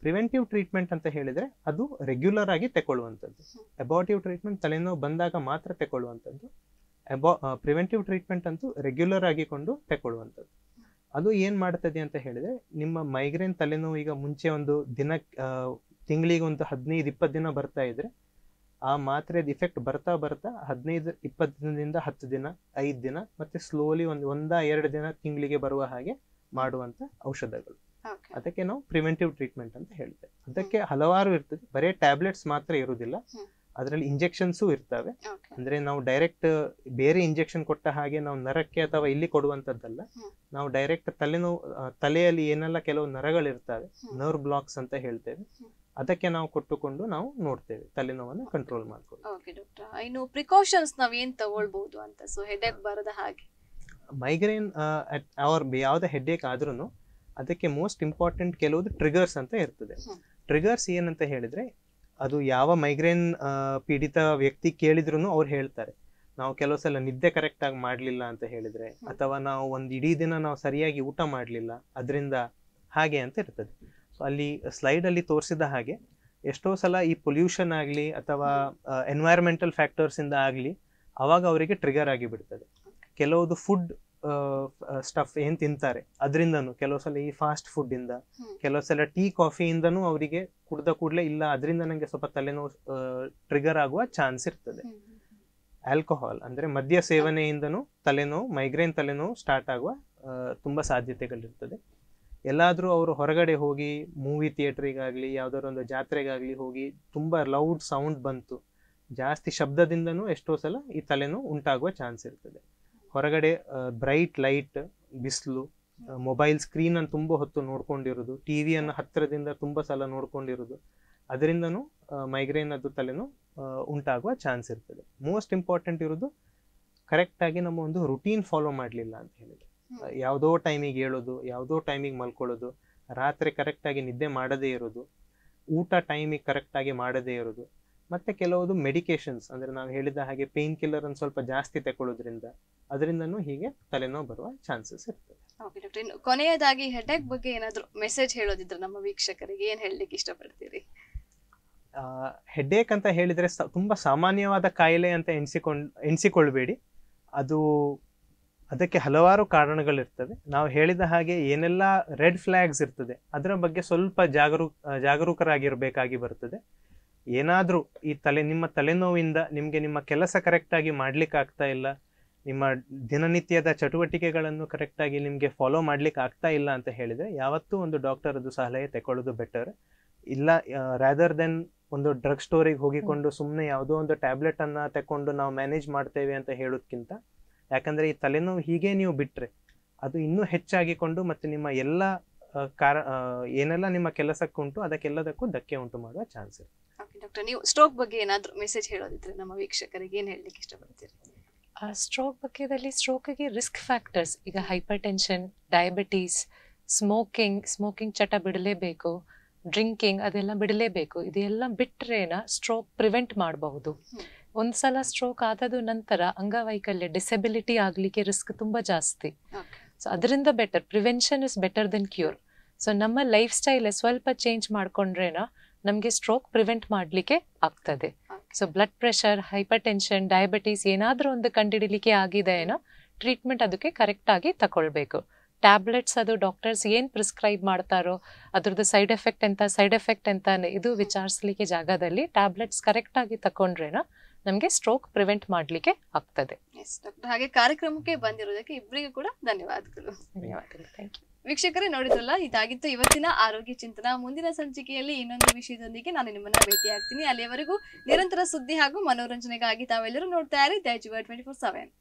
ಪ್ರಿವೆಂಟಿವ್ ಟ್ರೀಟ್ಮೆಂಟ್ ಅಂತ ಹೇಳಿದ್ರೆ ಅದು ರೆಗ್ಯುಲರ್ ಆಗಿ ತಗೊಳ್ಳುವಂಥದ್ದು ಅಬೋಟಿವ್ ಟ್ರೀಟ್ಮೆಂಟ್ ತಲೆನೋವು ಬಂದಾಗ ಮಾತ್ರ ತಗೊಳ್ಳುವಂಥದ್ದು ಅಬೋ ಪ್ರಿವೆಂಟಿವ್ ಟ್ರೀಟ್ಮೆಂಟ್ ಅಂತೂ ರೆಗ್ಯುಲರ್ ಆಗಿಕೊಂಡು ತಗೊಳ್ಳುವಂಥದ್ದು ಅದು ಏನು ಮಾಡ್ತದೆ ಅಂತ ಹೇಳಿದ್ರೆ ನಿಮ್ಮ ಮೈಗ್ರೇನ್ ತಲೆನೋವು ಈಗ ಮುಂಚೆ ಒಂದು ದಿನ ತಿಂಗಳಿಗೆ ಒಂದು ಹದಿನೈದು ಇಪ್ಪತ್ತು ದಿನ ಬರ್ತಾ ಇದ್ರೆ ಆ ಮಾತ್ರೆದ ಇಫೆಕ್ಟ್ ಬರ್ತಾ ಬರ್ತಾ ಹದಿನೈದು ಇಪ್ಪತ್ತು ದಿನದಿಂದ ಹತ್ತು ದಿನ ಐದು ದಿನ ಮತ್ತೆ ಸ್ಲೋಲಿ ಒಂದು ಒಂದ ಎರಡು ದಿನ ತಿಂಗಳಿಗೆ ಬರುವ ಹಾಗೆ ಮಾಡುವಂತ ಔಷಧಗಳು ಅದಕ್ಕೆ ನಾವು ಪ್ರಿವೆಂಟಿವ್ ಟ್ರೀಟ್ಮೆಂಟ್ ಅಂತ ಹೇಳ್ತೇವೆ ಅದಕ್ಕೆ ಹಲವಾರು ಇರ್ತದೆ ಬರೇ ಟ್ಯಾಬ್ಲೆಟ್ಸ್ ಮಾತ್ರ ಇರುವುದಿಲ್ಲ ಅದರಲ್ಲಿ ಇಂಜೆಕ್ಷನ್ಸು ಇರ್ತವೆ ಅಂದ್ರೆ ನಾವು ಡೈರೆಕ್ಟ್ ಬೇರೆ ಇಂಜೆಕ್ಷನ್ ಕೊಟ್ಟ ಹಾಗೆ ನಾವು ನರಕ್ಕೆ ಅಥವಾ ಇಲ್ಲಿ ಕೊಡುವಂತದ್ದಲ್ಲ ನಾವು ಡೈರೆಕ್ಟ್ ತಲೆನೋವು ತಲೆಯಲ್ಲಿ ಏನೆಲ್ಲ ಕೆಲವು ನರಗಳಿರ್ತವೆ ನರ್ ಬ್ಲಾಕ್ಸ್ ಅಂತ ಹೇಳ್ತೇವೆ ಅದಕ್ಕೆ ನಾವು ಕೊಟ್ಟುಕೊಂಡು ನಾವು ನೋಡ್ತೇವೆ ತಲೆನೋವನ್ನು ಕಂಟ್ರೋಲ್ ಮಾಡ್ಕೊಂಡು ನಾವು ತಗೊಳ್ಬಹುದು ಅಂತ ಸೊ ಬರದ ಹಾಗೆ ಮೈಗ್ರೇನ್ ಅವ್ರ ಯಾವುದೇ ಹೆಡ್ಏಕ್ ಆದ್ರೂ ಅದಕ್ಕೆ ಮೋಸ್ಟ್ ಇಂಪಾರ್ಟೆಂಟ್ ಕೆಲವು ಟ್ರಿಗರ್ಸ್ ಅಂತ ಇರ್ತದೆ ಟ್ರಿಗರ್ಸ್ ಏನಂತ ಹೇಳಿದ್ರೆ ಅದು ಯಾವ ಮೈಗ್ರೇನ್ ಪೀಡಿತ ವ್ಯಕ್ತಿ ಕೇಳಿದ್ರು ಅವ್ರು ಹೇಳ್ತಾರೆ ನಾವು ಕೆಲವು ಸಲ ನಿದ್ದೆ ಕರೆಕ್ಟಾಗಿ ಮಾಡಲಿಲ್ಲ ಅಂತ ಹೇಳಿದ್ರೆ ಅಥವಾ ನಾವು ಒಂದು ಇಡೀ ದಿನ ನಾವು ಸರಿಯಾಗಿ ಊಟ ಮಾಡಲಿಲ್ಲ ಅದರಿಂದ ಹಾಗೆ ಅಂತ ಇರ್ತದೆ ಸೊ ಅಲ್ಲಿ ಸ್ಲೈಡಲ್ಲಿ ತೋರಿಸಿದ ಹಾಗೆ ಎಷ್ಟೋ ಸಲ ಈ ಪೊಲ್ಯೂಷನ್ ಆಗಲಿ ಅಥವಾ ಎನ್ವೈರ್ಮೆಂಟಲ್ ಫ್ಯಾಕ್ಟರ್ಸಿಂದ ಆಗಲಿ ಅವಾಗ ಅವರಿಗೆ ಟ್ರಿಗರ್ ಆಗಿಬಿಡ್ತದೆ ಕೆಲವೊಂದು ಫುಡ್ ಸ್ಟಫ್ ಏನ್ ತಿಂತಾರೆ ಅದರಿಂದನು ಕೆಲವು ಸಲ ಈ ಫಾಸ್ಟ್ ಫುಡ್ ಇಂದ ಕೆಲವು ಸಲ ಟೀ ಕಾಫಿಯಿಂದನೂ ಅವರಿಗೆ ಕುಡ್ದ ಕೂಡಲೇ ಇಲ್ಲ ಅದರಿಂದ ನಂಗೆ ಸ್ವಲ್ಪ ತಲೆನೋವು ಟ್ರಿಗರ್ ಆಗುವ ಚಾನ್ಸ್ ಇರ್ತದೆ ಆಲ್ಕೋಹಾಲ್ ಅಂದ್ರೆ ಮದ್ಯ ಸೇವನೆಯಿಂದನೂ ತಲೆನೋವು ಮೈಗ್ರೇನ್ ತಲೆನೋವು ಸ್ಟಾರ್ಟ್ ಆಗುವ ತುಂಬಾ ಸಾಧ್ಯತೆಗಳಿರ್ತದೆ ಎಲ್ಲಾದರೂ ಅವರು ಹೊರಗಡೆ ಹೋಗಿ ಮೂವಿ ಥಿಯೇಟ್ರಿಗಾಗಲಿ ಯಾವ್ದಾದ್ರು ಒಂದು ಜಾತ್ರೆಗಾಗ್ಲಿ ಹೋಗಿ ತುಂಬಾ ಲೌಡ್ ಸೌಂಡ್ ಬಂತು ಜಾಸ್ತಿ ಶಬ್ದದಿಂದನೂ ಎಷ್ಟೋ ಸಲ ಈ ತಲೆನೋವು ಉಂಟಾಗುವ ಚಾನ್ಸ್ ಇರ್ತದೆ ಹೊರಗಡೆ ಬ್ರೈಟ್ ಲೈಟ್ ಬಿಸಿಲು ಮೊಬೈಲ್ ಸ್ಕ್ರೀನ್ ಅನ್ನು ತುಂಬ ಹೊತ್ತು ನೋಡ್ಕೊಂಡಿರೋದು ಟಿ ವಿಯನ್ನು ಹತ್ತಿರದಿಂದ ತುಂಬಾ ಸಲ ನೋಡ್ಕೊಂಡಿರೋದು ಅದರಿಂದನೂ ಮೈಗ್ರೇನ್ ಅದು ತಲೆನೂ ಉಂಟಾಗುವ ಚಾನ್ಸ್ ಇರ್ತದೆ ಮೋಸ್ಟ್ ಇಂಪಾರ್ಟೆಂಟ್ ಇರೋದು ಕರೆಕ್ಟಾಗಿ ನಮ್ಮ ಒಂದು ರುಟೀನ್ ಫಾಲೋ ಮಾಡಲಿಲ್ಲ ಅಂತ ಹೇಳಿದ್ರೆ ಯಾವುದೋ ಟೈಮಿಗೆ ಹೇಳೋದು ಯಾವುದೋ ಟೈಮಿಗೆ ಮಲ್ಕೊಳ್ಳೋದು ರಾತ್ರಿ ಕರೆಕ್ಟಾಗಿ ನಿದ್ದೆ ಮಾಡದೇ ಇರೋದು ಊಟ ಟೈಮಿಗೆ ಆಗಿ ಮಾಡದೇ ಇರೋದು ಮತ್ತೆ ಕೆಲವೊಂದು ಮೆಡಿಕೇಶನ್ಸ್ ಅಂದ್ರೆ ನಾವು ಹೇಳಿದ ಹಾಗೆ ಪೇಯ್ನ್ ಅನ್ನು ಸ್ವಲ್ಪ ಜಾಸ್ತಿ ತಗೊಳ್ಳೋದ್ರಿಂದ ಅದರಿಂದನೂ ಹೀಗೆ ತಲೆನೋವು ಬರುವ ಚಾನ್ಸಸ್ ಇರ್ತದೆ ಕೊನೆಯದಾಗಿ ಹೆಡ್ಎಕ್ ಬಗ್ಗೆ ಏನಾದರೂ ಮೆಸೇಜ್ ಹೇಳೋದಿದ್ರೆ ನಮ್ಮ ವೀಕ್ಷಕರಿಗೆ ಏನು ಹೇಳಲಿಕ್ಕೆ ಇಷ್ಟಪಡ್ತೀರಿ ಹೆಡ್ಡೇಕ್ ಅಂತ ಹೇಳಿದ್ರೆ ತುಂಬಾ ಸಾಮಾನ್ಯವಾದ ಕಾಯಿಲೆ ಅಂತ ಎಣಿಸಿಕೊಂಡು ಎಣಿಸಿಕೊಳ್ಬೇಡಿ ಅದು ಅದಕ್ಕೆ ಹಲವಾರು ಕಾರಣಗಳಿರ್ತವೆ ನಾವು ಹೇಳಿದ ಹಾಗೆ ಏನೆಲ್ಲ ರೆಡ್ ಫ್ಲ್ಯಾಗ್ಸ್ ಇರ್ತದೆ ಅದರ ಬಗ್ಗೆ ಸ್ವಲ್ಪ ಜಾಗರೂಕ ಜಾಗರೂಕರಾಗಿರಬೇಕಾಗಿ ಬರ್ತದೆ ಏನಾದ್ರೂ ಈ ತಲೆ ನಿಮ್ಮ ತಲೆನೋವಿಂದ ನಿಮಗೆ ನಿಮ್ಮ ಕೆಲಸ ಕರೆಕ್ಟಾಗಿ ಆಗ್ತಾ ಇಲ್ಲ ನಿಮ್ಮ ದಿನನಿತ್ಯದ ಚಟುವಟಿಕೆಗಳನ್ನು ಕರೆಕ್ಟಾಗಿ ನಿಮಗೆ ಫಾಲೋ ಮಾಡ್ಲಿಕ್ಕೆ ಆಗ್ತಾ ಇಲ್ಲ ಅಂತ ಹೇಳಿದರೆ ಯಾವತ್ತೂ ಒಂದು ಡಾಕ್ಟರದ್ದು ಸಲಹೆ ತಗೊಳ್ಳೋದು ಬೆಟರ್ ಇಲ್ಲ ರ್ಯಾದರ್ ದೆನ್ ಒಂದು ಡ್ರಗ್ ಸ್ಟೋರಿಗೆ ಹೋಗಿಕೊಂಡು ಸುಮ್ಮನೆ ಯಾವುದೋ ಒಂದು ಟ್ಯಾಬ್ಲೆಟನ್ನು ತಗೊಂಡು ನಾವು ಮ್ಯಾನೇಜ್ ಮಾಡ್ತೇವೆ ಅಂತ ಹೇಳೋದ್ಕಿಂತ ಯಾಕಂದರೆ ಈ ತಲೆನೋವು ಹೀಗೆ ನೀವು ಬಿಟ್ಟರೆ ಅದು ಇನ್ನೂ ಹೆಚ್ಚಾಗಿಕೊಂಡು ಮತ್ತು ನಿಮ್ಮ ಎಲ್ಲ ಕಾರ ಏನೆಲ್ಲ ನಿಮ್ಮ ಕೆಲಸಕ್ಕುಂಟು ಅದಕ್ಕೆಲ್ಲದಕ್ಕೂ ಧಕ್ಕೆ ಉಂಟು ಮಾಡುವ ಚಾನ್ಸ್ ಇರುತ್ತೆ ಡಾಕ್ಟರ್ ನೀವು ಸ್ಟ್ರೋಕ್ ಬಗ್ಗೆ ಏನಾದರೂ ಮೆಸೇಜ್ ಹೇಳೋದಿದ್ರೆ ನಮ್ಮ ವೀಕ್ಷಕರಿಗೆ ಏನು ಹೇಳಲಿಕ್ಕೆ ಇಷ್ಟಪಡ್ತೀರಿ ಸ್ಟ್ರೋಕ್ ಬಗ್ಗೆದಲ್ಲಿ ಸ್ಟ್ರೋಕಿಗೆ ರಿಸ್ಕ್ ಫ್ಯಾಕ್ಟರ್ಸ್ ಈಗ hypertension diabetes smoking smoking ಚಟ ಬಿಡಲೇಬೇಕು ಡ್ರಿಂಕಿಂಗ್ ಅದೆಲ್ಲ ಬಿಡಲೇಬೇಕು ಇದೆಲ್ಲ ಬಿಟ್ರೇನ ಸ್ಟ್ರೋಕ್ ಪ್ರಿವೆಂಟ್ ಮಾಡಬಹುದು ಒಂದ್ಸಲ ಸ್ಟ್ರೋಕ್ ಆದದ್ದು ನಂತರ ಅಂಗವೈಕಲ್ಯ ಡಿಸೆಬಿಲಿಟಿ ಆಗಲಿಕ್ಕೆ ರಿಸ್ಕ್ ತುಂಬ ಜಾಸ್ತಿ ಸೊ ಅದರಿಂದ better prevention is better than cure so ನಮ್ಮ ಲೈಫ್ ಸ್ಟೈಲೇ ಸ್ವಲ್ಪ ಚೇಂಜ್ ಮಾಡಿಕೊಂಡ್ರೇನ ನಮಗೆ ಸ್ಟ್ರೋಕ್ ಪ್ರಿವೆಂಟ್ ಮಾಡಲಿಕ್ಕೆ ಆಗ್ತದೆ so blood pressure hypertension diabetes ಏನಾದರೂ ಒಂದು ಕಂಡುಹಿಡಿಲಿಕ್ಕೆ ಆಗಿದೆ ಏನೋ ಟ್ರೀಟ್ಮೆಂಟ್ ಅದಕ್ಕೆ ಕರೆಕ್ಟಾಗಿ ತಗೊಳ್ಬೇಕು ಟ್ಯಾಬ್ಲೆಟ್ಸ್ ಅದು ಡಾಕ್ಟರ್ಸ್ ಏನು ಪ್ರಿಸ್ಕ್ರೈಬ್ ಮಾಡ್ತಾರೋ ಅದ್ರದ್ದು ಸೈಡ್ ಎಫೆಕ್ಟ್ ಎಂತ ಸೈಡ್ ಎಫೆಕ್ಟ್ ಎಂತ ಇದು ವಿಚಾರಿಸಲಿಕ್ಕೆ ಜಾಗದಲ್ಲಿ ಟ್ಯಾಬ್ಲೆಟ್ಸ್ ಕರೆಕ್ಟಾಗಿ ತಗೊಂಡ್ರೇನೋ ನಮಗೆ ಸ್ಟ್ರೋಕ್ ಪ್ರಿವೆಂಟ್ ಮಾಡಲಿಕ್ಕೆ ಆಗ್ತದೆ ಹಾಗೆ ಕಾರ್ಯಕ್ರಮಕ್ಕೆ ಬಂದಿರೋದಕ್ಕೆ ಇಬ್ಬರಿಗೂ ಕೂಡ ಧನ್ಯವಾದಗಳು ಧನ್ಯವಾದಗಳು ಥ್ಯಾಂಕ್ ಯು ವೀಕ್ಷಕರೇ ನೋಡಿದ್ರಲ್ಲ ಇದಾಗಿತ್ತು ಇವತ್ತಿನ ಆರೋಗ್ಯ ಚಿಂತನ ಮುಂದಿನ ಸಂಚಿಕೆಯಲ್ಲಿ ಇನ್ನೊಂದು ವಿಷಯದೊಂದಿಗೆ ನಾನು ನಿಮ್ಮನ್ನ ಭೇಟಿ ಆಗ್ತೀನಿ ಅಲ್ಲಿಯವರೆಗೂ ನಿರಂತರ ಸುದ್ದಿ ಹಾಗೂ ಮನೋರಂಜನೆಗಾಗಿ ತಾವೆಲ್ಲರೂ ನೋಡ್ತಾ ಇರಿ ದ್ಯಾಜುವ ಟ್ವೆಂಟಿ ಫೋರ್ ಸೆವೆನ್